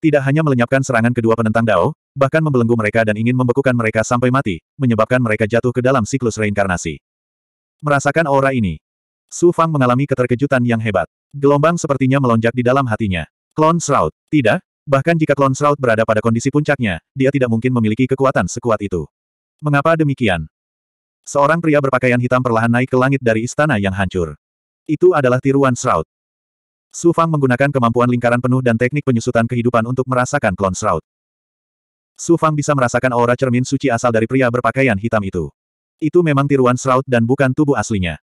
Tidak hanya melenyapkan serangan kedua penentang Dao, bahkan membelenggu mereka dan ingin membekukan mereka sampai mati, menyebabkan mereka jatuh ke dalam siklus reinkarnasi. Merasakan aura ini. Su Fang mengalami keterkejutan yang hebat. Gelombang sepertinya melonjak di dalam hatinya. Klon Shroud. Tidak, bahkan jika klon Shroud berada pada kondisi puncaknya, dia tidak mungkin memiliki kekuatan sekuat itu. Mengapa demikian? Seorang pria berpakaian hitam perlahan naik ke langit dari istana yang hancur. Itu adalah tiruan Shroud. Su Fang menggunakan kemampuan lingkaran penuh dan teknik penyusutan kehidupan untuk merasakan klon Shroud. Su Fang bisa merasakan aura cermin suci asal dari pria berpakaian hitam itu. Itu memang tiruan Shroud dan bukan tubuh aslinya.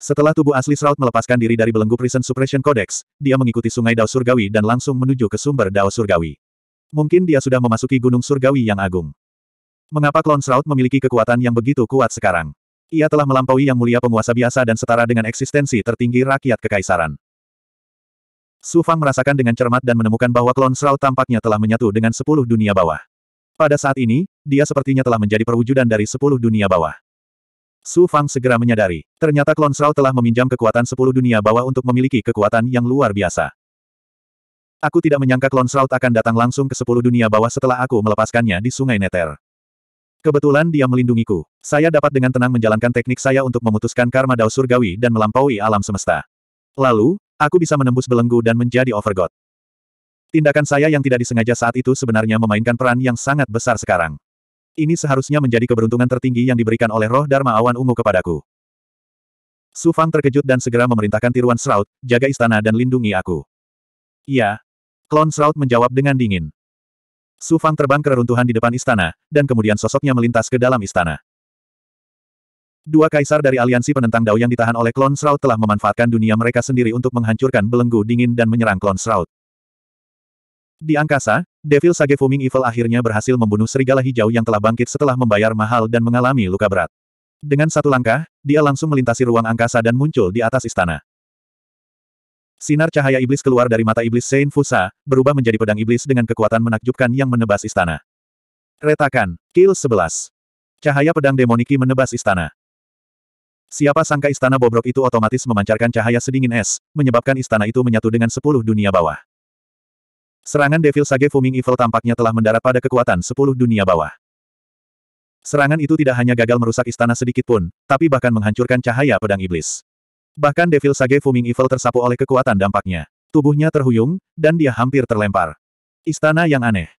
Setelah tubuh asli Shroud melepaskan diri dari belenggu Prison Suppression Codex, dia mengikuti sungai Dao Surgawi dan langsung menuju ke sumber Dao Surgawi. Mungkin dia sudah memasuki Gunung Surgawi yang agung. Mengapa klon Shroud memiliki kekuatan yang begitu kuat sekarang? Ia telah melampaui yang mulia penguasa biasa dan setara dengan eksistensi tertinggi rakyat kekaisaran. Su Fang merasakan dengan cermat dan menemukan bahwa klon Shroud tampaknya telah menyatu dengan sepuluh dunia bawah. Pada saat ini, dia sepertinya telah menjadi perwujudan dari sepuluh dunia bawah. Su Fang segera menyadari, ternyata klon Sraul telah meminjam kekuatan sepuluh dunia bawah untuk memiliki kekuatan yang luar biasa. Aku tidak menyangka klon Sraut akan datang langsung ke sepuluh dunia bawah setelah aku melepaskannya di sungai Neter. Kebetulan dia melindungiku. Saya dapat dengan tenang menjalankan teknik saya untuk memutuskan karma dao surgawi dan melampaui alam semesta. Lalu, aku bisa menembus belenggu dan menjadi overgod. Tindakan saya yang tidak disengaja saat itu sebenarnya memainkan peran yang sangat besar sekarang. Ini seharusnya menjadi keberuntungan tertinggi yang diberikan oleh roh Dharma Awan Ungu kepadaku. Su Fang terkejut dan segera memerintahkan tiruan Shroud, jaga istana dan lindungi aku. Iya. Klon Shroud menjawab dengan dingin. Su Fang terbang ke reruntuhan di depan istana, dan kemudian sosoknya melintas ke dalam istana. Dua kaisar dari aliansi penentang Dao yang ditahan oleh klon Shroud telah memanfaatkan dunia mereka sendiri untuk menghancurkan belenggu dingin dan menyerang klon Shroud. Di angkasa, Devil Sage Fuming Evil akhirnya berhasil membunuh serigala hijau yang telah bangkit setelah membayar mahal dan mengalami luka berat. Dengan satu langkah, dia langsung melintasi ruang angkasa dan muncul di atas istana. Sinar cahaya iblis keluar dari mata iblis Sein Fusa, berubah menjadi pedang iblis dengan kekuatan menakjubkan yang menebas istana. Retakan, Kill 11. Cahaya pedang demoniki menebas istana. Siapa sangka istana bobrok itu otomatis memancarkan cahaya sedingin es, menyebabkan istana itu menyatu dengan sepuluh dunia bawah. Serangan Devil Sage Fuming Evil tampaknya telah mendarat pada kekuatan sepuluh dunia bawah. Serangan itu tidak hanya gagal merusak istana sedikit pun, tapi bahkan menghancurkan cahaya pedang iblis. Bahkan Devil Sage Fuming Evil tersapu oleh kekuatan dampaknya. Tubuhnya terhuyung, dan dia hampir terlempar. Istana yang aneh.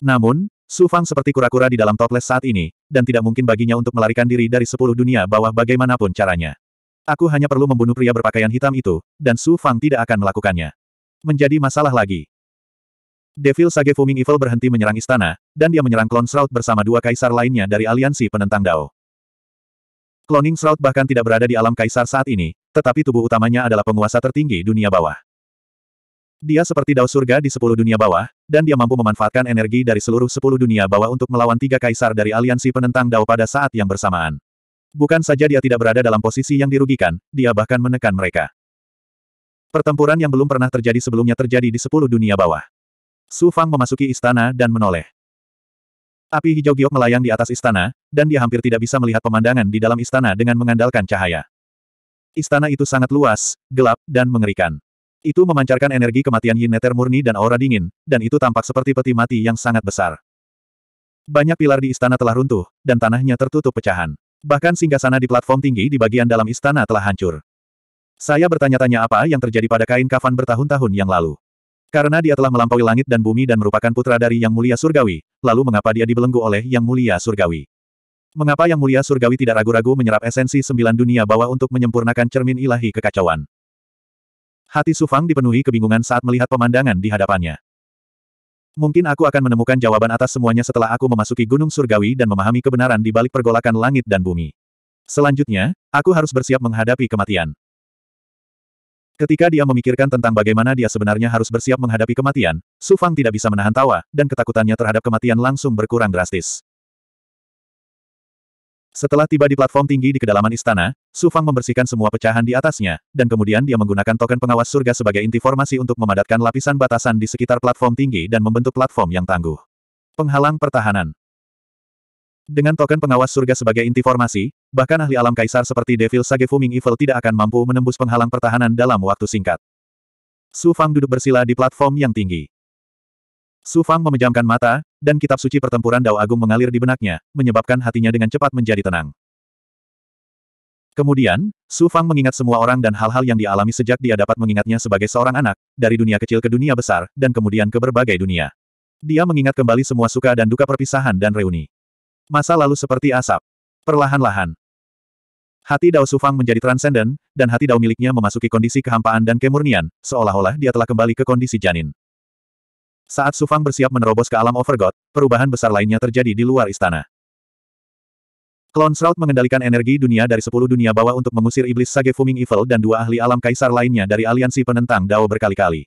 Namun, Su Fang seperti kura-kura di dalam toples saat ini, dan tidak mungkin baginya untuk melarikan diri dari sepuluh dunia bawah bagaimanapun caranya. Aku hanya perlu membunuh pria berpakaian hitam itu, dan Su Fang tidak akan melakukannya. Menjadi masalah lagi. Devil Sage Fuming Evil berhenti menyerang istana, dan dia menyerang klon Shroud bersama dua kaisar lainnya dari aliansi penentang Dao. Cloning Shroud bahkan tidak berada di alam kaisar saat ini, tetapi tubuh utamanya adalah penguasa tertinggi dunia bawah. Dia seperti Dao Surga di sepuluh dunia bawah, dan dia mampu memanfaatkan energi dari seluruh sepuluh dunia bawah untuk melawan tiga kaisar dari aliansi penentang Dao pada saat yang bersamaan. Bukan saja dia tidak berada dalam posisi yang dirugikan, dia bahkan menekan mereka. Pertempuran yang belum pernah terjadi sebelumnya terjadi di sepuluh dunia bawah. Su Fang memasuki istana dan menoleh. Api hijau giok melayang di atas istana, dan dia hampir tidak bisa melihat pemandangan di dalam istana dengan mengandalkan cahaya. Istana itu sangat luas, gelap, dan mengerikan. Itu memancarkan energi kematian Yin Neter murni dan aura dingin, dan itu tampak seperti peti mati yang sangat besar. Banyak pilar di istana telah runtuh, dan tanahnya tertutup pecahan. Bahkan singgasana di platform tinggi di bagian dalam istana telah hancur. Saya bertanya-tanya apa yang terjadi pada kain kafan bertahun-tahun yang lalu. Karena dia telah melampaui langit dan bumi dan merupakan putra dari Yang Mulia Surgawi, lalu mengapa dia dibelenggu oleh Yang Mulia Surgawi? Mengapa Yang Mulia Surgawi tidak ragu-ragu menyerap esensi sembilan dunia bawah untuk menyempurnakan cermin ilahi kekacauan? Hati Sufang dipenuhi kebingungan saat melihat pemandangan di hadapannya. Mungkin aku akan menemukan jawaban atas semuanya setelah aku memasuki Gunung Surgawi dan memahami kebenaran di balik pergolakan langit dan bumi. Selanjutnya, aku harus bersiap menghadapi kematian. Ketika dia memikirkan tentang bagaimana dia sebenarnya harus bersiap menghadapi kematian, Su Fang tidak bisa menahan tawa, dan ketakutannya terhadap kematian langsung berkurang drastis. Setelah tiba di platform tinggi di kedalaman istana, Su Fang membersihkan semua pecahan di atasnya, dan kemudian dia menggunakan token pengawas surga sebagai inti formasi untuk memadatkan lapisan batasan di sekitar platform tinggi dan membentuk platform yang tangguh. Penghalang pertahanan dengan token pengawas surga sebagai inti formasi, bahkan ahli alam kaisar seperti Devil Sage Fuming Evil tidak akan mampu menembus penghalang pertahanan dalam waktu singkat. Su Fang duduk bersila di platform yang tinggi. Su Fang memejamkan mata, dan kitab suci pertempuran Dao Agung mengalir di benaknya, menyebabkan hatinya dengan cepat menjadi tenang. Kemudian, Su Fang mengingat semua orang dan hal-hal yang dialami sejak dia dapat mengingatnya sebagai seorang anak, dari dunia kecil ke dunia besar, dan kemudian ke berbagai dunia. Dia mengingat kembali semua suka dan duka perpisahan dan reuni. Masa lalu seperti asap. Perlahan-lahan. Hati Dao Sufang menjadi transenden, dan hati Dao miliknya memasuki kondisi kehampaan dan kemurnian, seolah-olah dia telah kembali ke kondisi janin. Saat Sufang bersiap menerobos ke alam Overgod, perubahan besar lainnya terjadi di luar istana. Klon Shroud mengendalikan energi dunia dari sepuluh dunia bawah untuk mengusir iblis Sage Fuming Evil dan dua ahli alam kaisar lainnya dari aliansi penentang Dao berkali-kali.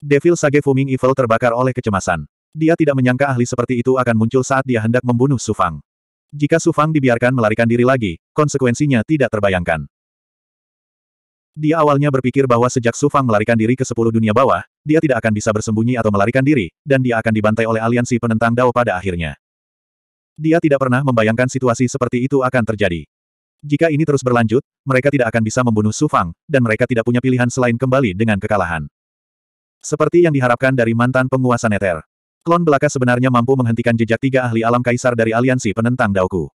Devil Sage Fuming Evil terbakar oleh kecemasan. Dia tidak menyangka ahli seperti itu akan muncul saat dia hendak membunuh Sufang. Jika Sufang dibiarkan melarikan diri lagi, konsekuensinya tidak terbayangkan. Dia awalnya berpikir bahwa sejak Sufang melarikan diri ke sepuluh dunia bawah, dia tidak akan bisa bersembunyi atau melarikan diri, dan dia akan dibantai oleh aliansi penentang Dao pada akhirnya. Dia tidak pernah membayangkan situasi seperti itu akan terjadi. Jika ini terus berlanjut, mereka tidak akan bisa membunuh Sufang, dan mereka tidak punya pilihan selain kembali dengan kekalahan. Seperti yang diharapkan dari mantan penguasa Neter. Klon belaka sebenarnya mampu menghentikan jejak tiga ahli alam kaisar dari aliansi penentang Daoku.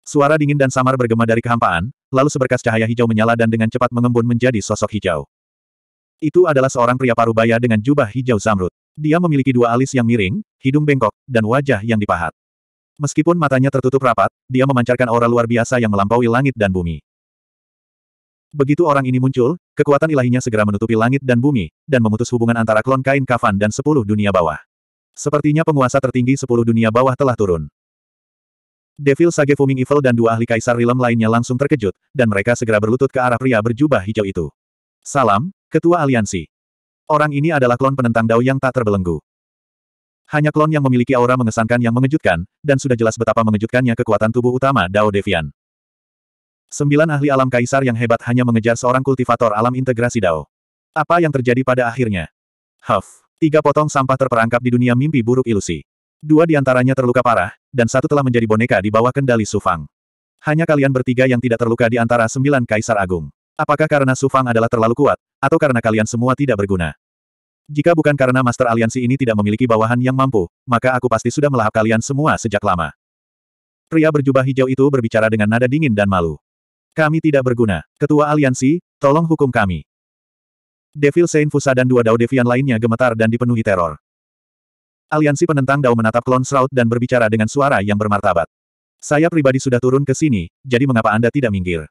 Suara dingin dan samar bergema dari kehampaan, lalu seberkas cahaya hijau menyala dan dengan cepat mengembun menjadi sosok hijau. Itu adalah seorang pria parubaya dengan jubah hijau zamrud. Dia memiliki dua alis yang miring, hidung bengkok, dan wajah yang dipahat. Meskipun matanya tertutup rapat, dia memancarkan aura luar biasa yang melampaui langit dan bumi. Begitu orang ini muncul, kekuatan ilahinya segera menutupi langit dan bumi, dan memutus hubungan antara klon kain kafan dan sepuluh dunia bawah. Sepertinya penguasa tertinggi sepuluh dunia bawah telah turun. Devil Sage Fuming Evil dan dua ahli kaisar Rilem lainnya langsung terkejut, dan mereka segera berlutut ke arah pria berjubah hijau itu. Salam, Ketua Aliansi. Orang ini adalah klon penentang Dao yang tak terbelenggu. Hanya klon yang memiliki aura mengesankan yang mengejutkan, dan sudah jelas betapa mengejutkannya kekuatan tubuh utama Dao Devian. Sembilan ahli alam kaisar yang hebat hanya mengejar seorang kultivator alam integrasi Dao. Apa yang terjadi pada akhirnya? Huff. Tiga potong sampah terperangkap di dunia mimpi buruk ilusi. Dua di antaranya terluka parah, dan satu telah menjadi boneka di bawah kendali Sufang. Hanya kalian bertiga yang tidak terluka di antara sembilan kaisar agung. Apakah karena Sufang adalah terlalu kuat, atau karena kalian semua tidak berguna? Jika bukan karena Master Aliansi ini tidak memiliki bawahan yang mampu, maka aku pasti sudah melahap kalian semua sejak lama. Pria berjubah hijau itu berbicara dengan nada dingin dan malu. Kami tidak berguna. Ketua aliansi, tolong hukum kami. Devil Saint Fusa dan dua Dao Devian lainnya gemetar dan dipenuhi teror. Aliansi penentang Dao menatap klon Shroud dan berbicara dengan suara yang bermartabat. Saya pribadi sudah turun ke sini, jadi mengapa Anda tidak minggir?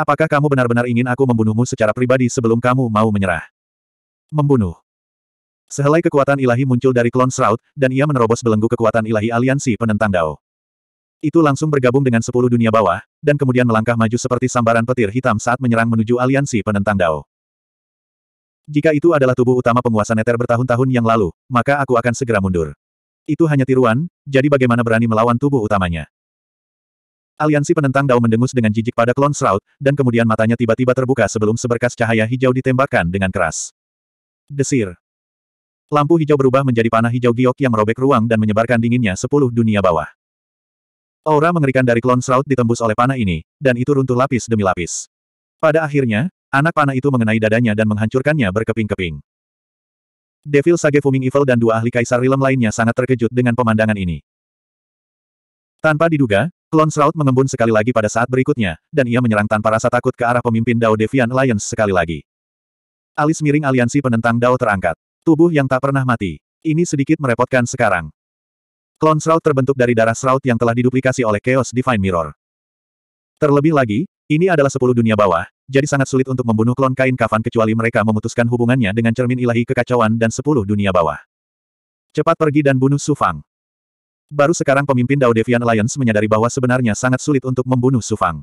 Apakah kamu benar-benar ingin aku membunuhmu secara pribadi sebelum kamu mau menyerah? Membunuh. Sehelai kekuatan ilahi muncul dari klon Shroud, dan ia menerobos belenggu kekuatan ilahi aliansi penentang Dao. Itu langsung bergabung dengan sepuluh dunia bawah, dan kemudian melangkah maju seperti sambaran petir hitam saat menyerang menuju aliansi penentang Dao. Jika itu adalah tubuh utama penguasa Neter bertahun-tahun yang lalu, maka aku akan segera mundur. Itu hanya tiruan, jadi bagaimana berani melawan tubuh utamanya? Aliansi penentang Dao mendengus dengan jijik pada klon Shroud, dan kemudian matanya tiba-tiba terbuka sebelum seberkas cahaya hijau ditembakkan dengan keras. Desir. Lampu hijau berubah menjadi panah hijau giok yang merobek ruang dan menyebarkan dinginnya sepuluh dunia bawah. Aura mengerikan dari klon Shroud ditembus oleh panah ini, dan itu runtuh lapis demi lapis. Pada akhirnya, anak panah itu mengenai dadanya dan menghancurkannya berkeping-keping. Devil Sage Fuming Evil dan dua ahli kaisar Rilem lainnya sangat terkejut dengan pemandangan ini. Tanpa diduga, klon Shroud mengembun sekali lagi pada saat berikutnya, dan ia menyerang tanpa rasa takut ke arah pemimpin Dao Devian Alliance sekali lagi. Alis miring aliansi penentang Dao terangkat. Tubuh yang tak pernah mati. Ini sedikit merepotkan sekarang. Klon Shroud terbentuk dari darah Shroud yang telah diduplikasi oleh Chaos Divine Mirror. Terlebih lagi, ini adalah sepuluh dunia bawah, jadi sangat sulit untuk membunuh klon kain kafan kecuali mereka memutuskan hubungannya dengan cermin ilahi kekacauan dan sepuluh dunia bawah. Cepat pergi dan bunuh Sufang. Baru sekarang pemimpin Dao Devian Alliance menyadari bahwa sebenarnya sangat sulit untuk membunuh Sufang.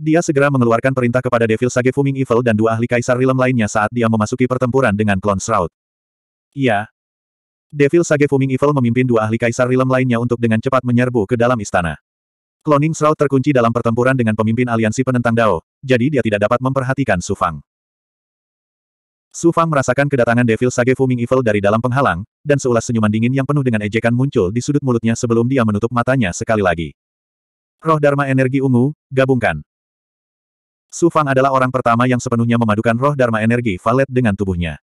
Dia segera mengeluarkan perintah kepada Devil Sage Fuming Evil dan dua ahli kaisar Rilem lainnya saat dia memasuki pertempuran dengan klon Shroud. Iya, Devil Sage Fuming Evil memimpin dua ahli kaisar rilem lainnya untuk dengan cepat menyerbu ke dalam istana. Cloning Shroud terkunci dalam pertempuran dengan pemimpin aliansi penentang Dao, jadi dia tidak dapat memperhatikan Su Fang. Su Fang merasakan kedatangan Devil Sage Fuming Evil dari dalam penghalang, dan seulas senyuman dingin yang penuh dengan ejekan muncul di sudut mulutnya sebelum dia menutup matanya sekali lagi. Roh Dharma Energi Ungu, gabungkan. Su Fang adalah orang pertama yang sepenuhnya memadukan roh Dharma Energi Valet dengan tubuhnya.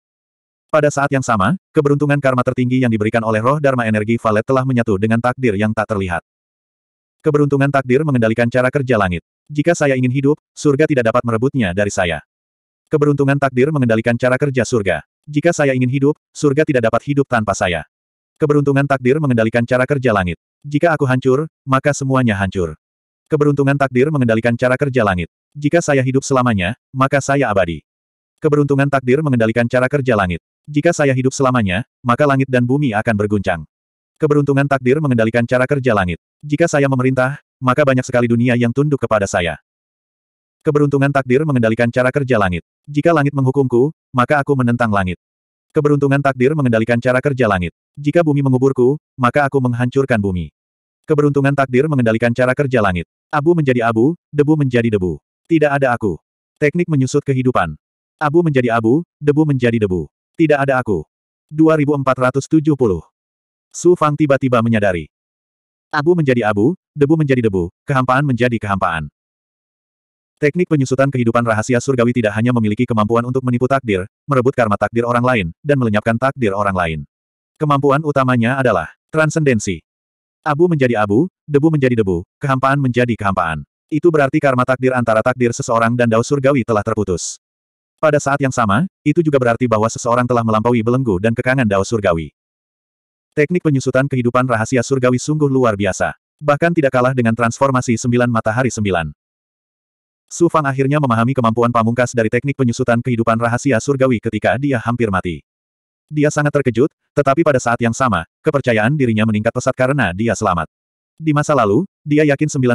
Pada saat yang sama, keberuntungan karma tertinggi yang diberikan oleh roh Dharma Energi Valet telah menyatu dengan takdir yang tak terlihat. Keberuntungan takdir mengendalikan cara kerja langit. Jika saya ingin hidup, surga tidak dapat merebutnya dari saya. Keberuntungan takdir mengendalikan cara kerja surga. Jika saya ingin hidup, surga tidak dapat hidup tanpa saya. Keberuntungan takdir mengendalikan cara kerja langit. Jika aku hancur, maka semuanya hancur. Keberuntungan takdir mengendalikan cara kerja langit. Jika saya hidup selamanya, maka saya abadi. Keberuntungan takdir mengendalikan cara kerja langit. Jika saya hidup selamanya, maka langit dan bumi akan berguncang. Keberuntungan takdir mengendalikan cara kerja langit. Jika saya memerintah, maka banyak sekali dunia yang tunduk kepada saya. Keberuntungan takdir mengendalikan cara kerja langit. Jika langit menghukumku, maka aku menentang langit. Keberuntungan takdir mengendalikan cara kerja langit. Jika bumi menguburku, maka aku menghancurkan bumi. Keberuntungan takdir mengendalikan cara kerja langit. Abu menjadi abu, debu menjadi debu. Tidak ada aku. Teknik menyusut kehidupan. Abu menjadi abu, debu menjadi debu. Tidak ada aku. 2470. Su Fang tiba-tiba menyadari. Abu menjadi abu, debu menjadi debu, kehampaan menjadi kehampaan. Teknik penyusutan kehidupan rahasia surgawi tidak hanya memiliki kemampuan untuk menipu takdir, merebut karma takdir orang lain, dan melenyapkan takdir orang lain. Kemampuan utamanya adalah transendensi. Abu menjadi abu, debu menjadi debu, kehampaan menjadi kehampaan. Itu berarti karma takdir antara takdir seseorang dan dao surgawi telah terputus. Pada saat yang sama, itu juga berarti bahwa seseorang telah melampaui belenggu dan kekangan dao surgawi. Teknik penyusutan kehidupan rahasia surgawi sungguh luar biasa. Bahkan tidak kalah dengan transformasi sembilan matahari sembilan. Su Fang akhirnya memahami kemampuan pamungkas dari teknik penyusutan kehidupan rahasia surgawi ketika dia hampir mati. Dia sangat terkejut, tetapi pada saat yang sama, kepercayaan dirinya meningkat pesat karena dia selamat. Di masa lalu, dia yakin 90%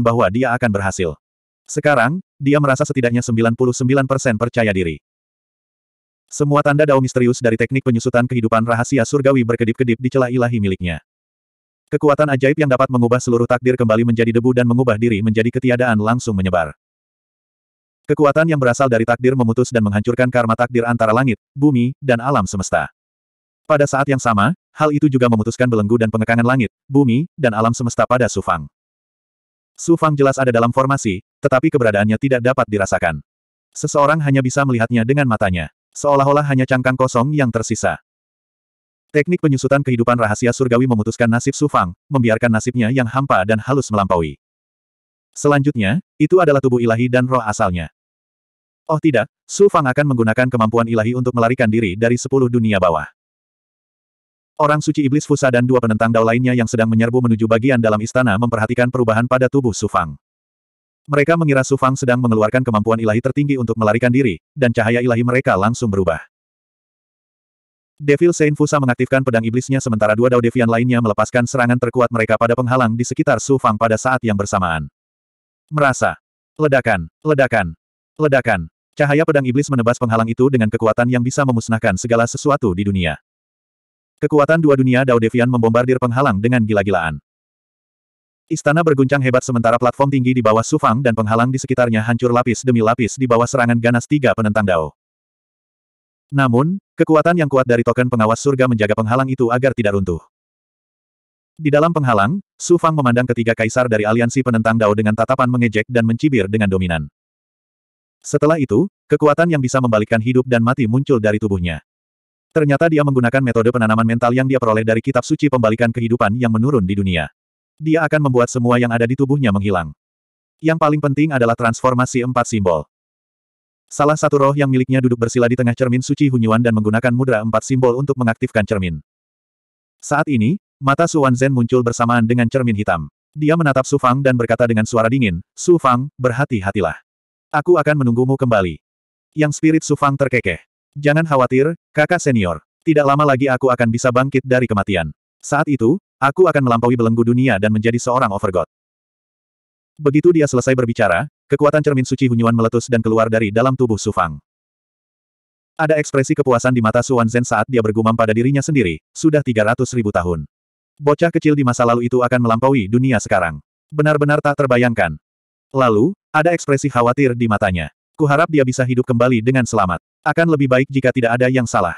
bahwa dia akan berhasil. Sekarang, dia merasa setidaknya 99% percaya diri. Semua tanda dao misterius dari teknik penyusutan kehidupan rahasia surgawi berkedip-kedip di celah ilahi miliknya. Kekuatan ajaib yang dapat mengubah seluruh takdir kembali menjadi debu dan mengubah diri menjadi ketiadaan langsung menyebar. Kekuatan yang berasal dari takdir memutus dan menghancurkan karma takdir antara langit, bumi, dan alam semesta. Pada saat yang sama, hal itu juga memutuskan belenggu dan pengekangan langit, bumi, dan alam semesta pada Sufang. Su Fang jelas ada dalam formasi, tetapi keberadaannya tidak dapat dirasakan. Seseorang hanya bisa melihatnya dengan matanya. Seolah-olah hanya cangkang kosong yang tersisa. Teknik penyusutan kehidupan rahasia surgawi memutuskan nasib Su Fang, membiarkan nasibnya yang hampa dan halus melampaui. Selanjutnya, itu adalah tubuh ilahi dan roh asalnya. Oh tidak, Su Fang akan menggunakan kemampuan ilahi untuk melarikan diri dari sepuluh dunia bawah. Orang suci iblis Fusa dan dua penentang Dao lainnya yang sedang menyerbu menuju bagian dalam istana memperhatikan perubahan pada tubuh Sufang. Mereka mengira Sufang sedang mengeluarkan kemampuan ilahi tertinggi untuk melarikan diri, dan cahaya ilahi mereka langsung berubah. Devil Saint Fusa mengaktifkan pedang iblisnya sementara dua Dao Devian lainnya melepaskan serangan terkuat mereka pada penghalang di sekitar Sufang pada saat yang bersamaan. Merasa. Ledakan. Ledakan. Ledakan. Cahaya pedang iblis menebas penghalang itu dengan kekuatan yang bisa memusnahkan segala sesuatu di dunia. Kekuatan dua dunia Dao Devian membombardir penghalang dengan gila-gilaan. Istana berguncang hebat sementara platform tinggi di bawah Sufang dan penghalang di sekitarnya hancur lapis demi lapis di bawah serangan ganas tiga penentang Dao. Namun, kekuatan yang kuat dari token pengawas surga menjaga penghalang itu agar tidak runtuh. Di dalam penghalang, Sufang memandang ketiga kaisar dari aliansi penentang Dao dengan tatapan mengejek dan mencibir dengan dominan. Setelah itu, kekuatan yang bisa membalikkan hidup dan mati muncul dari tubuhnya. Ternyata dia menggunakan metode penanaman mental yang dia peroleh dari kitab suci pembalikan kehidupan yang menurun di dunia. Dia akan membuat semua yang ada di tubuhnya menghilang. Yang paling penting adalah transformasi empat simbol. Salah satu roh yang miliknya duduk bersila di tengah cermin suci Hunyuan dan menggunakan mudra empat simbol untuk mengaktifkan cermin. Saat ini, mata Su Zen muncul bersamaan dengan cermin hitam. Dia menatap Su Fang dan berkata dengan suara dingin, Su Fang, berhati-hatilah. Aku akan menunggumu kembali. Yang spirit Su Fang terkekeh. Jangan khawatir, kakak senior. Tidak lama lagi aku akan bisa bangkit dari kematian. Saat itu, aku akan melampaui belenggu dunia dan menjadi seorang overgod. Begitu dia selesai berbicara, kekuatan cermin suci Hunyuan meletus dan keluar dari dalam tubuh Sufang. Ada ekspresi kepuasan di mata Suan Zen saat dia bergumam pada dirinya sendiri, sudah 300 ribu tahun. Bocah kecil di masa lalu itu akan melampaui dunia sekarang. Benar-benar tak terbayangkan. Lalu, ada ekspresi khawatir di matanya. Kuharap dia bisa hidup kembali dengan selamat. Akan lebih baik jika tidak ada yang salah.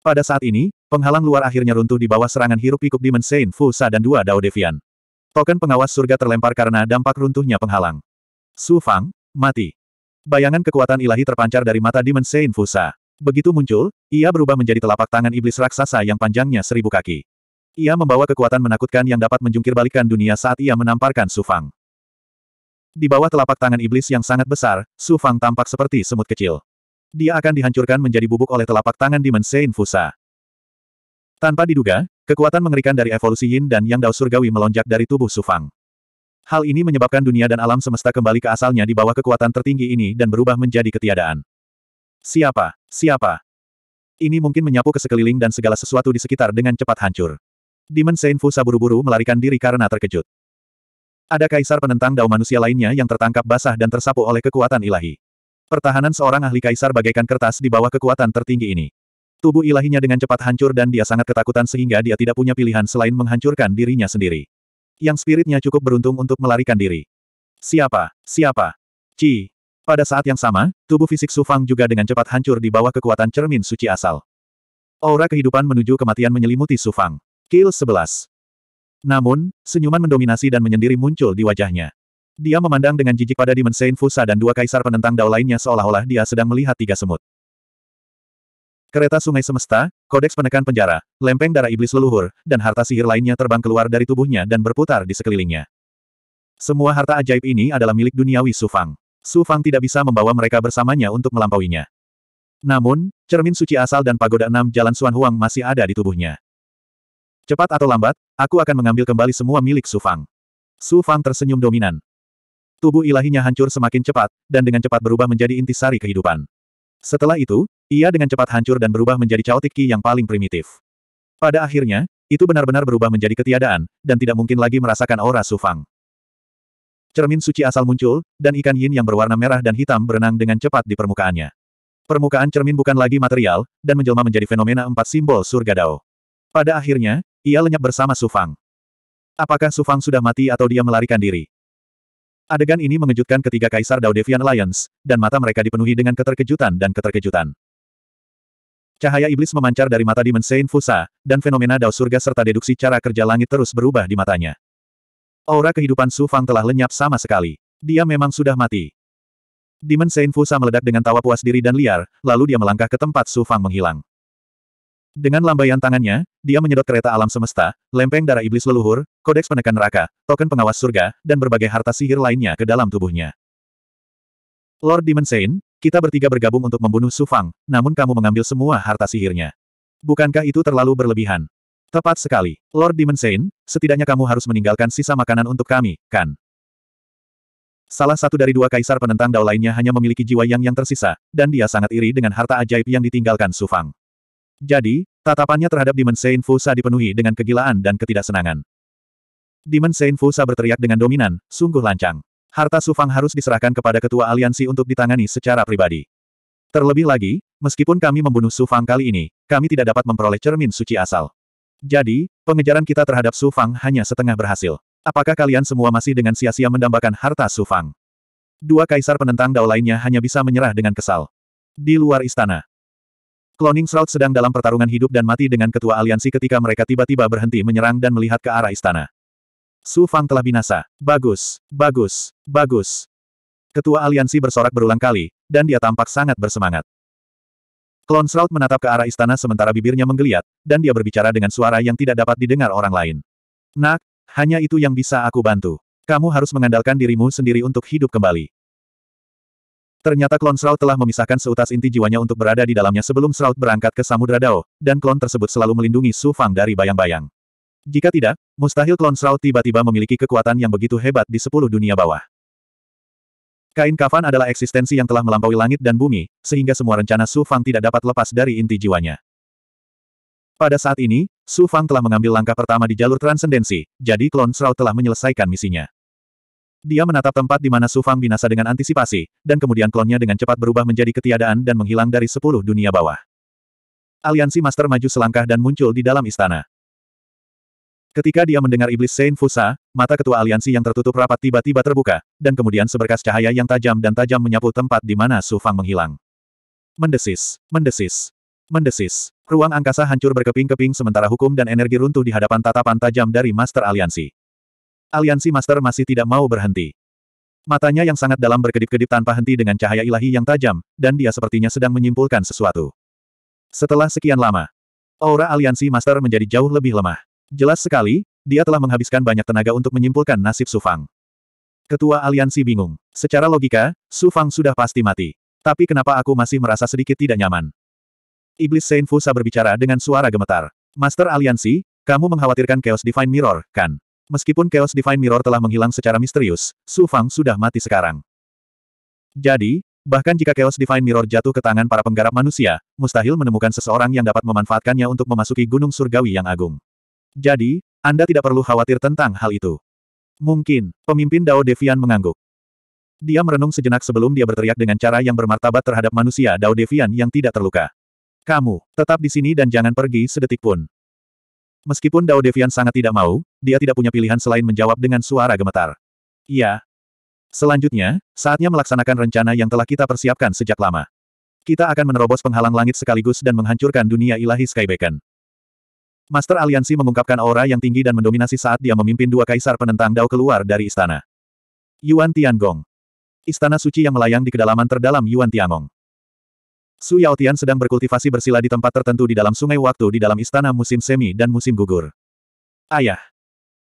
Pada saat ini, penghalang luar akhirnya runtuh di bawah serangan hirup-pikuk Demon Saint Fusa dan dua Dao Devian. Token pengawas surga terlempar karena dampak runtuhnya penghalang. Su Fang, mati. Bayangan kekuatan ilahi terpancar dari mata Demon Saint Fusa. Begitu muncul, ia berubah menjadi telapak tangan iblis raksasa yang panjangnya seribu kaki. Ia membawa kekuatan menakutkan yang dapat menjungkir dunia saat ia menamparkan Su Fang. Di bawah telapak tangan iblis yang sangat besar, Su Fang tampak seperti semut kecil dia akan dihancurkan menjadi bubuk oleh telapak tangan Demon Sein Fusa. Tanpa diduga, kekuatan mengerikan dari evolusi Yin dan Yang Dao Surgawi melonjak dari tubuh Sufang. Hal ini menyebabkan dunia dan alam semesta kembali ke asalnya di bawah kekuatan tertinggi ini dan berubah menjadi ketiadaan. Siapa? Siapa? Ini mungkin menyapu ke sekeliling dan segala sesuatu di sekitar dengan cepat hancur. Demon Sein Fusa buru-buru melarikan diri karena terkejut. Ada kaisar penentang dao manusia lainnya yang tertangkap basah dan tersapu oleh kekuatan ilahi. Pertahanan seorang ahli kaisar bagaikan kertas di bawah kekuatan tertinggi ini. Tubuh ilahinya dengan cepat hancur dan dia sangat ketakutan sehingga dia tidak punya pilihan selain menghancurkan dirinya sendiri. Yang spiritnya cukup beruntung untuk melarikan diri. Siapa? Siapa? Ci. Pada saat yang sama, tubuh fisik Sufang juga dengan cepat hancur di bawah kekuatan cermin suci asal. Aura kehidupan menuju kematian menyelimuti Sufang. Kill 11. Namun, senyuman mendominasi dan menyendiri muncul di wajahnya. Dia memandang dengan jijik pada Demon Saint Fusa dan dua kaisar penentang dao lainnya seolah-olah dia sedang melihat tiga semut. Kereta sungai semesta, kodeks penekan penjara, lempeng darah iblis leluhur, dan harta sihir lainnya terbang keluar dari tubuhnya dan berputar di sekelilingnya. Semua harta ajaib ini adalah milik duniawi Sufang. Sufang tidak bisa membawa mereka bersamanya untuk melampauinya. Namun, cermin suci asal dan pagoda enam jalan Suan Huang masih ada di tubuhnya. Cepat atau lambat, aku akan mengambil kembali semua milik Sufang. Sufang tersenyum dominan tubuh ilahinya hancur semakin cepat, dan dengan cepat berubah menjadi intisari kehidupan. Setelah itu, ia dengan cepat hancur dan berubah menjadi caotik ki yang paling primitif. Pada akhirnya, itu benar-benar berubah menjadi ketiadaan, dan tidak mungkin lagi merasakan aura Sufang. Cermin suci asal muncul, dan ikan yin yang berwarna merah dan hitam berenang dengan cepat di permukaannya. Permukaan cermin bukan lagi material, dan menjelma menjadi fenomena empat simbol surga Dao. Pada akhirnya, ia lenyap bersama Sufang. Apakah Sufang sudah mati atau dia melarikan diri? Adegan ini mengejutkan ketiga kaisar Daudevian Alliance, dan mata mereka dipenuhi dengan keterkejutan dan keterkejutan. Cahaya iblis memancar dari mata Demon Saint Fusa, dan fenomena dao surga serta deduksi cara kerja langit terus berubah di matanya. Aura kehidupan Su Fang telah lenyap sama sekali. Dia memang sudah mati. Demon Saint Fusa meledak dengan tawa puas diri dan liar, lalu dia melangkah ke tempat Su Fang menghilang. Dengan lambaian tangannya, dia menyedot kereta alam semesta, lempeng darah iblis leluhur, kodeks penekan neraka, token pengawas surga, dan berbagai harta sihir lainnya ke dalam tubuhnya. Lord Demon Sein, kita bertiga bergabung untuk membunuh Su Fang, namun kamu mengambil semua harta sihirnya. Bukankah itu terlalu berlebihan? Tepat sekali. Lord Demon Sein, setidaknya kamu harus meninggalkan sisa makanan untuk kami, kan? Salah satu dari dua kaisar penentang Dao lainnya hanya memiliki jiwa yang yang tersisa, dan dia sangat iri dengan harta ajaib yang ditinggalkan Sufang. Jadi, tatapannya terhadap Dimensain Fusa dipenuhi dengan kegilaan dan ketidaksenangan. Demon Saint Fusa berteriak dengan dominan, sungguh lancang. Harta Sufang harus diserahkan kepada ketua aliansi untuk ditangani secara pribadi. Terlebih lagi, meskipun kami membunuh Sufang kali ini, kami tidak dapat memperoleh cermin suci asal. Jadi, pengejaran kita terhadap Sufang hanya setengah berhasil. Apakah kalian semua masih dengan sia-sia mendambakan harta Sufang? Dua kaisar penentang dao lainnya hanya bisa menyerah dengan kesal. Di luar istana, Cloning Shroud sedang dalam pertarungan hidup dan mati dengan ketua aliansi ketika mereka tiba-tiba berhenti menyerang dan melihat ke arah istana. Su Fang telah binasa. Bagus, bagus, bagus. Ketua aliansi bersorak berulang kali, dan dia tampak sangat bersemangat. Klon Shroud menatap ke arah istana sementara bibirnya menggeliat, dan dia berbicara dengan suara yang tidak dapat didengar orang lain. Nak, hanya itu yang bisa aku bantu. Kamu harus mengandalkan dirimu sendiri untuk hidup kembali. Ternyata klon Shroud telah memisahkan seutas inti jiwanya untuk berada di dalamnya sebelum Shroud berangkat ke Samudra Dao, dan klon tersebut selalu melindungi Su Fang dari bayang-bayang. Jika tidak, mustahil klon Srau tiba-tiba memiliki kekuatan yang begitu hebat di sepuluh dunia bawah. Kain kafan adalah eksistensi yang telah melampaui langit dan bumi, sehingga semua rencana Su Fang tidak dapat lepas dari inti jiwanya. Pada saat ini, Su Fang telah mengambil langkah pertama di jalur transendensi, jadi klon Srau telah menyelesaikan misinya. Dia menatap tempat di mana Su Fang binasa dengan antisipasi, dan kemudian klonnya dengan cepat berubah menjadi ketiadaan dan menghilang dari sepuluh dunia bawah. Aliansi Master maju selangkah dan muncul di dalam istana. Ketika dia mendengar iblis Saint Fusa, mata ketua aliansi yang tertutup rapat tiba-tiba terbuka, dan kemudian seberkas cahaya yang tajam dan tajam menyapu tempat di mana Su Fang menghilang. Mendesis, mendesis, mendesis. Ruang angkasa hancur berkeping-keping sementara hukum dan energi runtuh di hadapan tatapan tajam dari Master Aliansi. Aliansi Master masih tidak mau berhenti. Matanya yang sangat dalam berkedip-kedip tanpa henti dengan cahaya ilahi yang tajam, dan dia sepertinya sedang menyimpulkan sesuatu. Setelah sekian lama, aura aliansi Master menjadi jauh lebih lemah. Jelas sekali, dia telah menghabiskan banyak tenaga untuk menyimpulkan nasib Su Fang. Ketua aliansi bingung. Secara logika, Su Fang sudah pasti mati. Tapi kenapa aku masih merasa sedikit tidak nyaman? Iblis Saint Fusa berbicara dengan suara gemetar. Master aliansi, kamu mengkhawatirkan Chaos Divine Mirror, kan? Meskipun Chaos Divine Mirror telah menghilang secara misterius, Su Fang sudah mati sekarang. Jadi, bahkan jika Chaos Divine Mirror jatuh ke tangan para penggarap manusia, mustahil menemukan seseorang yang dapat memanfaatkannya untuk memasuki gunung surgawi yang agung. Jadi, Anda tidak perlu khawatir tentang hal itu. Mungkin, pemimpin Dao Devian mengangguk. Dia merenung sejenak sebelum dia berteriak dengan cara yang bermartabat terhadap manusia Dao Devian yang tidak terluka. Kamu, tetap di sini dan jangan pergi sedetik pun. Meskipun Dao Devian sangat tidak mau, dia tidak punya pilihan selain menjawab dengan suara gemetar. Iya. Selanjutnya, saatnya melaksanakan rencana yang telah kita persiapkan sejak lama. Kita akan menerobos penghalang langit sekaligus dan menghancurkan dunia ilahi Beacon. Master Aliansi mengungkapkan aura yang tinggi dan mendominasi saat dia memimpin dua kaisar penentang Dao keluar dari istana. Yuan Tiangong. Istana suci yang melayang di kedalaman terdalam Yuan Tiangong. Su Yao Tian sedang berkultivasi bersila di tempat tertentu di dalam sungai waktu di dalam istana musim semi dan musim gugur. Ayah.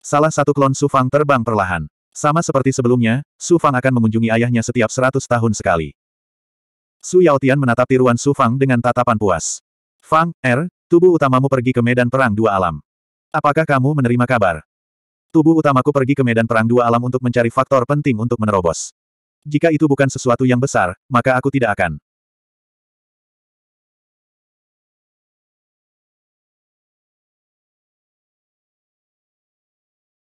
Salah satu klon Su Fang terbang perlahan. Sama seperti sebelumnya, Su Fang akan mengunjungi ayahnya setiap seratus tahun sekali. Su Yao Tian menatap tiruan Su Fang dengan tatapan puas. Fang, Er, Tubuh utamamu pergi ke medan perang dua alam. Apakah kamu menerima kabar? Tubuh utamaku pergi ke medan perang dua alam untuk mencari faktor penting untuk menerobos. Jika itu bukan sesuatu yang besar, maka aku tidak akan.